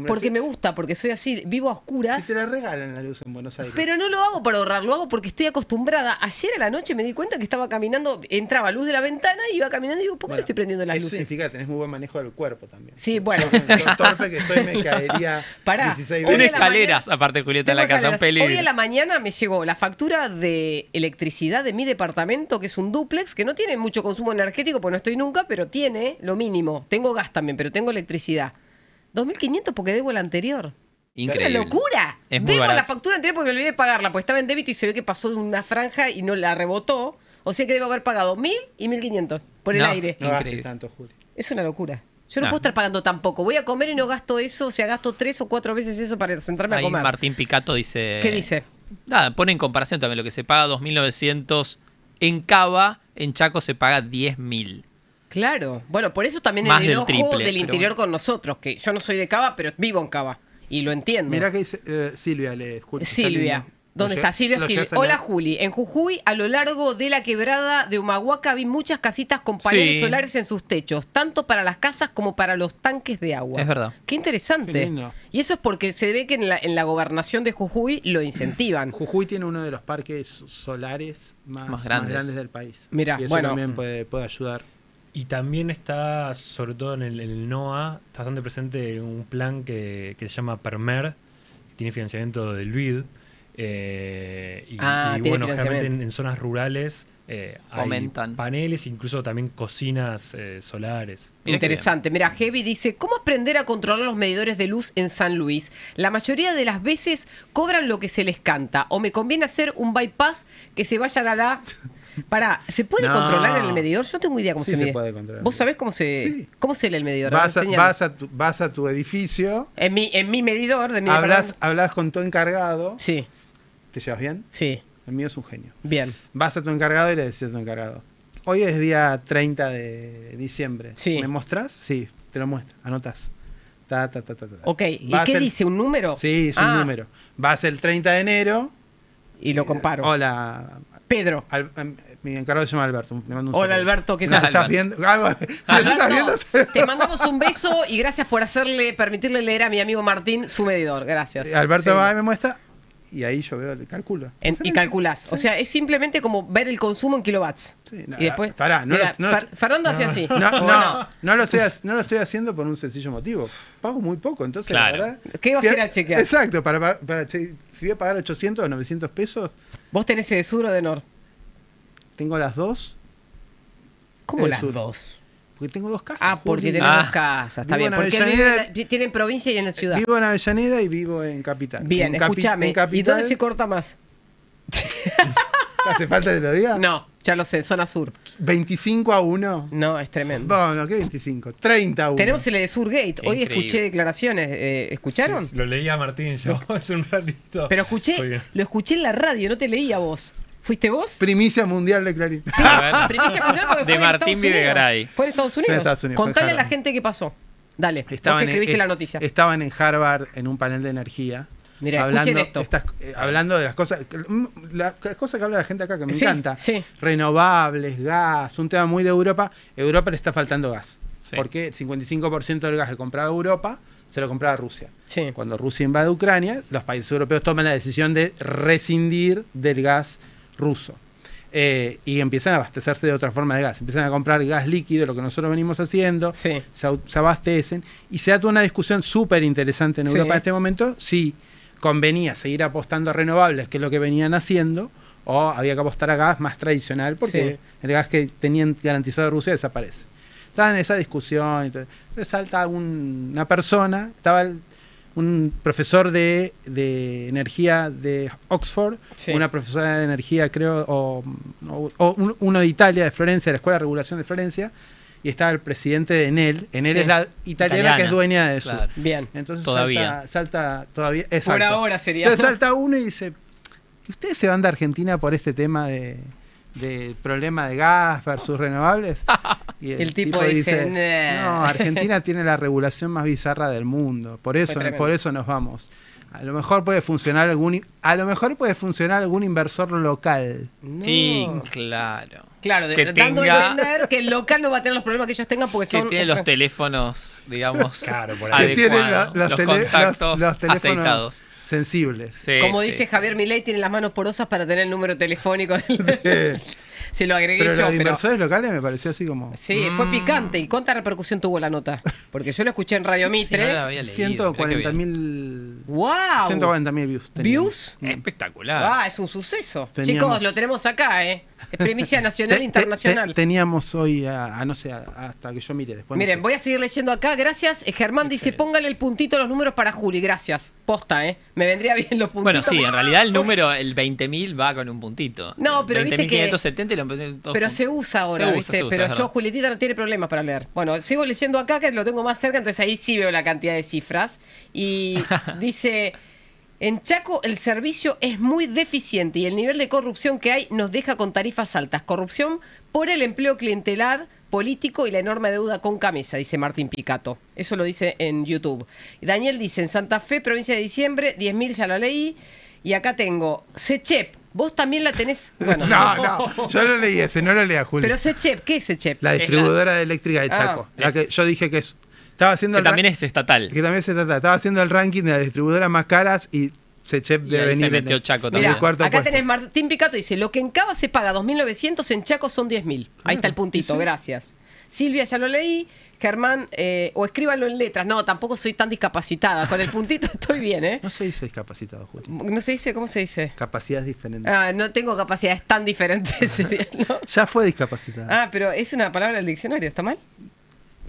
porque me gusta, porque soy así, vivo a oscuras. Si te la regalan la luz en Buenos Aires. Pero no lo hago para ahorrar, lo hago porque estoy acostumbrada. Ayer a la noche me di cuenta que estaba caminando, entraba luz de la ventana y iba caminando y digo, ¿por qué no estoy prendiendo la luz? Eso significa que tenés muy buen manejo del cuerpo también. Sí, bueno. torpe que soy, me caería [laughs] Pará, escaleras, aparte Julieta, en la casa, Hoy a la mañana me llegó la factura de electricidad de mi departamento, que es un duplex, que no tiene mucho consumo energético, porque no estoy nunca, pero tiene lo mínimo. Tengo gas también, pero tengo electricidad. 2.500 porque debo el anterior. Increíble. Es una locura. debo la factura anterior porque me olvidé de pagarla, porque estaba en débito y se ve que pasó de una franja y no la rebotó. O sea que debo haber pagado 1.000 y 1.500 por el aire. No Increíble. tanto, Julio. Es una locura. Yo no, puedo estar pagando tampoco. Voy a comer y no gasto eso, o sea, gasto tres o cuatro veces eso para sentarme a comer. Martín Picato dice... ¿Qué dice? Nada, pone en comparación también lo que se paga 2.900 en Cava, en Chaco se paga 10.000. Claro, bueno, por eso también el enojo del, interior con nosotros, que yo no soy de Cava, pero vivo en Cava y lo entiendo. Mirá que dice eh, Silvia, le Silvia. ¿Dónde está Silvia? Silvia. Hola Juli. En Jujuy, a lo largo de la quebrada de Humahuaca, vi muchas casitas con paneles solares en sus techos, tanto para las casas como para los tanques de agua. Es verdad. Qué interesante. Y eso es porque se ve que en la, gobernación de Jujuy lo incentivan. [clears throat] Jujuy tiene uno de los parques solares más, grandes. del país. Mira, y bueno, también puede ayudar. Y también está, sobre todo en el, NOA, está bastante presente un plan que, se llama PERMER, que tiene financiamiento del BID. Eh, y, ah, bueno, generalmente en, zonas rurales eh, hay paneles, incluso también cocinas eh, solares. Interesante. Mira, Heavy dice, ¿cómo aprender a controlar los medidores de luz en San Luis? La mayoría de las veces cobran lo que se les canta. ¿O me conviene hacer un bypass que se vayan a la... Para, ¿se puede controlar controlar el medidor? Yo tengo idea cómo sí se, puede controlar. ¿Vos sabés cómo se, cómo se lee el medidor? Vas a, vas a, tu, edificio. En mi, en mi medidor de mi hablas, hablas con tu encargado. Sí. ¿Te llevas bien? Sí. El mío es un genio. Bien. Vas a tu encargado y le decís a tu encargado. Hoy es día 30 de diciembre. Sí. ¿Me mostrás? Sí, te lo muestro. Anotás. Ta, ta, ta, ok, ¿y qué dice? ¿Un número? Sí, es un ah. número. Vas el 30 de enero. Y lo comparo. Hola. Pedro. Em, mi encargado se llama Alberto. Hola Alberto, ¿qué tal? estás viendo, ah, Te mandamos un beso y gracias por hacerle, permitirle leer a mi amigo Martín su medidor. Gracias. Eh, Alberto me muestra y ahí yo veo, calculo. y calculás. O sea, es simplemente como ver el consumo en kilowatts. Sí, y después. pará, Fernando hace así. No, no, no lo estoy, no lo estoy haciendo por un sencillo motivo. Pago muy poco, entonces la verdad... ¿Qué vas a ir a chequear? Exacto, si voy a pagar 800 o 900 pesos, ¿Vos tenés ese de sur o de norte tengo las dos. ¿Cómo las dos? Porque tengo dos casas. Ah, porque tenemos dos ah. casas, está bien. Porque tiene tienen provincia y en la ciudad. Vivo en Avellaneda y vivo en Capital. Bien, en escúchame. En ¿Y dónde se corta más? ¿Hace falta que te lo diga? No, ya lo sé, zona sur. ¿25 a 1? No, es tremendo. Bueno, ¿qué 25? 30 a 1. Tenemos el de Surgate. Hoy escuché declaraciones. Eh, ¿Escucharon? lo leía Martín yo [laughs] hace un ratito. Pero escuché, lo escuché en la radio, no te leía vos. ¿Fuiste vos? Primicia mundial de Clarín. Sí, primicia mundial de Martín Videgaray. Fue en Estados Unidos. Estados Unidos Contale a la gente qué pasó. Dale, estaban escribiste la noticia. Estaban en Harvard en un panel de energía. Mira, hablando, esto. Eh, hablando de las cosas, mm, las cosas que habla la gente acá que me encanta, sí. renovables, gas, un tema muy de Europa. Europa le está faltando gas, porque el 55% del gas que compraba Europa se lo compraba Rusia. Cuando Rusia invade Ucrania, los países europeos toman la decisión de rescindir del gas ruso. Eh, y empiezan a abastecerse de otra forma de gas. Empiezan a comprar gas líquido, lo que nosotros venimos haciendo, se, abastecen. Y se da toda una discusión súper interesante en Europa en este momento si convenía seguir apostando a renovables, que es lo que venían haciendo, o había que apostar a gas más tradicional, porque el gas que tenían garantizado Rusia desaparece. Estaban en esa discusión. Entonces, salta una persona, estaba el un profesor de, energía de Oxford, una profesora de energía, creo, o, uno de Italia, de Florencia, de la Escuela de Regulación de Florencia, y estaba el presidente de Enel. Enel es la italiana, que es dueña de eso. Bien. Entonces todavía. Salta, todavía. ahora sería. Entonces salta uno y dice: ¿Ustedes se van de Argentina por este tema de.? del problema de gas versus renovables. [laughs] Y el, tipo, dice, no, Argentina [laughs] tiene la regulación más bizarra del mundo, por eso, por eso nos vamos. A lo mejor puede funcionar algún a lo mejor puede funcionar algún inversor local. Sí, claro. Claro, que que el local no va a tener los problemas que ellos tengan porque que son... tiene los teléfonos, digamos, [laughs] claro, ahí. tienen los, contactos aceitados sensibles. Como dice Javier Milei, tiene las manos porosas para tener el número telefónico. [laughs] si lo agregué pero Los locales me pareció así como. Sí, fue mm. picante. ¿Y cuánta repercusión tuvo la nota? Porque yo lo escuché en Radio Mitre. No 140 mil. ¡Wow! 140 mil views. ¿Views? Espectacular. ¡Ah, es un suceso! Chicos, lo tenemos acá, ¿eh? Primicia nacional, e internacional. teníamos hoy, a, no sé, hasta que yo mire después. Miren, voy a seguir leyendo acá, gracias. Eh, Germán dice, póngale el puntito a los números para Juli, gracias. Posta, ¿eh? Me vendría bien los puntitos. Bueno, sí, en realidad el [laughs] número, el 20.000 va con un puntito. No, pero viste que... lo pero se usa ahora, ¿viste? pero yo, Julietita, no tiene problemas para leer. Bueno, sigo leyendo acá, que lo tengo más cerca, entonces ahí sí veo la cantidad de cifras. Y [laughs] dice... En Chaco el servicio es muy deficiente y el nivel de corrupción que hay nos deja con tarifas altas. Corrupción por el empleo clientelar político y la enorme deuda con camisa, dice Martín Picato. Eso lo dice en YouTube. Daniel dice, en Santa Fe, provincia de diciembre, 10.000 ya la leí. Y acá tengo, Sechep, vos también la tenés... [laughs] no, no, yo no leí ese, no lo leía, Julio. Pero Sechep, ¿qué es Sechep? La distribuidora eléctrica de ah, Chaco. la que yo dije que es estaba haciendo que también es estatal. Que también es estatal. Estaba haciendo el ranking de las distribuidoras más caras y Sechep de venir. Se metió Chaco también. acá tenés Martín Picato dice, lo que en Cava se paga 2.900, en Chaco son 10.000. Ahí está el ah, puntito, gracias. Silvia, ya lo leí. Germán, eh, o escríbanlo en letras. No, tampoco soy tan discapacitada. Con el puntito [laughs] estoy bien, ¿eh? No se dice discapacitado, Julio. No se dice, ¿cómo se dice? Capacidades diferentes. Ah, no tengo capacidades tan diferentes. [laughs] ya fue discapacitada. Ah, pero es una palabra del diccionario, ¿está mal?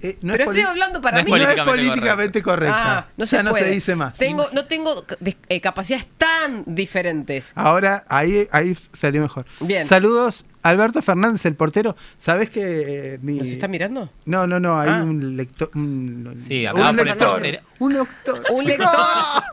Eh, pero estoy hablando para mí. no es políticamente correcta. Ah, no, se, dice más. Tengo, no tengo eh, capacidades tan diferentes. Ahora, ahí, ahí salió mejor. Bien. Saludos Alberto Fernández, el portero, Sabes que eh, mi... ¿Nos está mirando? No, no, no, hay ah. un lector. Un, sí, un lector. un lector. Un lector.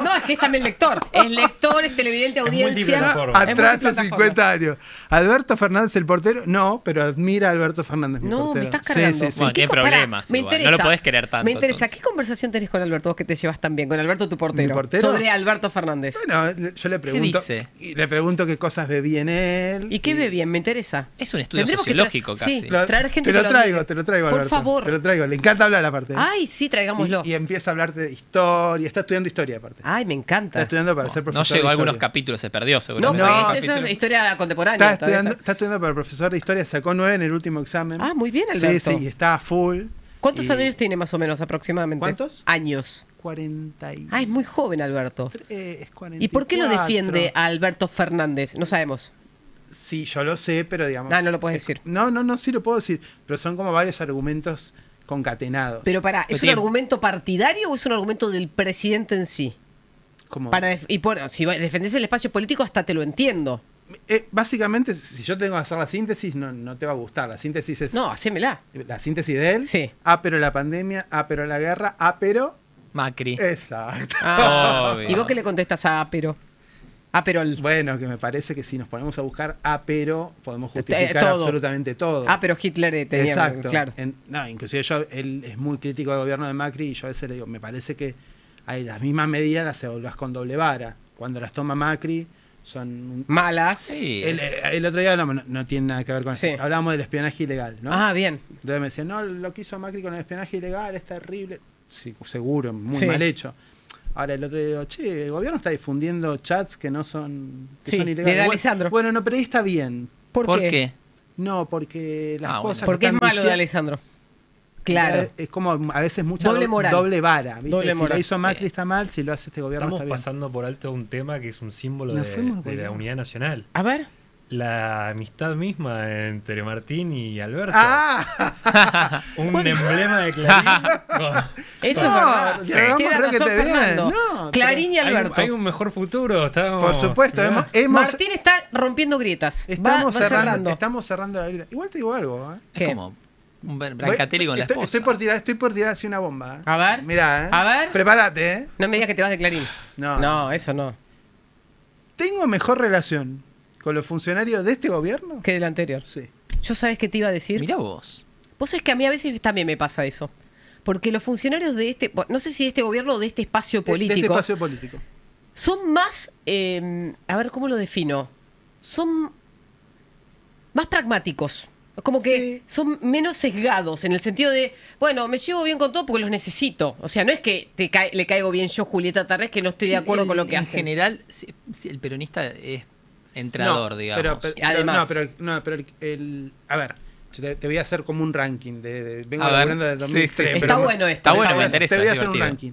No. es que es también lector. Es lector, es televidente, audiencia. Atrás de 50 años. Alberto Fernández, el portero, no, pero admira a Alberto Fernández. Mi no, me estás cargando. Sí, sí, sí. problemas. no lo podés querer tanto. Me interesa, ¿qué conversación tenés con Alberto vos que te llevas tan bien? Con Alberto, tu portero. portero? Sobre Alberto Fernández. Bueno, yo le pregunto. ¿Qué dice? Y le pregunto qué cosas ve en él. ¿Y qué bien? Me interesa. Es un estudio psicológico sociológico casi. traer gente te lo, traigo, te lo traigo. Por Alberto, favor. Te lo traigo. Le encanta hablar aparte. ¿eh? Ay, sí, traigámoslo. Y, empieza a hablarte de historia. Está estudiando historia aparte. Ay, me encanta. Está estudiando para ser profesor. No llegó a algunos capítulos, se perdió seguro No, no, es historia contemporánea. Está estudiando, está. para profesor de historia, sacó nueve en el último examen. Ah, muy bien, Alberto. Sí, sí, está full. ¿Cuántos años tiene más o menos aproximadamente? ¿Cuántos? Años. 40 y... Ah, es muy joven Alberto. Eh, es ¿Y por qué lo defiende a Alberto Fernández? No sabemos. Sí, yo lo sé, pero digamos. No, no lo puedes decir. No, no, no, sí lo puedo decir. Pero son como varios argumentos concatenados. Pero para, ¿es un argumento partidario o es un argumento del presidente en sí? Como... y bueno, si defendés el espacio político, hasta te lo entiendo. Eh, básicamente, si yo tengo que hacer la síntesis, no, no te va a gustar. La síntesis es. No, hacémela. La síntesis de él. Sí. Ah, pero la pandemia. a ah, pero la guerra. a ah, pero. Macri. Exacto. Ah. ¿Y vos qué le contestas a pero? Ah, bueno, que me parece que si nos ponemos a buscar ah, pero, podemos justificar absolutamente todo. Ah, pero Hitler eh, tenía. Exacto. Claro. no, inclusive yo, él es muy crítico del gobierno de Macri y yo a veces le digo, me parece que hay las mismas medidas las evaluas con doble vara. Cuando las toma Macri son malas. Sí, eh, el, otro día hablamos, no, tiene nada que ver con eso. Hablábamos del espionaje ilegal, ¿no? Ah, bien. Entonces me decían, no, lo que hizo Macri con el espionaje ilegal es terrible. Sí, seguro, muy mal hecho Ahora el otro digo, che, el gobierno está difundiendo chats que no son, ilegales. De Alessandro. Bueno, no, pero ahí está bien. ¿Por, qué? No, porque las ah, cosas. ¿Por Porque es malo de Alessandro. Claro. Eh, es como a veces mucha doble, moral. doble vara. ¿viste? si lo hizo Macri eh, está mal, si lo hace este gobierno está bien. Estamos pasando por alto un tema que es un símbolo de, la unidad nacional. A ver la amistad misma entre Martín y Alberto. ¡Ah! [laughs] un emblema de Clarín. [laughs] Eso no, es verdad. que te No, Clarín y Alberto. Hay, un mejor futuro. Por supuesto. Hemos, Martín está rompiendo grietas. Estamos, cerrando, Estamos cerrando la vida Igual te digo algo. ¿eh? Es como un brancatelli con estoy, la Estoy por tirar, estoy por tirar así una bomba. ¿eh? A ver. Mirá, ¿eh? A ver. Prepárate, ¿eh? No me digas que te vas de Clarín. No. No, eso no. Tengo mejor relación los funcionarios de este gobierno. Que del anterior. Sí. Yo sabes que te iba a decir. Mira vos. Vos es que a mí a veces también me pasa eso. Porque los funcionarios de este, no sé si de este gobierno o de este espacio político. De, este espacio político. Son más, eh, a ver cómo lo defino, son más pragmáticos. Como que son menos sesgados en el sentido de, bueno, me llevo bien con todo porque los necesito. O sea, no es que le caigo bien yo, Julieta Tarrés, que no estoy de acuerdo con lo que en hacen. En general, el peronista es entrenador digamos. no, pero, el, a ver, te, voy a hacer como un ranking. De, vengo del 2003. Está bueno esto. Está bueno, me interesa. Te voy a hacer un ranking.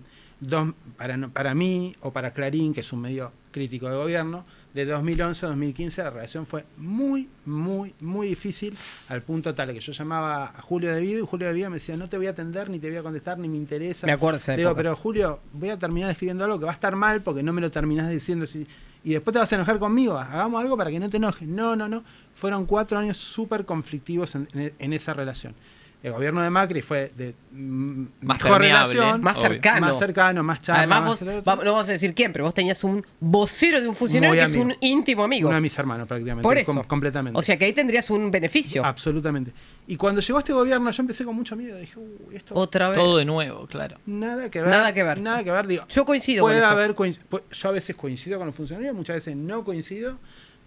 para, para mí o para Clarín, que es un medio crítico de gobierno, de 2011 a 2015 la relación fue muy, muy, muy difícil, al punto tal que yo llamaba a Julio de Vido y Julio de Vida me decía, no te voy a atender, ni te voy a contestar, ni me interesa. Me acuerdo Digo, pero Julio, voy a terminar escribiendo algo que va a estar mal porque no me lo terminás diciendo. Si, y después te vas a enojar conmigo, hagamos algo para que no te enojes. No, no, no. Fueron cuatro años súper conflictivos en, en esa relación el gobierno de Macri fue de más mejor relación, más cercano. Más cercano, más charla. Además, vos, no vamos a decir quién, pero vos tenías un vocero de un funcionario que es un íntimo amigo. Uno de mis hermanos, prácticamente. Por eso. completamente. O sea que ahí tendrías un beneficio. Absolutamente. Y cuando llegó este gobierno, yo empecé con mucho miedo. Dije, Uy, esto. Otra vez. Todo de nuevo, claro. Nada que ver. Nada que ver. Nada que ver. yo coincido puede haber coincido. yo a veces coincido con los funcionarios, muchas veces no coincido,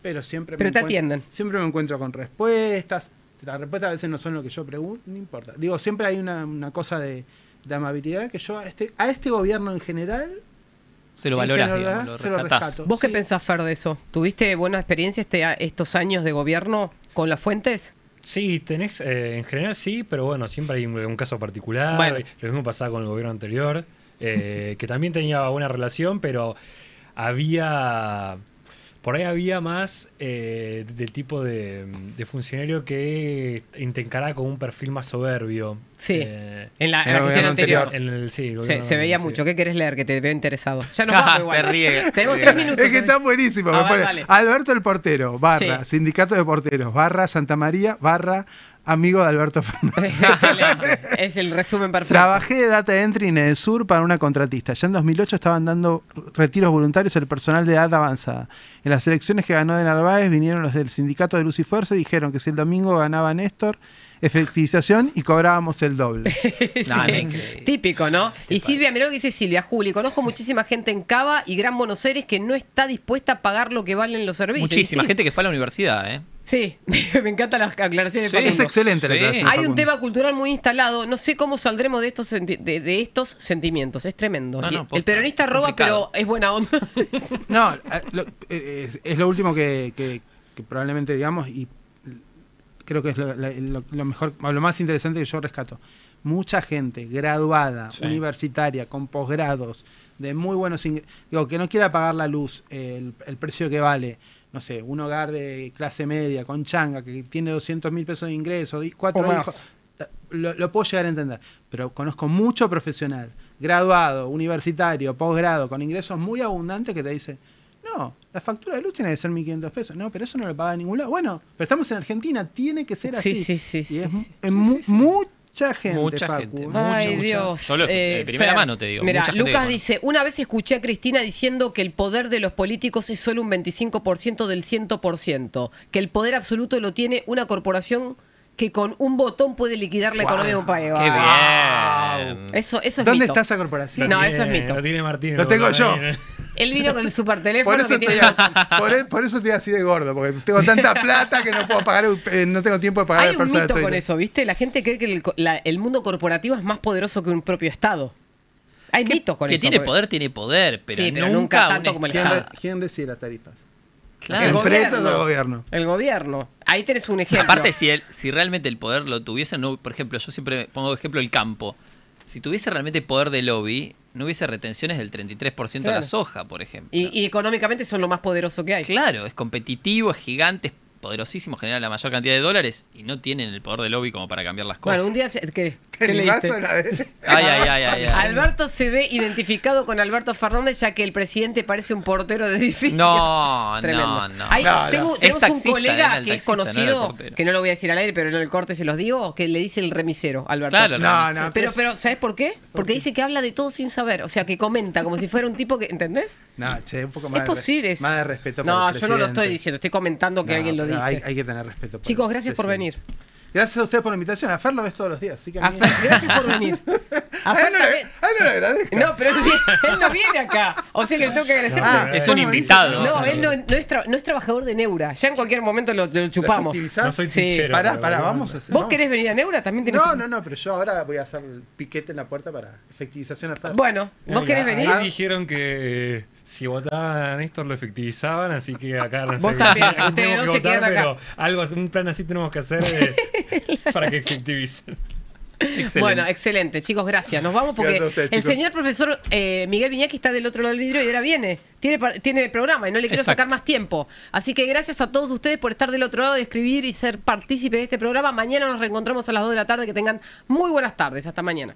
pero siempre pero te atienden. Siempre me encuentro con respuestas las respuestas a veces no son lo que yo pregunto, no importa. Digo, siempre hay una, cosa de, amabilidad que yo a este, a este gobierno en general... Se lo valoras, digamos, lo, ¿Vos qué pensás, Fer, de eso? ¿Tuviste buena experiencia este estos años de gobierno con las fuentes? Sí, tenés, eh, en general sí, pero bueno, siempre hay un, caso particular. Lo mismo pasaba con el gobierno anterior, eh, que también tenía buena relación, pero había por ahí había más eh, del tipo de, funcionario que intentará con un perfil más soberbio. Sí. Eh, en la, en anterior. En el, sí, se, veía mucho. ¿Qué querés leer? Que te veo interesado. Ya no más. [laughs] igual. Se ríe. [laughs] Tenemos tres minutos. Es que está buenísimo. Alberto el portero, barra, sindicato de porteros, barra, Santa María, barra, amigo de Alberto [laughs] Fernández. es el resumen perfecto. Trabajé de data entry en el sur para una contratista. Ya en 2008 estaban dando retiros voluntarios al personal de edad avanzada. En las elecciones que ganó de Narváez vinieron los del sindicato de Luz y Fuerza y dijeron que si el domingo ganaba Néstor, efectivización y cobrábamos el doble. [laughs] Típico, ¿no? y Silvia, mirá lo que dice Silvia, Juli, conozco muchísima gente en Cava y Gran Buenos Aires que no está dispuesta a pagar lo que valen los servicios. Muchísima gente que fue a la universidad, ¿eh? Sí, [laughs] me encantan las aclaraciones. Sí, es excelente la aclaración. Hay un tema cultural muy instalado. No sé cómo saldremos de estos, de, estos sentimientos. Es tremendo. el peronista roba, pero es buena onda. [laughs] no, eh, eh, es, lo último que, probablemente digamos y creo que es lo, mejor, lo más interesante que yo rescato. Mucha gente graduada, universitaria, con posgrados, de muy buenos ingresos, digo, que no quiera pagar la luz, el precio que vale no sé, un hogar de clase media con changa que tiene 200 mil pesos de ingresos, cuatro lo, puedo llegar a entender. Pero conozco mucho profesional, graduado, universitario, posgrado, con ingresos muy abundantes que te dice no, la factura de luz tiene que ser 1.500 pesos. No, pero eso no lo paga en ningún lado. Bueno, pero estamos en Argentina, tiene que ser así. Sí, sí, sí. es, mucha gente. Mucha gente. Mucha, Ay, Dios. de eh, primera mano te digo. Mira, Lucas dice: Una vez escuché a Cristina diciendo que el poder de los políticos es solo un 25% del 100%, que el poder absoluto lo tiene una corporación que con un botón puede liquidar la economía de un país. ¡Qué bien! ¿Dónde está esa corporación? No, eso es mito. Lo tengo yo. ¿eh? Él vino con el super teléfono. Por eso, que estoy, e- por, eso así de gordo, porque tengo tanta plata que no puedo pagar, eh, no tengo tiempo de pagar Hay a Hay un mito con eso, ¿viste? La gente cree que el, la, el mundo corporativo es más poderoso que un propio Estado. Hay mitos con eso. Que tiene poder, tiene poder, pero, nunca, nunca, tanto como el Estado. ¿Quién decide las tarifas? Claro. ¿El o el gobierno? El gobierno. Ahí tenés un ejemplo. Aparte, si, el, si realmente el poder lo tuviese no, por ejemplo, yo siempre pongo ejemplo el campo. Si tuviese realmente poder de lobby, no hubiese retenciones del 33% a de la soja, por ejemplo. Y, económicamente son lo más poderoso que hay. Claro, es competitivo, es gigante, es poderosísimo, genera la mayor cantidad de dólares y no tienen el poder de lobby como para cambiar las cosas. Bueno, un día se, que [laughs] Ay, ay, ay, ay, Alberto se ve identificado con Alberto Fernández ya que el presidente parece un portero de edificio. No, [laughs] no, no. Tenemos un colega que es conocido, que no lo voy a decir al aire, pero en el corte se los digo, que le dice el remisero, Alberto. Claro, no, no. Pero, pero, ¿sabes por qué? Porque dice que habla de todo sin saber, o sea, que comenta como si fuera un tipo que, ¿entendés? No, che, un poco más, es posible, más de respeto. No, yo no lo estoy diciendo, estoy comentando que alguien lo dice. Hay, que tener respeto. Chicos, gracias por venir. Gracias a ustedes por la invitación. A Fer lo ves todos los días, así que a mí... gracias por venir. [laughs] A, Fer no, le agradezco. No, pero él no viene acá. O sea, le tengo que agradecer. Ah, es un invitado. No, él no, es trabajador de Neura. Ya en cualquier momento lo, chupamos. No soy sí. pará, pará, vamos a hacer. ¿Vos querés venir a Neura? También tenés... No, no, no, pero yo ahora voy a hacer piquete en la puerta para efectivización a Fer. Bueno, ¿vos querés venir? dijeron que eh, si votaban a lo efectivizaban, así que acá no [laughs] Vos también, ustedes se quedan acá. pero algo, un plan así tenemos que hacer eh, [laughs] para que efectivicen. Bueno, excelente, chicos, gracias. Nos vamos porque el señor profesor eh, Miguel Viñaki está del otro lado del vidrio y ahora viene. Tiene, tiene programa y no le quiero sacar más tiempo. Así que gracias a todos ustedes por estar del otro lado, de escribir y ser partícipes de este programa. Mañana nos reencontramos a las 2 de la tarde. Que tengan muy buenas tardes. Hasta mañana.